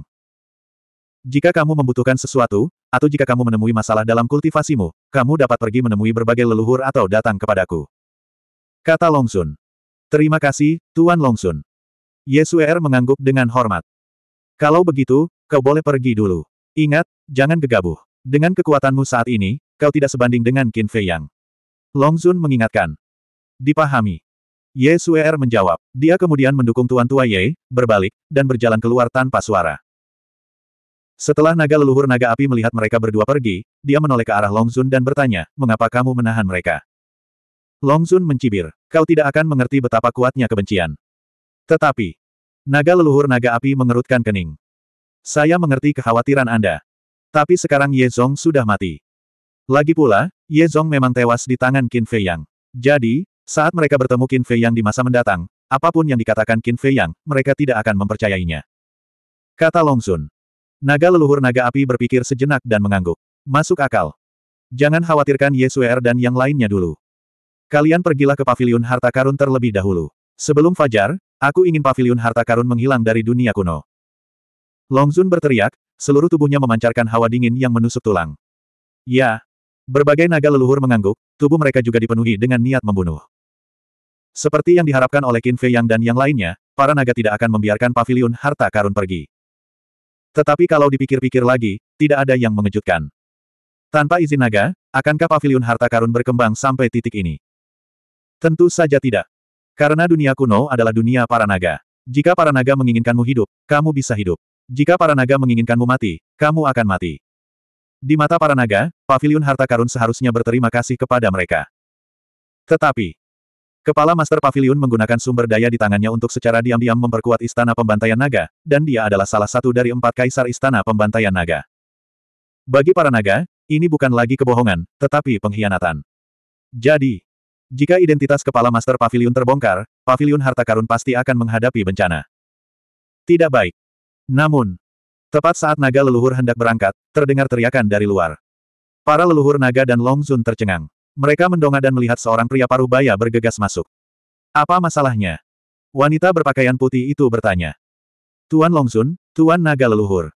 S1: Jika kamu membutuhkan sesuatu, atau jika kamu menemui masalah dalam kultivasimu, kamu dapat pergi menemui berbagai leluhur atau datang kepadaku. Kata Longsun. Terima kasih, Tuan Longsun. Yesuer mengangguk dengan hormat. Kalau begitu, kau boleh pergi dulu. Ingat, jangan gegabah. Dengan kekuatanmu saat ini, kau tidak sebanding dengan Qin Fei Yang. Longsun mengingatkan. Dipahami. Ye Suer menjawab. Dia kemudian mendukung Tuan Tua Ye, berbalik, dan berjalan keluar tanpa suara. Setelah naga leluhur naga api melihat mereka berdua pergi, dia menoleh ke arah Long Longzun dan bertanya, mengapa kamu menahan mereka? Long Longzun mencibir, kau tidak akan mengerti betapa kuatnya kebencian. Tetapi, naga leluhur naga api mengerutkan kening. Saya mengerti kekhawatiran Anda. Tapi sekarang Ye Zong sudah mati. Lagi pula, Ye Zong memang tewas di tangan Qin Fei Yang. Jadi, saat mereka bertemu Qin Fei Yang di masa mendatang, apapun yang dikatakan Qin Fei Yang, mereka tidak akan mempercayainya. Kata Long Sun. Naga leluhur naga api berpikir sejenak dan mengangguk. Masuk akal. Jangan khawatirkan Yesuer er dan yang lainnya dulu. Kalian pergilah ke pavilion harta karun terlebih dahulu. Sebelum fajar, aku ingin pavilion harta karun menghilang dari dunia kuno. Long Zun berteriak, seluruh tubuhnya memancarkan hawa dingin yang menusuk tulang. Ya. Berbagai naga leluhur mengangguk, tubuh mereka juga dipenuhi dengan niat membunuh. Seperti yang diharapkan oleh Qin Fei Yang dan yang lainnya, para naga tidak akan membiarkan pavilion harta karun pergi. Tetapi kalau dipikir-pikir lagi, tidak ada yang mengejutkan. Tanpa izin naga, akankah pavilion harta karun berkembang sampai titik ini? Tentu saja tidak. Karena dunia kuno adalah dunia para naga. Jika para naga menginginkanmu hidup, kamu bisa hidup. Jika para naga menginginkanmu mati, kamu akan mati. Di mata para naga, pavilion harta karun seharusnya berterima kasih kepada mereka. Tetapi, Kepala Master Pavilion menggunakan sumber daya di tangannya untuk secara diam-diam memperkuat Istana Pembantaian Naga, dan dia adalah salah satu dari empat kaisar Istana Pembantaian Naga. Bagi para naga, ini bukan lagi kebohongan, tetapi pengkhianatan. Jadi, jika identitas Kepala Master Pavilion terbongkar, Pavilion Harta Karun pasti akan menghadapi bencana. Tidak baik. Namun, tepat saat naga leluhur hendak berangkat, terdengar teriakan dari luar. Para leluhur naga dan Long Zun tercengang. Mereka mendongak dan melihat seorang pria parubaya bergegas masuk. Apa masalahnya? Wanita berpakaian putih itu bertanya. Tuan Longsun, Tuan Naga Leluhur.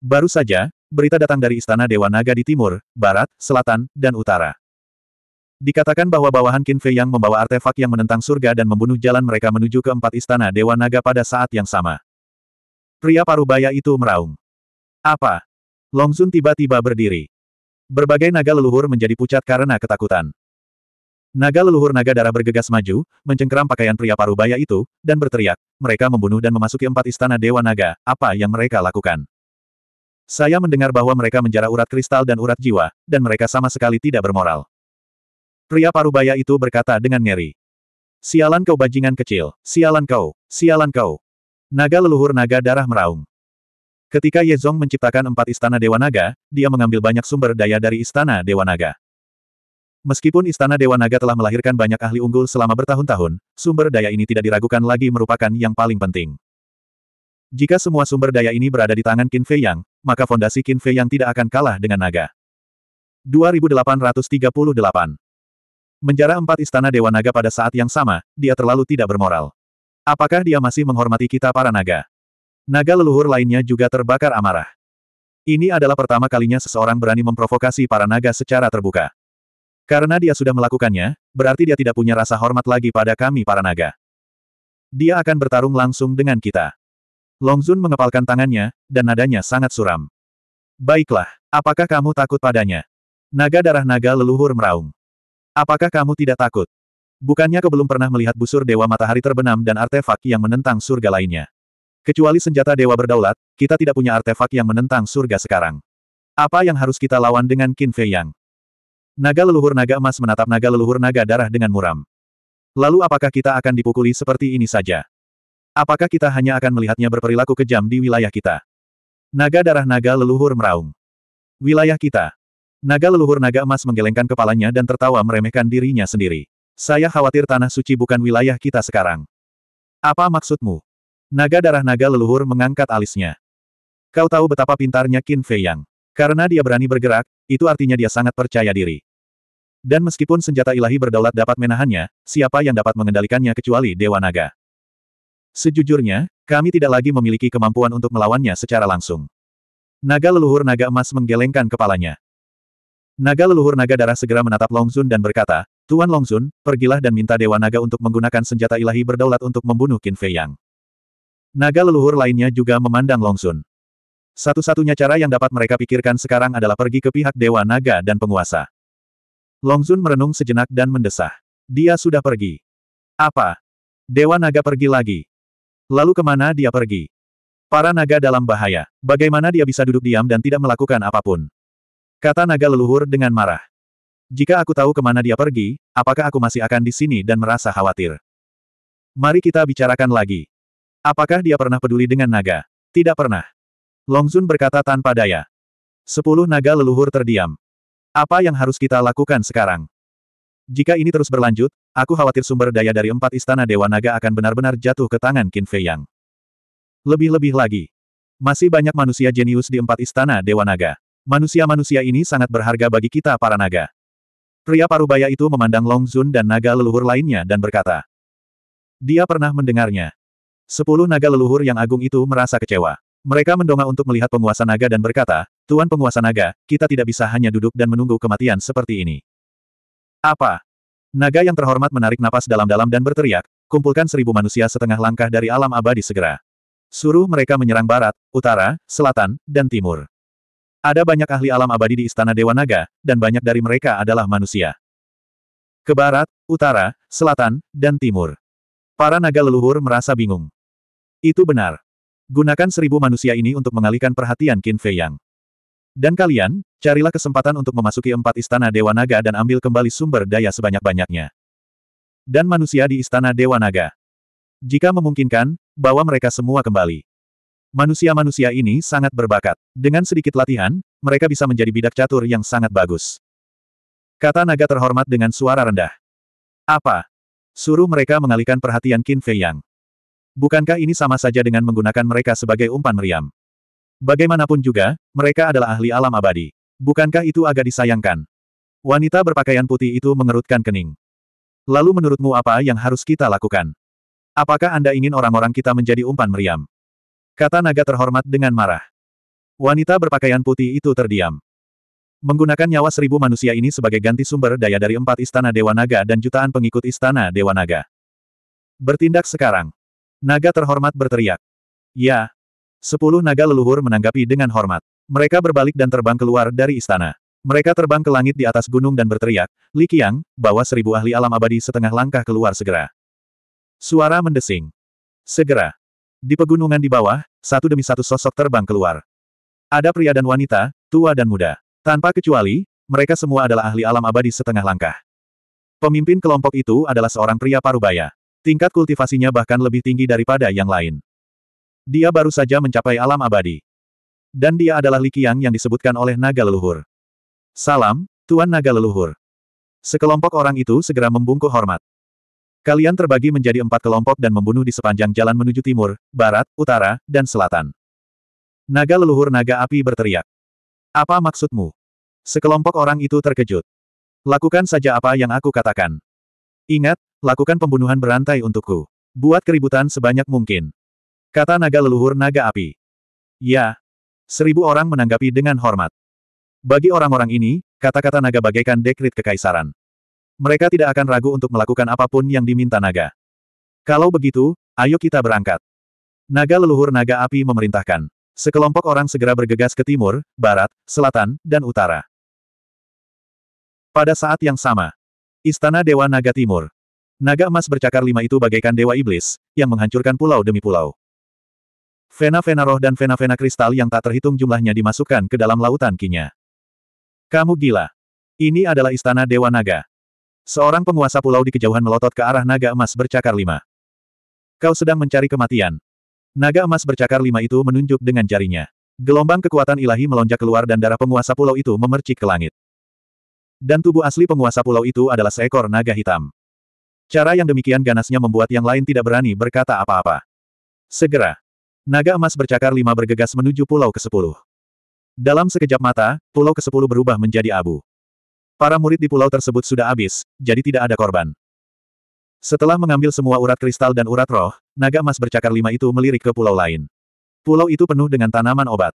S1: Baru saja, berita datang dari Istana Dewa Naga di timur, barat, selatan, dan utara. Dikatakan bahwa bawahan Qin Fei yang membawa artefak yang menentang surga dan membunuh jalan mereka menuju ke empat istana Dewa Naga pada saat yang sama. Pria parubaya itu meraung. Apa? Longzun tiba-tiba berdiri. Berbagai naga leluhur menjadi pucat karena ketakutan. Naga leluhur naga darah bergegas maju, mencengkeram pakaian pria parubaya itu, dan berteriak, mereka membunuh dan memasuki empat istana Dewa Naga, apa yang mereka lakukan? Saya mendengar bahwa mereka menjarah urat kristal dan urat jiwa, dan mereka sama sekali tidak bermoral. Pria parubaya itu berkata dengan ngeri. Sialan kau bajingan kecil, sialan kau, sialan kau. Naga leluhur naga darah meraung. Ketika Ye Yezong menciptakan empat istana Dewa Naga, dia mengambil banyak sumber daya dari istana Dewa Naga. Meskipun istana Dewa Naga telah melahirkan banyak ahli unggul selama bertahun-tahun, sumber daya ini tidak diragukan lagi merupakan yang paling penting. Jika semua sumber daya ini berada di tangan Qin Fei Yang, maka fondasi Qin Fei Yang tidak akan kalah dengan naga. 2838 Menjara empat istana Dewa Naga pada saat yang sama, dia terlalu tidak bermoral. Apakah dia masih menghormati kita para naga? Naga leluhur lainnya juga terbakar amarah. Ini adalah pertama kalinya seseorang berani memprovokasi para naga secara terbuka. Karena dia sudah melakukannya, berarti dia tidak punya rasa hormat lagi pada kami para naga. Dia akan bertarung langsung dengan kita. Longzun mengepalkan tangannya, dan nadanya sangat suram. Baiklah, apakah kamu takut padanya? Naga darah naga leluhur meraung. Apakah kamu tidak takut? Bukannya kau belum pernah melihat busur Dewa Matahari terbenam dan artefak yang menentang surga lainnya. Kecuali senjata dewa berdaulat, kita tidak punya artefak yang menentang surga sekarang. Apa yang harus kita lawan dengan Qin Fei Yang? Naga leluhur naga emas menatap naga leluhur naga darah dengan muram. Lalu apakah kita akan dipukuli seperti ini saja? Apakah kita hanya akan melihatnya berperilaku kejam di wilayah kita? Naga darah naga leluhur meraung. Wilayah kita. Naga leluhur naga emas menggelengkan kepalanya dan tertawa meremehkan dirinya sendiri. Saya khawatir tanah suci bukan wilayah kita sekarang. Apa maksudmu? Naga darah naga leluhur mengangkat alisnya. Kau tahu betapa pintarnya Qin Fei Yang. Karena dia berani bergerak, itu artinya dia sangat percaya diri. Dan meskipun senjata ilahi berdaulat dapat menahannya, siapa yang dapat mengendalikannya kecuali Dewa Naga? Sejujurnya, kami tidak lagi memiliki kemampuan untuk melawannya secara langsung. Naga leluhur naga emas menggelengkan kepalanya. Naga leluhur naga darah segera menatap Longzun dan berkata, Tuan Longzun, pergilah dan minta Dewa Naga untuk menggunakan senjata ilahi berdaulat untuk membunuh Qin Fei Yang. Naga leluhur lainnya juga memandang Longsun. Satu-satunya cara yang dapat mereka pikirkan sekarang adalah pergi ke pihak Dewa Naga dan penguasa. Longsun merenung sejenak dan mendesah. Dia sudah pergi. Apa? Dewa Naga pergi lagi. Lalu kemana dia pergi? Para naga dalam bahaya. Bagaimana dia bisa duduk diam dan tidak melakukan apapun? Kata naga leluhur dengan marah. Jika aku tahu kemana dia pergi, apakah aku masih akan di sini dan merasa khawatir? Mari kita bicarakan lagi. Apakah dia pernah peduli dengan naga? Tidak pernah. Longzun berkata tanpa daya. Sepuluh naga leluhur terdiam. Apa yang harus kita lakukan sekarang? Jika ini terus berlanjut, aku khawatir sumber daya dari empat istana Dewa Naga akan benar-benar jatuh ke tangan Qin Fei Yang. Lebih-lebih lagi. Masih banyak manusia jenius di empat istana Dewa Naga. Manusia-manusia ini sangat berharga bagi kita para naga. Pria parubaya itu memandang Long Zun dan naga leluhur lainnya dan berkata. Dia pernah mendengarnya. Sepuluh naga leluhur yang agung itu merasa kecewa. Mereka mendongak untuk melihat penguasa naga dan berkata, Tuan penguasa naga, kita tidak bisa hanya duduk dan menunggu kematian seperti ini. Apa? Naga yang terhormat menarik napas dalam-dalam dan berteriak, kumpulkan seribu manusia setengah langkah dari alam abadi segera. Suruh mereka menyerang barat, utara, selatan, dan timur. Ada banyak ahli alam abadi di Istana Dewa Naga, dan banyak dari mereka adalah manusia. Ke barat, utara, selatan, dan timur. Para naga leluhur merasa bingung. Itu benar. Gunakan seribu manusia ini untuk mengalihkan perhatian Qin Fei Yang. Dan kalian, carilah kesempatan untuk memasuki empat istana Dewa Naga dan ambil kembali sumber daya sebanyak-banyaknya. Dan manusia di istana Dewa Naga. Jika memungkinkan, bawa mereka semua kembali. Manusia-manusia ini sangat berbakat. Dengan sedikit latihan, mereka bisa menjadi bidak catur yang sangat bagus. Kata naga terhormat dengan suara rendah. Apa? Suruh mereka mengalihkan perhatian Qin Fei Yang. Bukankah ini sama saja dengan menggunakan mereka sebagai umpan meriam? Bagaimanapun juga, mereka adalah ahli alam abadi. Bukankah itu agak disayangkan? Wanita berpakaian putih itu mengerutkan kening. Lalu menurutmu apa yang harus kita lakukan? Apakah Anda ingin orang-orang kita menjadi umpan meriam? Kata naga terhormat dengan marah. Wanita berpakaian putih itu terdiam. Menggunakan nyawa seribu manusia ini sebagai ganti sumber daya dari empat istana Dewa Naga dan jutaan pengikut istana Dewa Naga. Bertindak sekarang. Naga terhormat berteriak. Ya. Sepuluh naga leluhur menanggapi dengan hormat. Mereka berbalik dan terbang keluar dari istana. Mereka terbang ke langit di atas gunung dan berteriak, Li Qiang, bawa seribu ahli alam abadi setengah langkah keluar segera. Suara mendesing. Segera. Di pegunungan di bawah, satu demi satu sosok terbang keluar. Ada pria dan wanita, tua dan muda. Tanpa kecuali, mereka semua adalah ahli alam abadi setengah langkah. Pemimpin kelompok itu adalah seorang pria parubaya. Tingkat kultivasinya bahkan lebih tinggi daripada yang lain. Dia baru saja mencapai alam abadi. Dan dia adalah Likiang yang disebutkan oleh naga leluhur. Salam, Tuan Naga Leluhur. Sekelompok orang itu segera membungkuk hormat. Kalian terbagi menjadi empat kelompok dan membunuh di sepanjang jalan menuju timur, barat, utara, dan selatan. Naga leluhur naga api berteriak. Apa maksudmu? Sekelompok orang itu terkejut. Lakukan saja apa yang aku katakan. Ingat, lakukan pembunuhan berantai untukku. Buat keributan sebanyak mungkin. Kata naga leluhur naga api. Ya. Seribu orang menanggapi dengan hormat. Bagi orang-orang ini, kata-kata naga bagaikan dekrit kekaisaran. Mereka tidak akan ragu untuk melakukan apapun yang diminta naga. Kalau begitu, ayo kita berangkat. Naga leluhur naga api memerintahkan. Sekelompok orang segera bergegas ke timur, barat, selatan, dan utara. Pada saat yang sama, Istana Dewa Naga Timur. Naga emas bercakar lima itu bagaikan dewa iblis, yang menghancurkan pulau demi pulau. Vena-vena roh dan vena-vena kristal yang tak terhitung jumlahnya dimasukkan ke dalam lautan kinya. Kamu gila. Ini adalah istana Dewa Naga. Seorang penguasa pulau di kejauhan melotot ke arah naga emas bercakar lima. Kau sedang mencari kematian. Naga emas bercakar lima itu menunjuk dengan jarinya. Gelombang kekuatan ilahi melonjak keluar dan darah penguasa pulau itu memercik ke langit. Dan tubuh asli penguasa pulau itu adalah seekor naga hitam. Cara yang demikian ganasnya membuat yang lain tidak berani berkata apa-apa. Segera. Naga emas bercakar lima bergegas menuju pulau ke-10. Dalam sekejap mata, pulau ke-10 berubah menjadi abu. Para murid di pulau tersebut sudah habis, jadi tidak ada korban. Setelah mengambil semua urat kristal dan urat roh, naga emas bercakar lima itu melirik ke pulau lain. Pulau itu penuh dengan tanaman obat.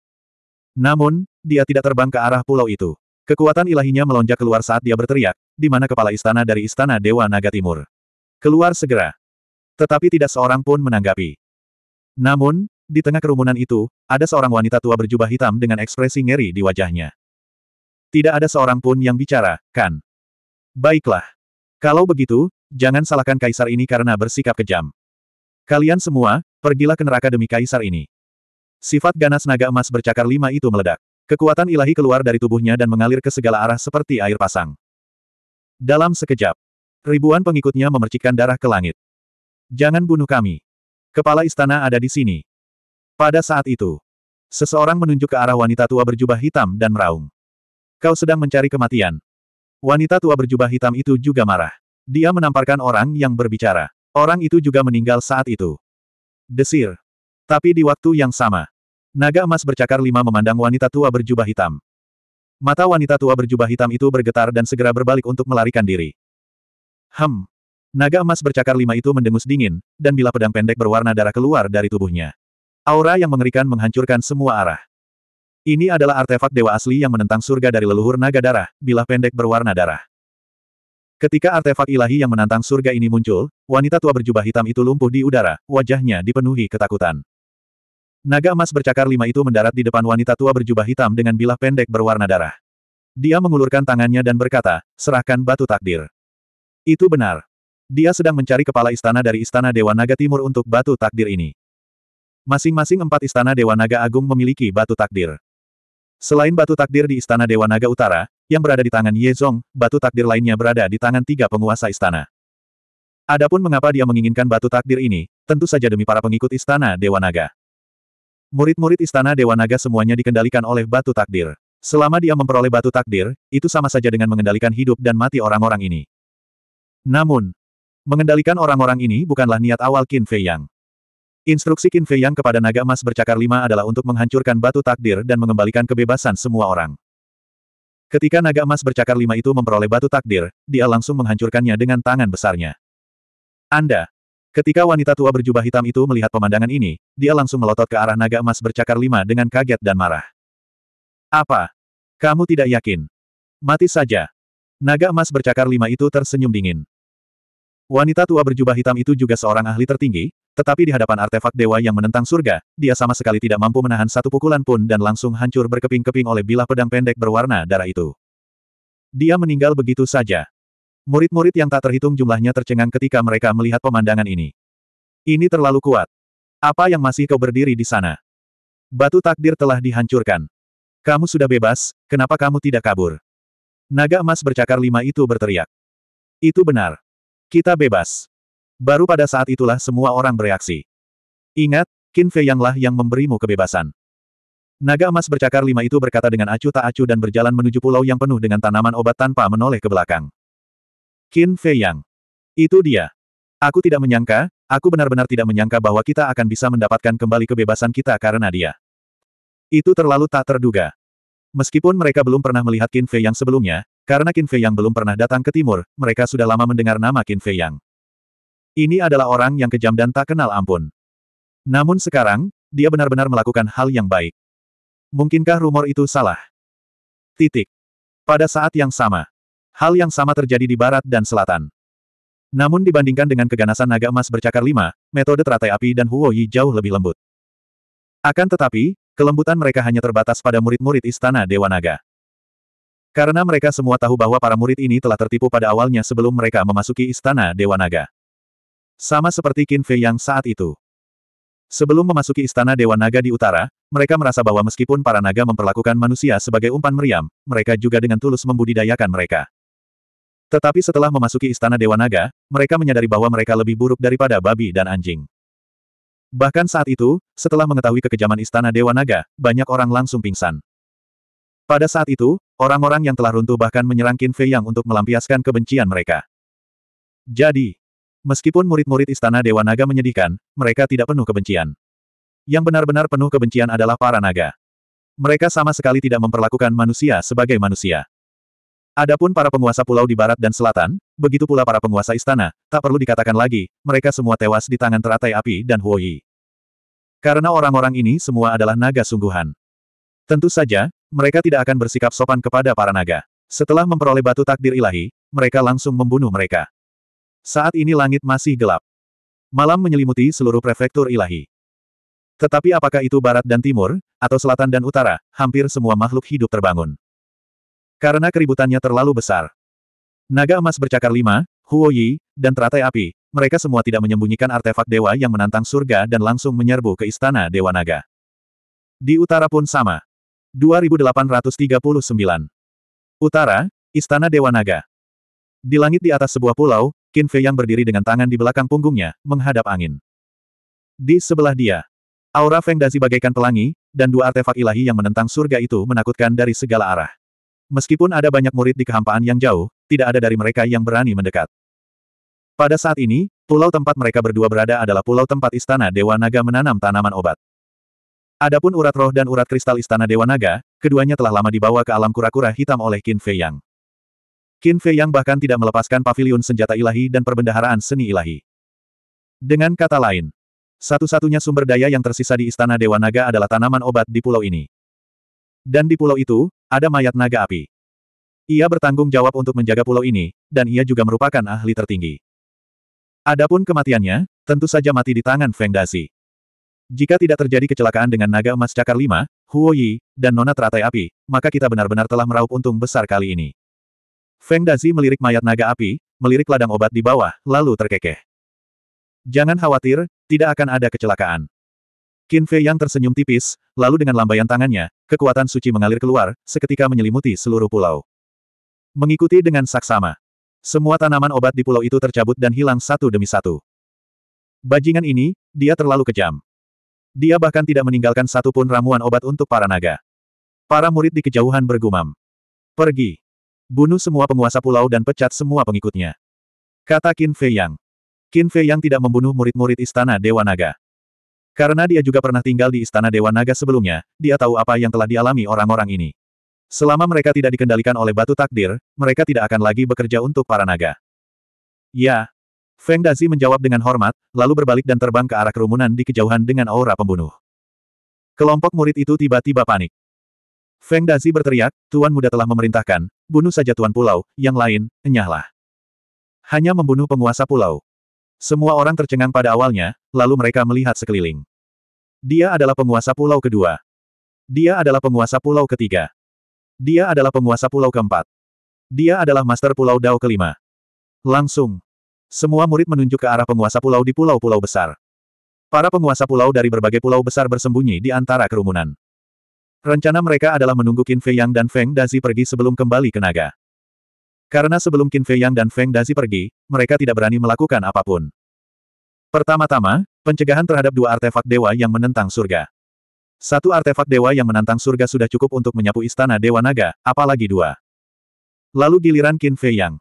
S1: Namun, dia tidak terbang ke arah pulau itu. Kekuatan ilahinya melonjak keluar saat dia berteriak, di mana kepala istana dari istana Dewa Naga Timur. Keluar segera. Tetapi tidak seorang pun menanggapi. Namun, di tengah kerumunan itu, ada seorang wanita tua berjubah hitam dengan ekspresi ngeri di wajahnya. Tidak ada seorang pun yang bicara, kan? Baiklah. Kalau begitu, jangan salahkan kaisar ini karena bersikap kejam. Kalian semua, pergilah ke neraka demi kaisar ini. Sifat ganas naga emas bercakar lima itu meledak. Kekuatan ilahi keluar dari tubuhnya dan mengalir ke segala arah seperti air pasang. Dalam sekejap, ribuan pengikutnya memercikkan darah ke langit. Jangan bunuh kami. Kepala istana ada di sini. Pada saat itu, seseorang menunjuk ke arah wanita tua berjubah hitam dan meraung. Kau sedang mencari kematian. Wanita tua berjubah hitam itu juga marah. Dia menamparkan orang yang berbicara. Orang itu juga meninggal saat itu. Desir. Tapi di waktu yang sama, Naga emas bercakar lima memandang wanita tua berjubah hitam. Mata wanita tua berjubah hitam itu bergetar dan segera berbalik untuk melarikan diri. Hem. Naga emas bercakar lima itu mendengus dingin, dan bila pedang pendek berwarna darah keluar dari tubuhnya. Aura yang mengerikan menghancurkan semua arah. Ini adalah artefak dewa asli yang menentang surga dari leluhur naga darah, bila pendek berwarna darah. Ketika artefak ilahi yang menantang surga ini muncul, wanita tua berjubah hitam itu lumpuh di udara, wajahnya dipenuhi ketakutan. Naga emas bercakar lima itu mendarat di depan wanita tua berjubah hitam dengan bilah pendek berwarna darah. Dia mengulurkan tangannya dan berkata, serahkan batu takdir. Itu benar. Dia sedang mencari kepala istana dari Istana Dewa Naga Timur untuk batu takdir ini. Masing-masing empat istana Dewa Naga Agung memiliki batu takdir. Selain batu takdir di Istana Dewa Naga Utara, yang berada di tangan Ye Zong, batu takdir lainnya berada di tangan tiga penguasa istana. Adapun mengapa dia menginginkan batu takdir ini, tentu saja demi para pengikut Istana Dewa Naga. Murid-murid istana Dewa Naga semuanya dikendalikan oleh batu takdir. Selama dia memperoleh batu takdir, itu sama saja dengan mengendalikan hidup dan mati orang-orang ini. Namun, mengendalikan orang-orang ini bukanlah niat awal Qin Fei Yang. Instruksi Qin Fei Yang kepada naga emas bercakar lima adalah untuk menghancurkan batu takdir dan mengembalikan kebebasan semua orang. Ketika naga emas bercakar lima itu memperoleh batu takdir, dia langsung menghancurkannya dengan tangan besarnya. Anda, Ketika wanita tua berjubah hitam itu melihat pemandangan ini, dia langsung melotot ke arah naga emas bercakar lima dengan kaget dan marah. Apa? Kamu tidak yakin? Mati saja. Naga emas bercakar lima itu tersenyum dingin. Wanita tua berjubah hitam itu juga seorang ahli tertinggi, tetapi di hadapan artefak dewa yang menentang surga, dia sama sekali tidak mampu menahan satu pukulan pun dan langsung hancur berkeping-keping oleh bilah pedang pendek berwarna darah itu. Dia meninggal begitu saja. Murid-murid yang tak terhitung jumlahnya tercengang ketika mereka melihat pemandangan ini. Ini terlalu kuat. Apa yang masih kau berdiri di sana? Batu takdir telah dihancurkan. Kamu sudah bebas, kenapa kamu tidak kabur? Naga emas bercakar lima itu berteriak. Itu benar. Kita bebas. Baru pada saat itulah semua orang bereaksi. Ingat, Qin Fei Yanglah yang memberimu kebebasan. Naga emas bercakar lima itu berkata dengan acuh tak acuh dan berjalan menuju pulau yang penuh dengan tanaman obat tanpa menoleh ke belakang. Qin Fei Yang. Itu dia. Aku tidak menyangka, aku benar-benar tidak menyangka bahwa kita akan bisa mendapatkan kembali kebebasan kita karena dia. Itu terlalu tak terduga. Meskipun mereka belum pernah melihat Qin Fei Yang sebelumnya, karena Qin Fei Yang belum pernah datang ke timur, mereka sudah lama mendengar nama Qin Fei Yang. Ini adalah orang yang kejam dan tak kenal ampun. Namun sekarang, dia benar-benar melakukan hal yang baik. Mungkinkah rumor itu salah? Titik. Pada saat yang sama, Hal yang sama terjadi di barat dan selatan. Namun dibandingkan dengan keganasan naga emas bercakar lima, metode teratai api dan Huo Yi jauh lebih lembut. Akan tetapi, kelembutan mereka hanya terbatas pada murid-murid istana Dewa Naga. Karena mereka semua tahu bahwa para murid ini telah tertipu pada awalnya sebelum mereka memasuki istana Dewa Naga. Sama seperti Qin Fei yang saat itu. Sebelum memasuki istana Dewa Naga di utara, mereka merasa bahwa meskipun para naga memperlakukan manusia sebagai umpan meriam, mereka juga dengan tulus membudidayakan mereka. Tetapi setelah memasuki istana Dewa Naga, mereka menyadari bahwa mereka lebih buruk daripada babi dan anjing. Bahkan saat itu, setelah mengetahui kekejaman istana Dewa Naga, banyak orang langsung pingsan. Pada saat itu, orang-orang yang telah runtuh bahkan menyerang Qin Fei Yang untuk melampiaskan kebencian mereka. Jadi, meskipun murid-murid istana Dewa Naga menyedihkan, mereka tidak penuh kebencian. Yang benar-benar penuh kebencian adalah para naga. Mereka sama sekali tidak memperlakukan manusia sebagai manusia. Adapun para penguasa pulau di barat dan selatan, begitu pula para penguasa istana, tak perlu dikatakan lagi, mereka semua tewas di tangan teratai api dan Huoyi. Karena orang-orang ini semua adalah naga sungguhan. Tentu saja, mereka tidak akan bersikap sopan kepada para naga. Setelah memperoleh batu takdir ilahi, mereka langsung membunuh mereka. Saat ini langit masih gelap. Malam menyelimuti seluruh prefektur ilahi. Tetapi apakah itu barat dan timur, atau selatan dan utara, hampir semua makhluk hidup terbangun. Karena keributannya terlalu besar. Naga emas bercakar lima, Huo Yi, dan teratai api, mereka semua tidak menyembunyikan artefak dewa yang menantang surga dan langsung menyerbu ke istana Dewa Naga. Di utara pun sama. 2839. Utara, Istana Dewa Naga. Di langit di atas sebuah pulau, Qin Fei yang berdiri dengan tangan di belakang punggungnya, menghadap angin. Di sebelah dia, aura Feng Dazi bagaikan pelangi, dan dua artefak ilahi yang menentang surga itu menakutkan dari segala arah. Meskipun ada banyak murid di kehampaan yang jauh, tidak ada dari mereka yang berani mendekat. Pada saat ini, pulau tempat mereka berdua berada adalah pulau tempat istana Dewa Naga menanam tanaman obat. Adapun urat roh dan urat kristal istana Dewa Naga, keduanya telah lama dibawa ke alam kura-kura hitam oleh Qin Fei Yang. Qin Fei Yang bahkan tidak melepaskan pavilion senjata ilahi dan perbendaharaan seni ilahi. Dengan kata lain, satu-satunya sumber daya yang tersisa di istana Dewa Naga adalah tanaman obat di pulau ini. Dan di pulau itu, ada mayat naga api. Ia bertanggung jawab untuk menjaga pulau ini, dan ia juga merupakan ahli tertinggi. Adapun kematiannya, tentu saja mati di tangan Feng Dasi. Jika tidak terjadi kecelakaan dengan naga emas cakar lima, Huo Yi, dan Nona teratai api, maka kita benar-benar telah meraup untung besar kali ini. Feng Dazi melirik mayat naga api, melirik ladang obat di bawah, lalu terkekeh. Jangan khawatir, tidak akan ada kecelakaan. Qin Fei yang tersenyum tipis, lalu dengan lambaian tangannya, kekuatan suci mengalir keluar, seketika menyelimuti seluruh pulau. Mengikuti dengan saksama. Semua tanaman obat di pulau itu tercabut dan hilang satu demi satu. Bajingan ini, dia terlalu kejam. Dia bahkan tidak meninggalkan satu pun ramuan obat untuk para naga. Para murid di kejauhan bergumam. Pergi. Bunuh semua penguasa pulau dan pecat semua pengikutnya. Kata Qin Fei Yang. Qin Fei Yang tidak membunuh murid-murid istana Dewa Naga. Karena dia juga pernah tinggal di Istana Dewa Naga sebelumnya, dia tahu apa yang telah dialami orang-orang ini. Selama mereka tidak dikendalikan oleh batu takdir, mereka tidak akan lagi bekerja untuk para naga. Ya. Feng Dazi menjawab dengan hormat, lalu berbalik dan terbang ke arah kerumunan di kejauhan dengan aura pembunuh. Kelompok murid itu tiba-tiba panik. Feng Dazi berteriak, Tuan Muda telah memerintahkan, bunuh saja Tuan Pulau, yang lain, enyahlah. Hanya membunuh penguasa pulau. Semua orang tercengang pada awalnya, lalu mereka melihat sekeliling. Dia adalah penguasa pulau kedua. Dia adalah penguasa pulau ketiga. Dia adalah penguasa pulau keempat. Dia adalah master pulau Dao kelima. Langsung. Semua murid menunjuk ke arah penguasa pulau di pulau-pulau besar. Para penguasa pulau dari berbagai pulau besar bersembunyi di antara kerumunan. Rencana mereka adalah menunggu Qin Fei Yang dan Feng Dazi pergi sebelum kembali ke naga. Karena sebelum Qin Fei Yang dan Feng Dazi pergi, mereka tidak berani melakukan apapun. Pertama-tama, pencegahan terhadap dua artefak dewa yang menentang surga. Satu artefak dewa yang menantang surga sudah cukup untuk menyapu istana Dewa Naga, apalagi dua. Lalu giliran Qin Fei Yang.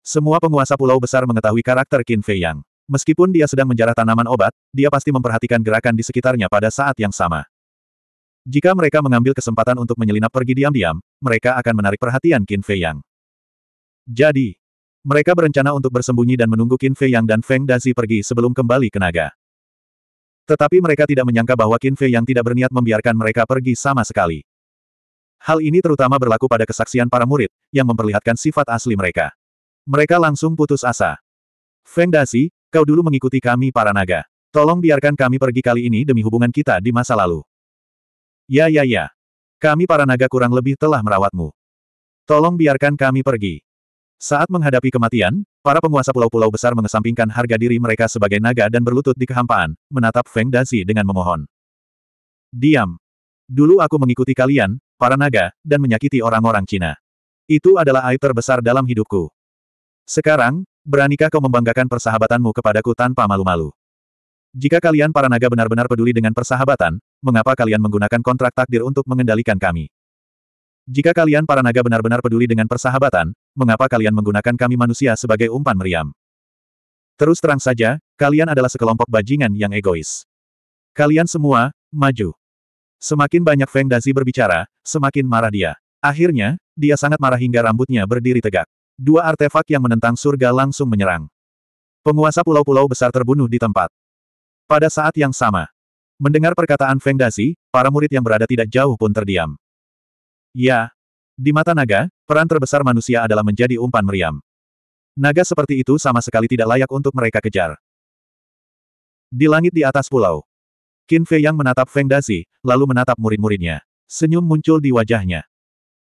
S1: Semua penguasa pulau besar mengetahui karakter Qin Fei Yang. Meskipun dia sedang menjarah tanaman obat, dia pasti memperhatikan gerakan di sekitarnya pada saat yang sama. Jika mereka mengambil kesempatan untuk menyelinap pergi diam-diam, mereka akan menarik perhatian Qin Fei Yang. Jadi, mereka berencana untuk bersembunyi dan menunggu Qin Fei Yang dan Feng Dazi pergi sebelum kembali ke naga. Tetapi mereka tidak menyangka bahwa Qin Fei Yang tidak berniat membiarkan mereka pergi sama sekali. Hal ini terutama berlaku pada kesaksian para murid, yang memperlihatkan sifat asli mereka. Mereka langsung putus asa. Feng Dazi, kau dulu mengikuti kami para naga. Tolong biarkan kami pergi kali ini demi hubungan kita di masa lalu. Ya ya ya. Kami para naga kurang lebih telah merawatmu. Tolong biarkan kami pergi. Saat menghadapi kematian, para penguasa pulau-pulau besar mengesampingkan harga diri mereka sebagai naga dan berlutut di kehampaan, menatap Feng Dazi dengan memohon. Diam. Dulu aku mengikuti kalian, para naga, dan menyakiti orang-orang Cina. Itu adalah air terbesar dalam hidupku. Sekarang, beranikah kau membanggakan persahabatanmu kepadaku tanpa malu-malu? Jika kalian para naga benar-benar peduli dengan persahabatan, mengapa kalian menggunakan kontrak takdir untuk mengendalikan kami? Jika kalian para naga benar-benar peduli dengan persahabatan, mengapa kalian menggunakan kami manusia sebagai umpan meriam? Terus terang saja, kalian adalah sekelompok bajingan yang egois. Kalian semua, maju. Semakin banyak Feng Dazi berbicara, semakin marah dia. Akhirnya, dia sangat marah hingga rambutnya berdiri tegak. Dua artefak yang menentang surga langsung menyerang. Penguasa pulau-pulau besar terbunuh di tempat. Pada saat yang sama, mendengar perkataan Feng Dazi, para murid yang berada tidak jauh pun terdiam. Ya. Di mata naga, peran terbesar manusia adalah menjadi umpan meriam. Naga seperti itu sama sekali tidak layak untuk mereka kejar. Di langit di atas pulau. Qin Fei yang menatap Feng Dazi, lalu menatap murid-muridnya. Senyum muncul di wajahnya.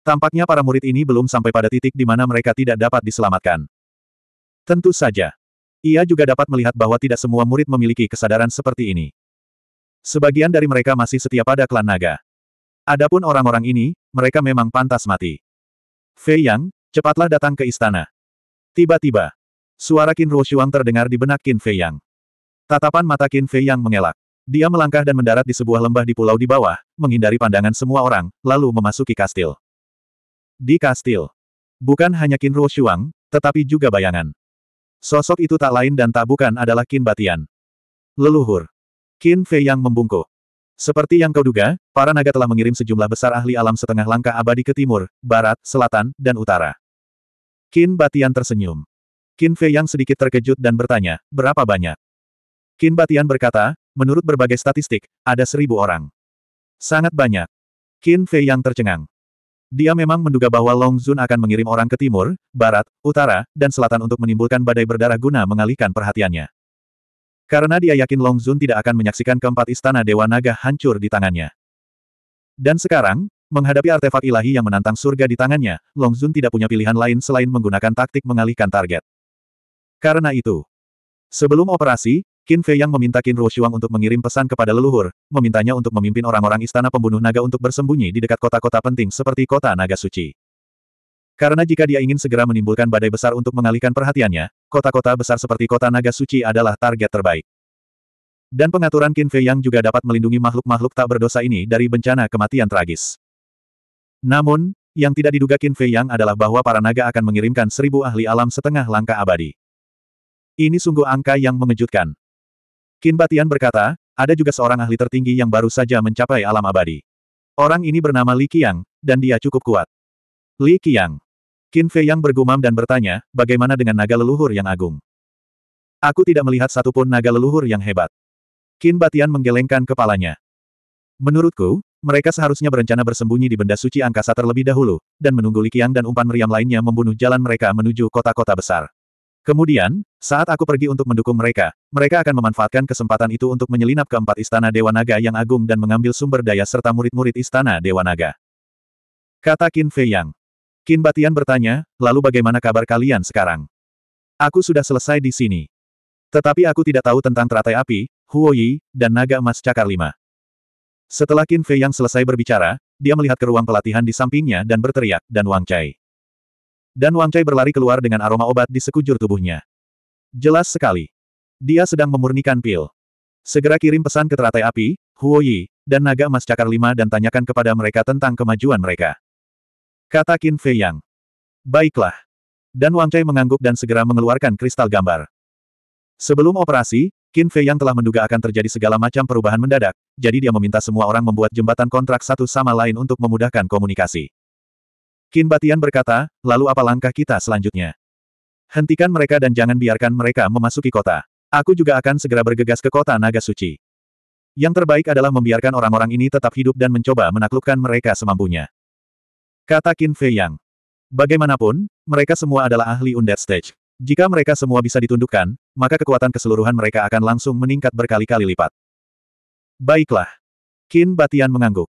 S1: Tampaknya para murid ini belum sampai pada titik di mana mereka tidak dapat diselamatkan. Tentu saja. Ia juga dapat melihat bahwa tidak semua murid memiliki kesadaran seperti ini. Sebagian dari mereka masih setia pada klan naga. Adapun orang-orang ini, mereka memang pantas mati. Fei Yang, cepatlah datang ke istana. Tiba-tiba, suara Qin Ruoshuang terdengar di benak Qin Fei Yang. Tatapan mata Qin Fei Yang mengelak. Dia melangkah dan mendarat di sebuah lembah di pulau di bawah, menghindari pandangan semua orang, lalu memasuki kastil. Di kastil, bukan hanya Qin Ruoshuang, tetapi juga bayangan. Sosok itu tak lain dan tak bukan adalah Qin Batian. Leluhur. Qin Fei Yang membungkuk. Seperti yang kau duga, para naga telah mengirim sejumlah besar ahli alam setengah langkah abadi ke timur, barat, selatan, dan utara. Qin Batian tersenyum. Qin Fei yang sedikit terkejut dan bertanya, berapa banyak? Qin Batian berkata, menurut berbagai statistik, ada seribu orang. Sangat banyak. Qin Fei yang tercengang. Dia memang menduga bahwa Long Zun akan mengirim orang ke timur, barat, utara, dan selatan untuk menimbulkan badai berdarah guna mengalihkan perhatiannya. Karena dia yakin Long Zun tidak akan menyaksikan keempat istana Dewa Naga hancur di tangannya. Dan sekarang, menghadapi artefak ilahi yang menantang surga di tangannya, Long Zun tidak punya pilihan lain selain menggunakan taktik mengalihkan target. Karena itu, sebelum operasi, Qin Fei yang meminta Qin Ruo untuk mengirim pesan kepada leluhur, memintanya untuk memimpin orang-orang istana pembunuh naga untuk bersembunyi di dekat kota-kota penting seperti kota naga suci. Karena jika dia ingin segera menimbulkan badai besar untuk mengalihkan perhatiannya, kota-kota besar seperti kota naga suci adalah target terbaik. Dan pengaturan Qin Fei Yang juga dapat melindungi makhluk-makhluk tak berdosa ini dari bencana kematian tragis. Namun, yang tidak diduga Qin Fei Yang adalah bahwa para naga akan mengirimkan seribu ahli alam setengah langkah abadi. Ini sungguh angka yang mengejutkan. Qin Batian berkata, ada juga seorang ahli tertinggi yang baru saja mencapai alam abadi. Orang ini bernama Li Qiang, dan dia cukup kuat. Li Qiang. Qin Fei yang bergumam dan bertanya, bagaimana dengan naga leluhur yang agung? Aku tidak melihat satupun naga leluhur yang hebat. Qin Batian menggelengkan kepalanya. Menurutku, mereka seharusnya berencana bersembunyi di benda suci angkasa terlebih dahulu, dan menunggu Li Qiang dan umpan meriam lainnya membunuh jalan mereka menuju kota-kota besar. Kemudian, saat aku pergi untuk mendukung mereka, mereka akan memanfaatkan kesempatan itu untuk menyelinap ke empat istana Dewa Naga yang agung dan mengambil sumber daya serta murid-murid istana Dewa Naga. Kata Qin Fei Yang. Kin Batian bertanya, lalu bagaimana kabar kalian sekarang? Aku sudah selesai di sini. Tetapi aku tidak tahu tentang teratai api, Huoyi, dan naga emas cakar lima. Setelah Qin Fei yang selesai berbicara, dia melihat ke ruang pelatihan di sampingnya dan berteriak, dan Wang Chai. Dan Wang Chai berlari keluar dengan aroma obat di sekujur tubuhnya. Jelas sekali. Dia sedang memurnikan pil. Segera kirim pesan ke teratai api, Huoyi, dan naga emas cakar lima dan tanyakan kepada mereka tentang kemajuan mereka. Kata Qin Fei Yang. Baiklah. Dan Wang Chai mengangguk dan segera mengeluarkan kristal gambar. Sebelum operasi, Qin Fei Yang telah menduga akan terjadi segala macam perubahan mendadak, jadi dia meminta semua orang membuat jembatan kontrak satu sama lain untuk memudahkan komunikasi. Qin Batian berkata, lalu apa langkah kita selanjutnya? Hentikan mereka dan jangan biarkan mereka memasuki kota. Aku juga akan segera bergegas ke kota Naga Suci. Yang terbaik adalah membiarkan orang-orang ini tetap hidup dan mencoba menaklukkan mereka semampunya. Kata Qin Fei Yang. Bagaimanapun, mereka semua adalah ahli undead stage. Jika mereka semua bisa ditundukkan, maka kekuatan keseluruhan mereka akan langsung meningkat berkali-kali lipat. Baiklah. Qin Batian mengangguk.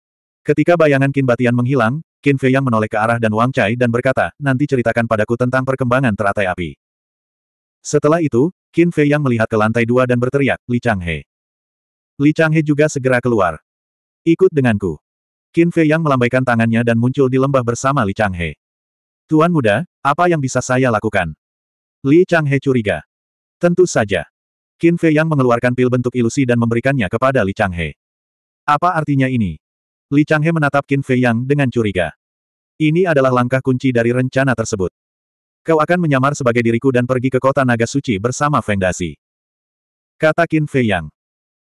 S1: Ketika bayangan Qin Batian menghilang, Qin Fei Yang menoleh ke arah dan Wang Chai dan berkata, nanti ceritakan padaku tentang perkembangan teratai api. Setelah itu, Qin Fei Yang melihat ke lantai dua dan berteriak, Li Changhe. Li Changhe juga segera keluar. Ikut denganku. Qin Fei Yang melambaikan tangannya dan muncul di lembah bersama Li Changhe. Tuan muda, apa yang bisa saya lakukan? Li Changhe curiga. Tentu saja. Qin Fei Yang mengeluarkan pil bentuk ilusi dan memberikannya kepada Li Changhe. Apa artinya ini? Li Changhe menatap Qin Fei Yang dengan curiga. Ini adalah langkah kunci dari rencana tersebut. Kau akan menyamar sebagai diriku dan pergi ke kota naga suci bersama Feng Dasi. Kata Qin Fei Yang.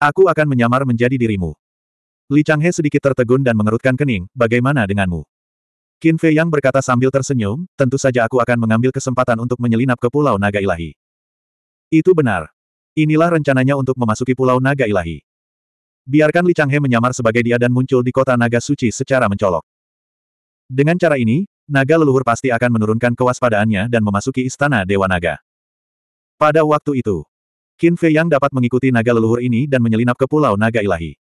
S1: Aku akan menyamar menjadi dirimu. Li Changhe sedikit tertegun dan mengerutkan kening, bagaimana denganmu? Qin Fei Yang berkata sambil tersenyum, tentu saja aku akan mengambil kesempatan untuk menyelinap ke Pulau Naga Ilahi. Itu benar. Inilah rencananya untuk memasuki Pulau Naga Ilahi. Biarkan Li Changhe menyamar sebagai dia dan muncul di kota Naga Suci secara mencolok. Dengan cara ini, naga leluhur pasti akan menurunkan kewaspadaannya dan memasuki istana Dewa Naga. Pada waktu itu, Qin Fei Yang dapat mengikuti naga leluhur ini dan menyelinap ke Pulau Naga Ilahi.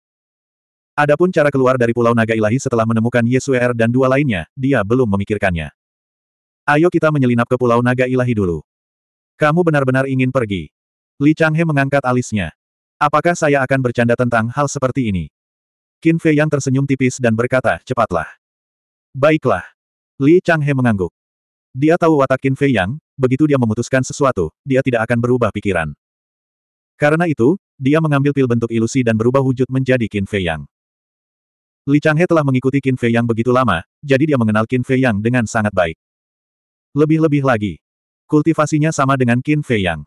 S1: Adapun cara keluar dari Pulau Naga Ilahi setelah menemukan Yesuer dan dua lainnya, dia belum memikirkannya. Ayo kita menyelinap ke Pulau Naga Ilahi dulu. Kamu benar-benar ingin pergi. Li Changhe mengangkat alisnya. Apakah saya akan bercanda tentang hal seperti ini? Qin Fei yang tersenyum tipis dan berkata, cepatlah. Baiklah. Li Changhe mengangguk. Dia tahu watak Qin Fei Yang, begitu dia memutuskan sesuatu, dia tidak akan berubah pikiran. Karena itu, dia mengambil pil bentuk ilusi dan berubah wujud menjadi Qin Fei Yang. Li Changhe telah mengikuti Qin Fei Yang begitu lama, jadi dia mengenal Qin Fei Yang dengan sangat baik. Lebih-lebih lagi, kultivasinya sama dengan Qin Fei Yang.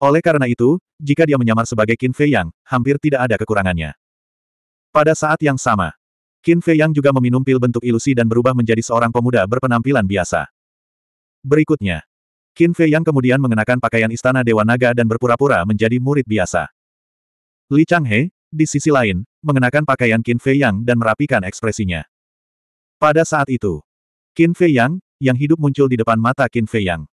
S1: Oleh karena itu, jika dia menyamar sebagai Qin Fei Yang, hampir tidak ada kekurangannya. Pada saat yang sama, Qin Fei Yang juga meminum pil bentuk ilusi dan berubah menjadi seorang pemuda berpenampilan biasa. Berikutnya, Qin Fei Yang kemudian mengenakan pakaian istana Dewa Naga dan berpura-pura menjadi murid biasa. Li Changhe, di sisi lain, mengenakan pakaian Qin Fei Yang dan merapikan ekspresinya. Pada saat itu, Qin Fei Yang, yang hidup muncul di depan mata Qin Fei Yang.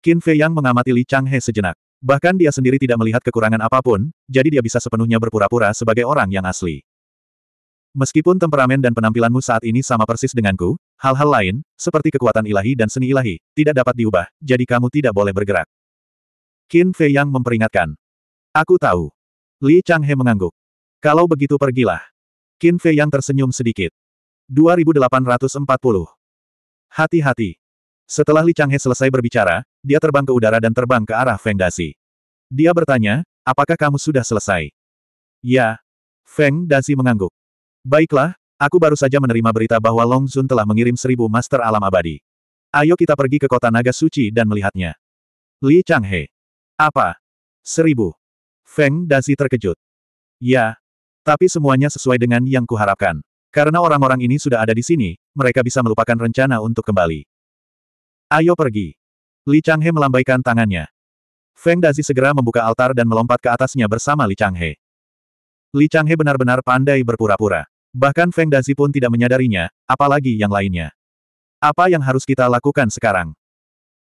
S1: Qin Fei Yang mengamati Li Chang He sejenak. Bahkan dia sendiri tidak melihat kekurangan apapun, jadi dia bisa sepenuhnya berpura-pura sebagai orang yang asli. Meskipun temperamen dan penampilanmu saat ini sama persis denganku, hal-hal lain, seperti kekuatan ilahi dan seni ilahi, tidak dapat diubah, jadi kamu tidak boleh bergerak. Qin Fei Yang memperingatkan. Aku tahu. Li Chang He mengangguk. Kalau begitu pergilah. Qin Fei yang tersenyum sedikit. 2840. Hati-hati. Setelah Li Changhe selesai berbicara, dia terbang ke udara dan terbang ke arah Feng Dasi. Dia bertanya, apakah kamu sudah selesai? Ya. Feng Dasi mengangguk. Baiklah, aku baru saja menerima berita bahwa Long Zun telah mengirim seribu master alam abadi. Ayo kita pergi ke kota naga suci dan melihatnya. Li Changhe. Apa? Seribu. Feng Dasi terkejut. Ya, tapi semuanya sesuai dengan yang kuharapkan. Karena orang-orang ini sudah ada di sini, mereka bisa melupakan rencana untuk kembali. Ayo pergi. Li Changhe melambaikan tangannya. Feng Dazi segera membuka altar dan melompat ke atasnya bersama Li Changhe. Li Changhe benar-benar pandai berpura-pura. Bahkan Feng Dazi pun tidak menyadarinya, apalagi yang lainnya. Apa yang harus kita lakukan sekarang?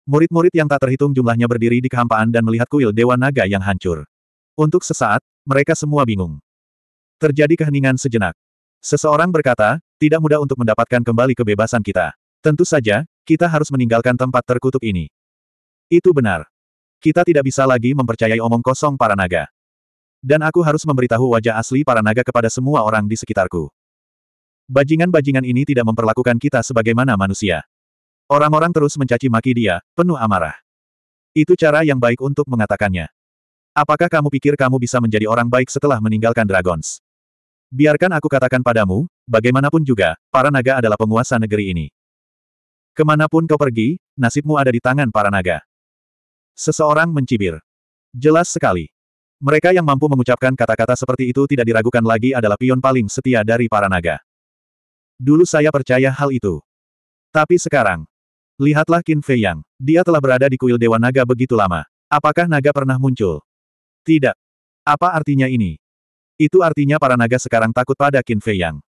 S1: Murid-murid yang tak terhitung jumlahnya berdiri di kehampaan dan melihat kuil Dewa Naga yang hancur. Untuk sesaat, mereka semua bingung. Terjadi keheningan sejenak. Seseorang berkata, tidak mudah untuk mendapatkan kembali kebebasan kita. Tentu saja, kita harus meninggalkan tempat terkutuk ini. Itu benar. Kita tidak bisa lagi mempercayai omong kosong para naga. Dan aku harus memberitahu wajah asli para naga kepada semua orang di sekitarku. Bajingan-bajingan ini tidak memperlakukan kita sebagaimana manusia. Orang-orang terus mencaci maki dia, penuh amarah. Itu cara yang baik untuk mengatakannya. Apakah kamu pikir kamu bisa menjadi orang baik setelah meninggalkan Dragons? Biarkan aku katakan padamu, bagaimanapun juga, para naga adalah penguasa negeri ini. Kemanapun kau pergi, nasibmu ada di tangan para naga. Seseorang mencibir. Jelas sekali. Mereka yang mampu mengucapkan kata-kata seperti itu tidak diragukan lagi adalah pion paling setia dari para naga. Dulu saya percaya hal itu. Tapi sekarang, lihatlah Qin Fei Yang. Dia telah berada di kuil Dewa Naga begitu lama. Apakah naga pernah muncul? Tidak. Apa artinya ini? Itu artinya para naga sekarang takut pada Qin Fei Yang.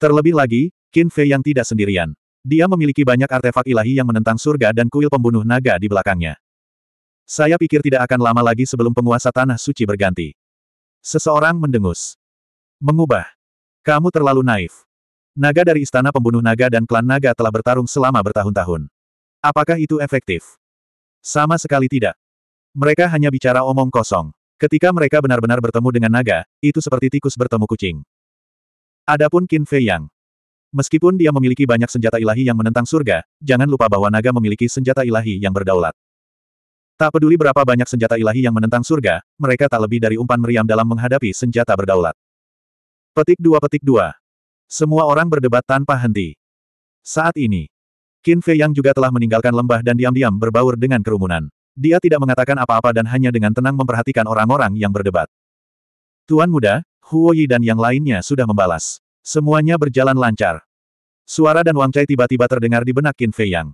S1: Terlebih lagi, Qin Fei Yang tidak sendirian. Dia memiliki banyak artefak ilahi yang menentang surga dan kuil pembunuh naga di belakangnya. Saya pikir tidak akan lama lagi sebelum penguasa tanah suci berganti. Seseorang mendengus. Mengubah. Kamu terlalu naif. Naga dari istana pembunuh naga dan klan naga telah bertarung selama bertahun-tahun. Apakah itu efektif? Sama sekali tidak. Mereka hanya bicara omong kosong. Ketika mereka benar-benar bertemu dengan naga, itu seperti tikus bertemu kucing. Adapun Qin Fei Yang. Meskipun dia memiliki banyak senjata ilahi yang menentang surga, jangan lupa bahwa naga memiliki senjata ilahi yang berdaulat. Tak peduli berapa banyak senjata ilahi yang menentang surga, mereka tak lebih dari umpan meriam dalam menghadapi senjata berdaulat. Petik dua petik dua. Semua orang berdebat tanpa henti. Saat ini, Qin Fei Yang juga telah meninggalkan lembah dan diam-diam berbaur dengan kerumunan. Dia tidak mengatakan apa-apa dan hanya dengan tenang memperhatikan orang-orang yang berdebat. Tuan muda, Huo Yi dan yang lainnya sudah membalas. Semuanya berjalan lancar. Suara dan Wang Chai tiba-tiba terdengar di benak Qin Fei Yang.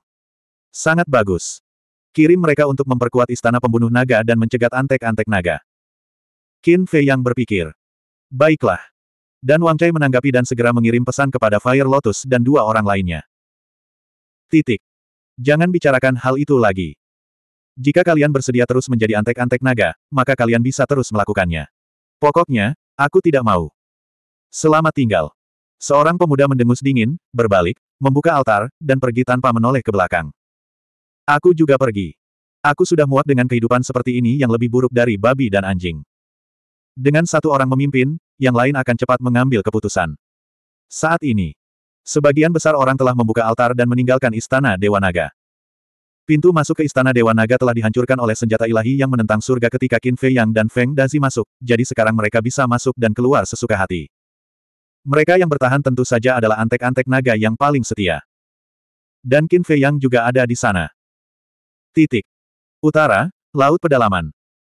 S1: Sangat bagus. Kirim mereka untuk memperkuat istana pembunuh naga dan mencegat antek-antek naga. Qin Fei Yang berpikir. Baiklah. Dan Wang Chai menanggapi dan segera mengirim pesan kepada Fire Lotus dan dua orang lainnya. Titik. Jangan bicarakan hal itu lagi. Jika kalian bersedia terus menjadi antek-antek naga, maka kalian bisa terus melakukannya. Pokoknya, aku tidak mau. Selamat tinggal. Seorang pemuda mendengus dingin, berbalik, membuka altar, dan pergi tanpa menoleh ke belakang. Aku juga pergi. Aku sudah muak dengan kehidupan seperti ini yang lebih buruk dari babi dan anjing. Dengan satu orang memimpin, yang lain akan cepat mengambil keputusan. Saat ini, sebagian besar orang telah membuka altar dan meninggalkan istana Dewa Naga. Pintu masuk ke istana Dewa Naga telah dihancurkan oleh senjata ilahi yang menentang surga ketika Qin Fei Yang dan Feng Dazi masuk, jadi sekarang mereka bisa masuk dan keluar sesuka hati. Mereka yang bertahan tentu saja adalah antek-antek naga yang paling setia. Dan Qin Fei Yang juga ada di sana. Titik. Utara, Laut Pedalaman.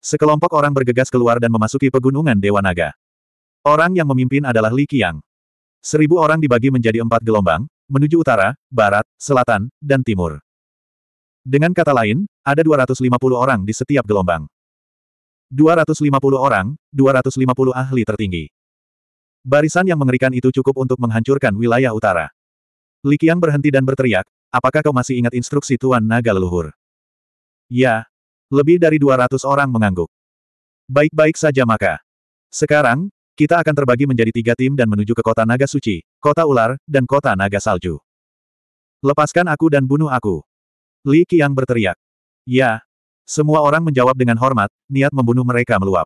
S1: Sekelompok orang bergegas keluar dan memasuki pegunungan Dewa Naga. Orang yang memimpin adalah Li Qiang. Seribu orang dibagi menjadi empat gelombang, menuju utara, barat, selatan, dan timur. Dengan kata lain, ada 250 orang di setiap gelombang. 250 orang, 250 ahli tertinggi. Barisan yang mengerikan itu cukup untuk menghancurkan wilayah utara. Li Qiang berhenti dan berteriak, apakah kau masih ingat instruksi Tuan Naga Leluhur? Ya. Lebih dari 200 orang mengangguk. Baik-baik saja maka. Sekarang, kita akan terbagi menjadi tiga tim dan menuju ke kota Naga Suci, kota ular, dan kota Naga Salju. Lepaskan aku dan bunuh aku. Li Qiang berteriak. Ya. Semua orang menjawab dengan hormat, niat membunuh mereka meluap.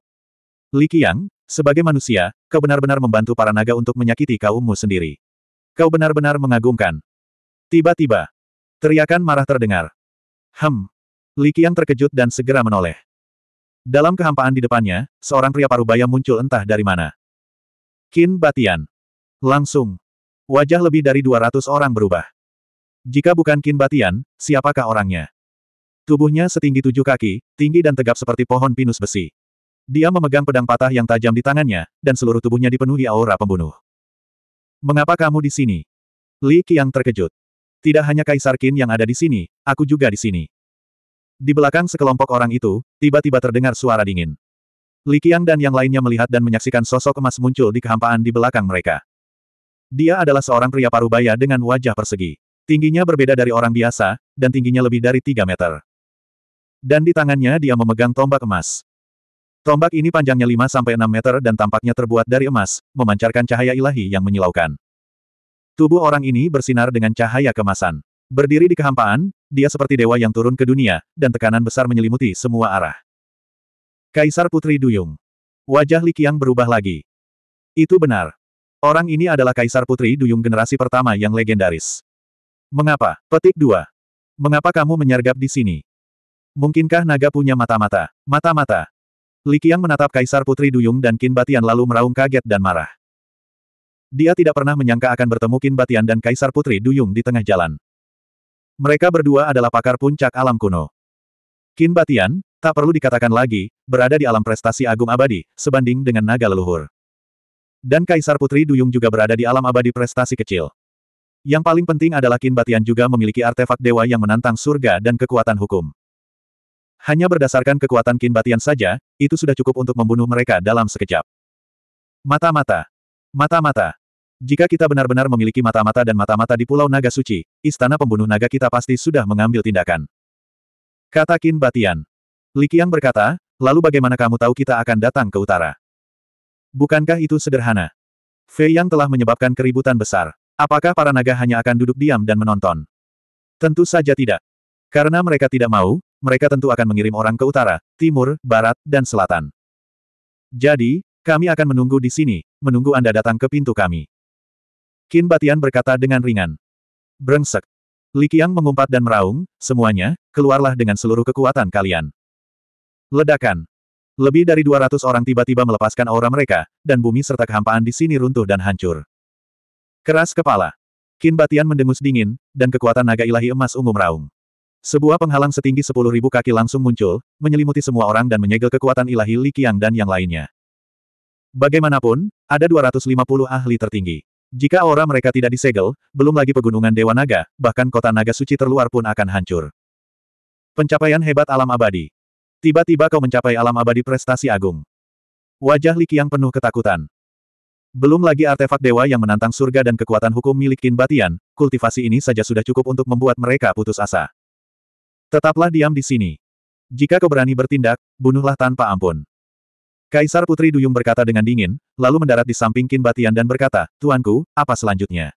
S1: Li Qiang, sebagai manusia, kau benar-benar membantu para naga untuk menyakiti kaummu sendiri. Kau benar-benar mengagumkan. Tiba-tiba. Teriakan marah terdengar. Hem. Li Qiang terkejut dan segera menoleh. Dalam kehampaan di depannya, seorang pria parubaya muncul entah dari mana. Qin Batian. Langsung. Wajah lebih dari 200 orang berubah. Jika bukan Qin Batian, siapakah orangnya? Tubuhnya setinggi tujuh kaki, tinggi dan tegap seperti pohon pinus besi. Dia memegang pedang patah yang tajam di tangannya, dan seluruh tubuhnya dipenuhi aura pembunuh. Mengapa kamu di sini? Li Qiang terkejut. Tidak hanya Kaisar Qin yang ada di sini, aku juga di sini. Di belakang sekelompok orang itu, tiba-tiba terdengar suara dingin. Li Qiang dan yang lainnya melihat dan menyaksikan sosok emas muncul di kehampaan di belakang mereka. Dia adalah seorang pria parubaya dengan wajah persegi. Tingginya berbeda dari orang biasa, dan tingginya lebih dari 3 meter. Dan di tangannya dia memegang tombak emas. Tombak ini panjangnya 5-6 meter dan tampaknya terbuat dari emas, memancarkan cahaya ilahi yang menyilaukan. Tubuh orang ini bersinar dengan cahaya kemasan. Berdiri di kehampaan, dia seperti dewa yang turun ke dunia, dan tekanan besar menyelimuti semua arah. Kaisar Putri Duyung. Wajah Li Qiang berubah lagi. Itu benar. Orang ini adalah Kaisar Putri Duyung generasi pertama yang legendaris. Mengapa? Petik 2. Mengapa kamu menyergap di sini? Mungkinkah naga punya mata-mata? Mata-mata. Li Qiang menatap Kaisar Putri Duyung dan Qin Batian lalu meraung kaget dan marah. Dia tidak pernah menyangka akan bertemu Qin Batian dan Kaisar Putri Duyung di tengah jalan. Mereka berdua adalah pakar puncak alam kuno. Qin Batian, tak perlu dikatakan lagi, berada di alam prestasi agung abadi, sebanding dengan naga leluhur. Dan Kaisar Putri Duyung juga berada di alam abadi prestasi kecil. Yang paling penting adalah Kin Batian juga memiliki artefak dewa yang menantang surga dan kekuatan hukum. Hanya berdasarkan kekuatan Kin Batian saja, itu sudah cukup untuk membunuh mereka dalam sekejap. Mata-mata. Mata-mata. Jika kita benar-benar memiliki mata-mata dan mata-mata di Pulau Naga Suci, istana pembunuh naga kita pasti sudah mengambil tindakan. Kata Kin Batian. Likiang berkata, lalu bagaimana kamu tahu kita akan datang ke utara? Bukankah itu sederhana? Fei Yang telah menyebabkan keributan besar. Apakah para naga hanya akan duduk diam dan menonton? Tentu saja tidak. Karena mereka tidak mau, mereka tentu akan mengirim orang ke utara, timur, barat, dan selatan. Jadi, kami akan menunggu di sini, menunggu Anda datang ke pintu kami. Kin Batian berkata dengan ringan. Brengsek. Li Qiang mengumpat dan meraung, semuanya, keluarlah dengan seluruh kekuatan kalian. Ledakan. Lebih dari 200 orang tiba-tiba melepaskan aura mereka, dan bumi serta kehampaan di sini runtuh dan hancur. Keras kepala. Kin Batian mendengus dingin, dan kekuatan naga ilahi emas ungu meraung. Sebuah penghalang setinggi sepuluh ribu kaki langsung muncul, menyelimuti semua orang dan menyegel kekuatan ilahi Li Qiang dan yang lainnya. Bagaimanapun, ada 250 ahli tertinggi. Jika aura mereka tidak disegel, belum lagi pegunungan Dewa Naga, bahkan kota Naga Suci terluar pun akan hancur. Pencapaian hebat alam abadi. Tiba-tiba kau mencapai alam abadi prestasi agung. Wajah Li Qiang penuh ketakutan. Belum lagi artefak dewa yang menantang surga dan kekuatan hukum milik Kin Batian, kultivasi ini saja sudah cukup untuk membuat mereka putus asa. Tetaplah diam di sini. Jika kau berani bertindak, bunuhlah tanpa ampun. Kaisar Putri Duyung berkata dengan dingin, lalu mendarat di samping Kin Batian dan berkata, Tuanku, apa selanjutnya?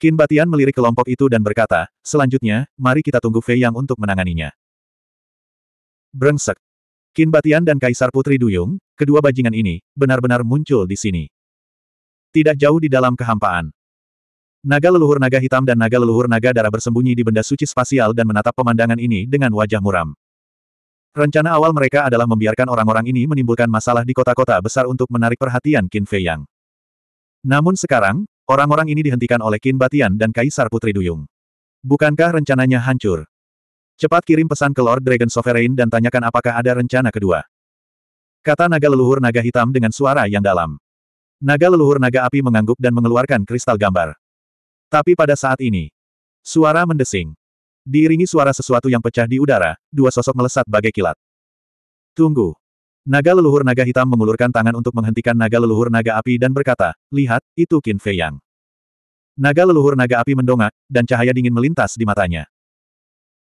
S1: Kin Batian melirik kelompok itu dan berkata, selanjutnya, mari kita tunggu Fei Yang untuk menanganinya. Brengsek. Kin Batian dan Kaisar Putri Duyung, kedua bajingan ini, benar-benar muncul di sini. Tidak jauh di dalam kehampaan. Naga leluhur naga hitam dan naga leluhur naga darah bersembunyi di benda suci spasial dan menatap pemandangan ini dengan wajah muram. Rencana awal mereka adalah membiarkan orang-orang ini menimbulkan masalah di kota-kota besar untuk menarik perhatian Qin Fei Yang. Namun sekarang, orang-orang ini dihentikan oleh Qin Batian dan Kaisar Putri Duyung. Bukankah rencananya hancur? Cepat kirim pesan ke Lord Dragon Sovereign dan tanyakan apakah ada rencana kedua. Kata naga leluhur naga hitam dengan suara yang dalam. Naga leluhur naga api mengangguk dan mengeluarkan kristal gambar. Tapi pada saat ini, suara mendesing. Diiringi suara sesuatu yang pecah di udara, dua sosok melesat bagai kilat. Tunggu. Naga leluhur naga hitam mengulurkan tangan untuk menghentikan naga leluhur naga api dan berkata, lihat, itu Qin Fei Yang. Naga leluhur naga api mendongak, dan cahaya dingin melintas di matanya.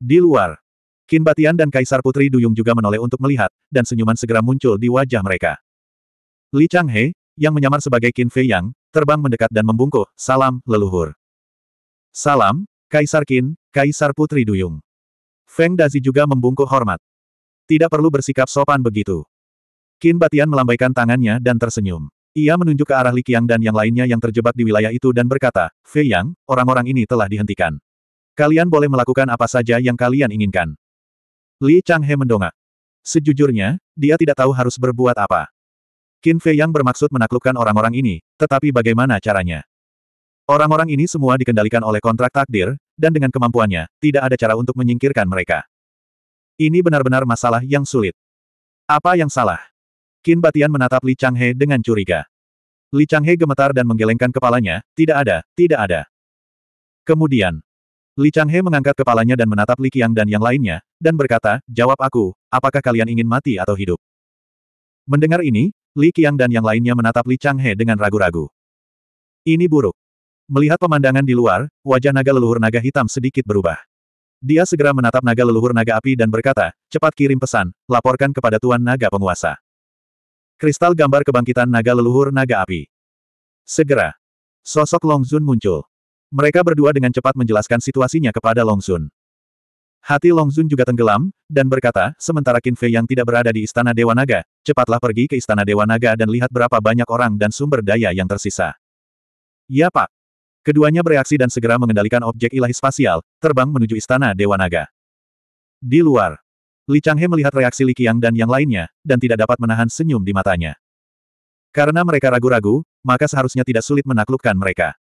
S1: Di luar, Qin Batian dan Kaisar Putri Duyung juga menoleh untuk melihat, dan senyuman segera muncul di wajah mereka. Li Changhe, yang menyamar sebagai Qin Fei Yang, terbang mendekat dan membungkuk, salam, leluhur. Salam, Kaisar Qin, Kaisar Putri Duyung. Feng Dazi juga membungkuk hormat. Tidak perlu bersikap sopan begitu. Qin Batian melambaikan tangannya dan tersenyum. Ia menunjuk ke arah Li Qiang dan yang lainnya yang terjebak di wilayah itu dan berkata, Fei Yang, orang-orang ini telah dihentikan. Kalian boleh melakukan apa saja yang kalian inginkan. Li Changhe mendongak. Sejujurnya, dia tidak tahu harus berbuat apa. Qin Fei yang bermaksud menaklukkan orang-orang ini, tetapi bagaimana caranya? Orang-orang ini semua dikendalikan oleh kontrak takdir, dan dengan kemampuannya, tidak ada cara untuk menyingkirkan mereka. Ini benar-benar masalah yang sulit. Apa yang salah? Qin Batian menatap Li Changhe dengan curiga. Li Changhe gemetar dan menggelengkan kepalanya, tidak ada, tidak ada. Kemudian, Li Changhe mengangkat kepalanya dan menatap Li Qiang dan yang lainnya, dan berkata, jawab aku, apakah kalian ingin mati atau hidup? Mendengar ini, Li Qiang dan yang lainnya menatap Li Changhe dengan ragu-ragu. Ini buruk. Melihat pemandangan di luar, wajah naga leluhur naga hitam sedikit berubah. Dia segera menatap naga leluhur naga api dan berkata, cepat kirim pesan, laporkan kepada Tuan Naga Penguasa. Kristal gambar kebangkitan naga leluhur naga api. Segera. Sosok Long Zun muncul. Mereka berdua dengan cepat menjelaskan situasinya kepada Long Zun. Hati Long Longzun juga tenggelam, dan berkata, sementara Qin Fei yang tidak berada di Istana Dewa Naga, cepatlah pergi ke Istana Dewa Naga dan lihat berapa banyak orang dan sumber daya yang tersisa. Ya Pak. Keduanya bereaksi dan segera mengendalikan objek ilahi spasial, terbang menuju Istana Dewa Naga. Di luar, Li Changhe melihat reaksi Li Qiang dan yang lainnya, dan tidak dapat menahan senyum di matanya. Karena mereka ragu-ragu, maka seharusnya tidak sulit menaklukkan mereka.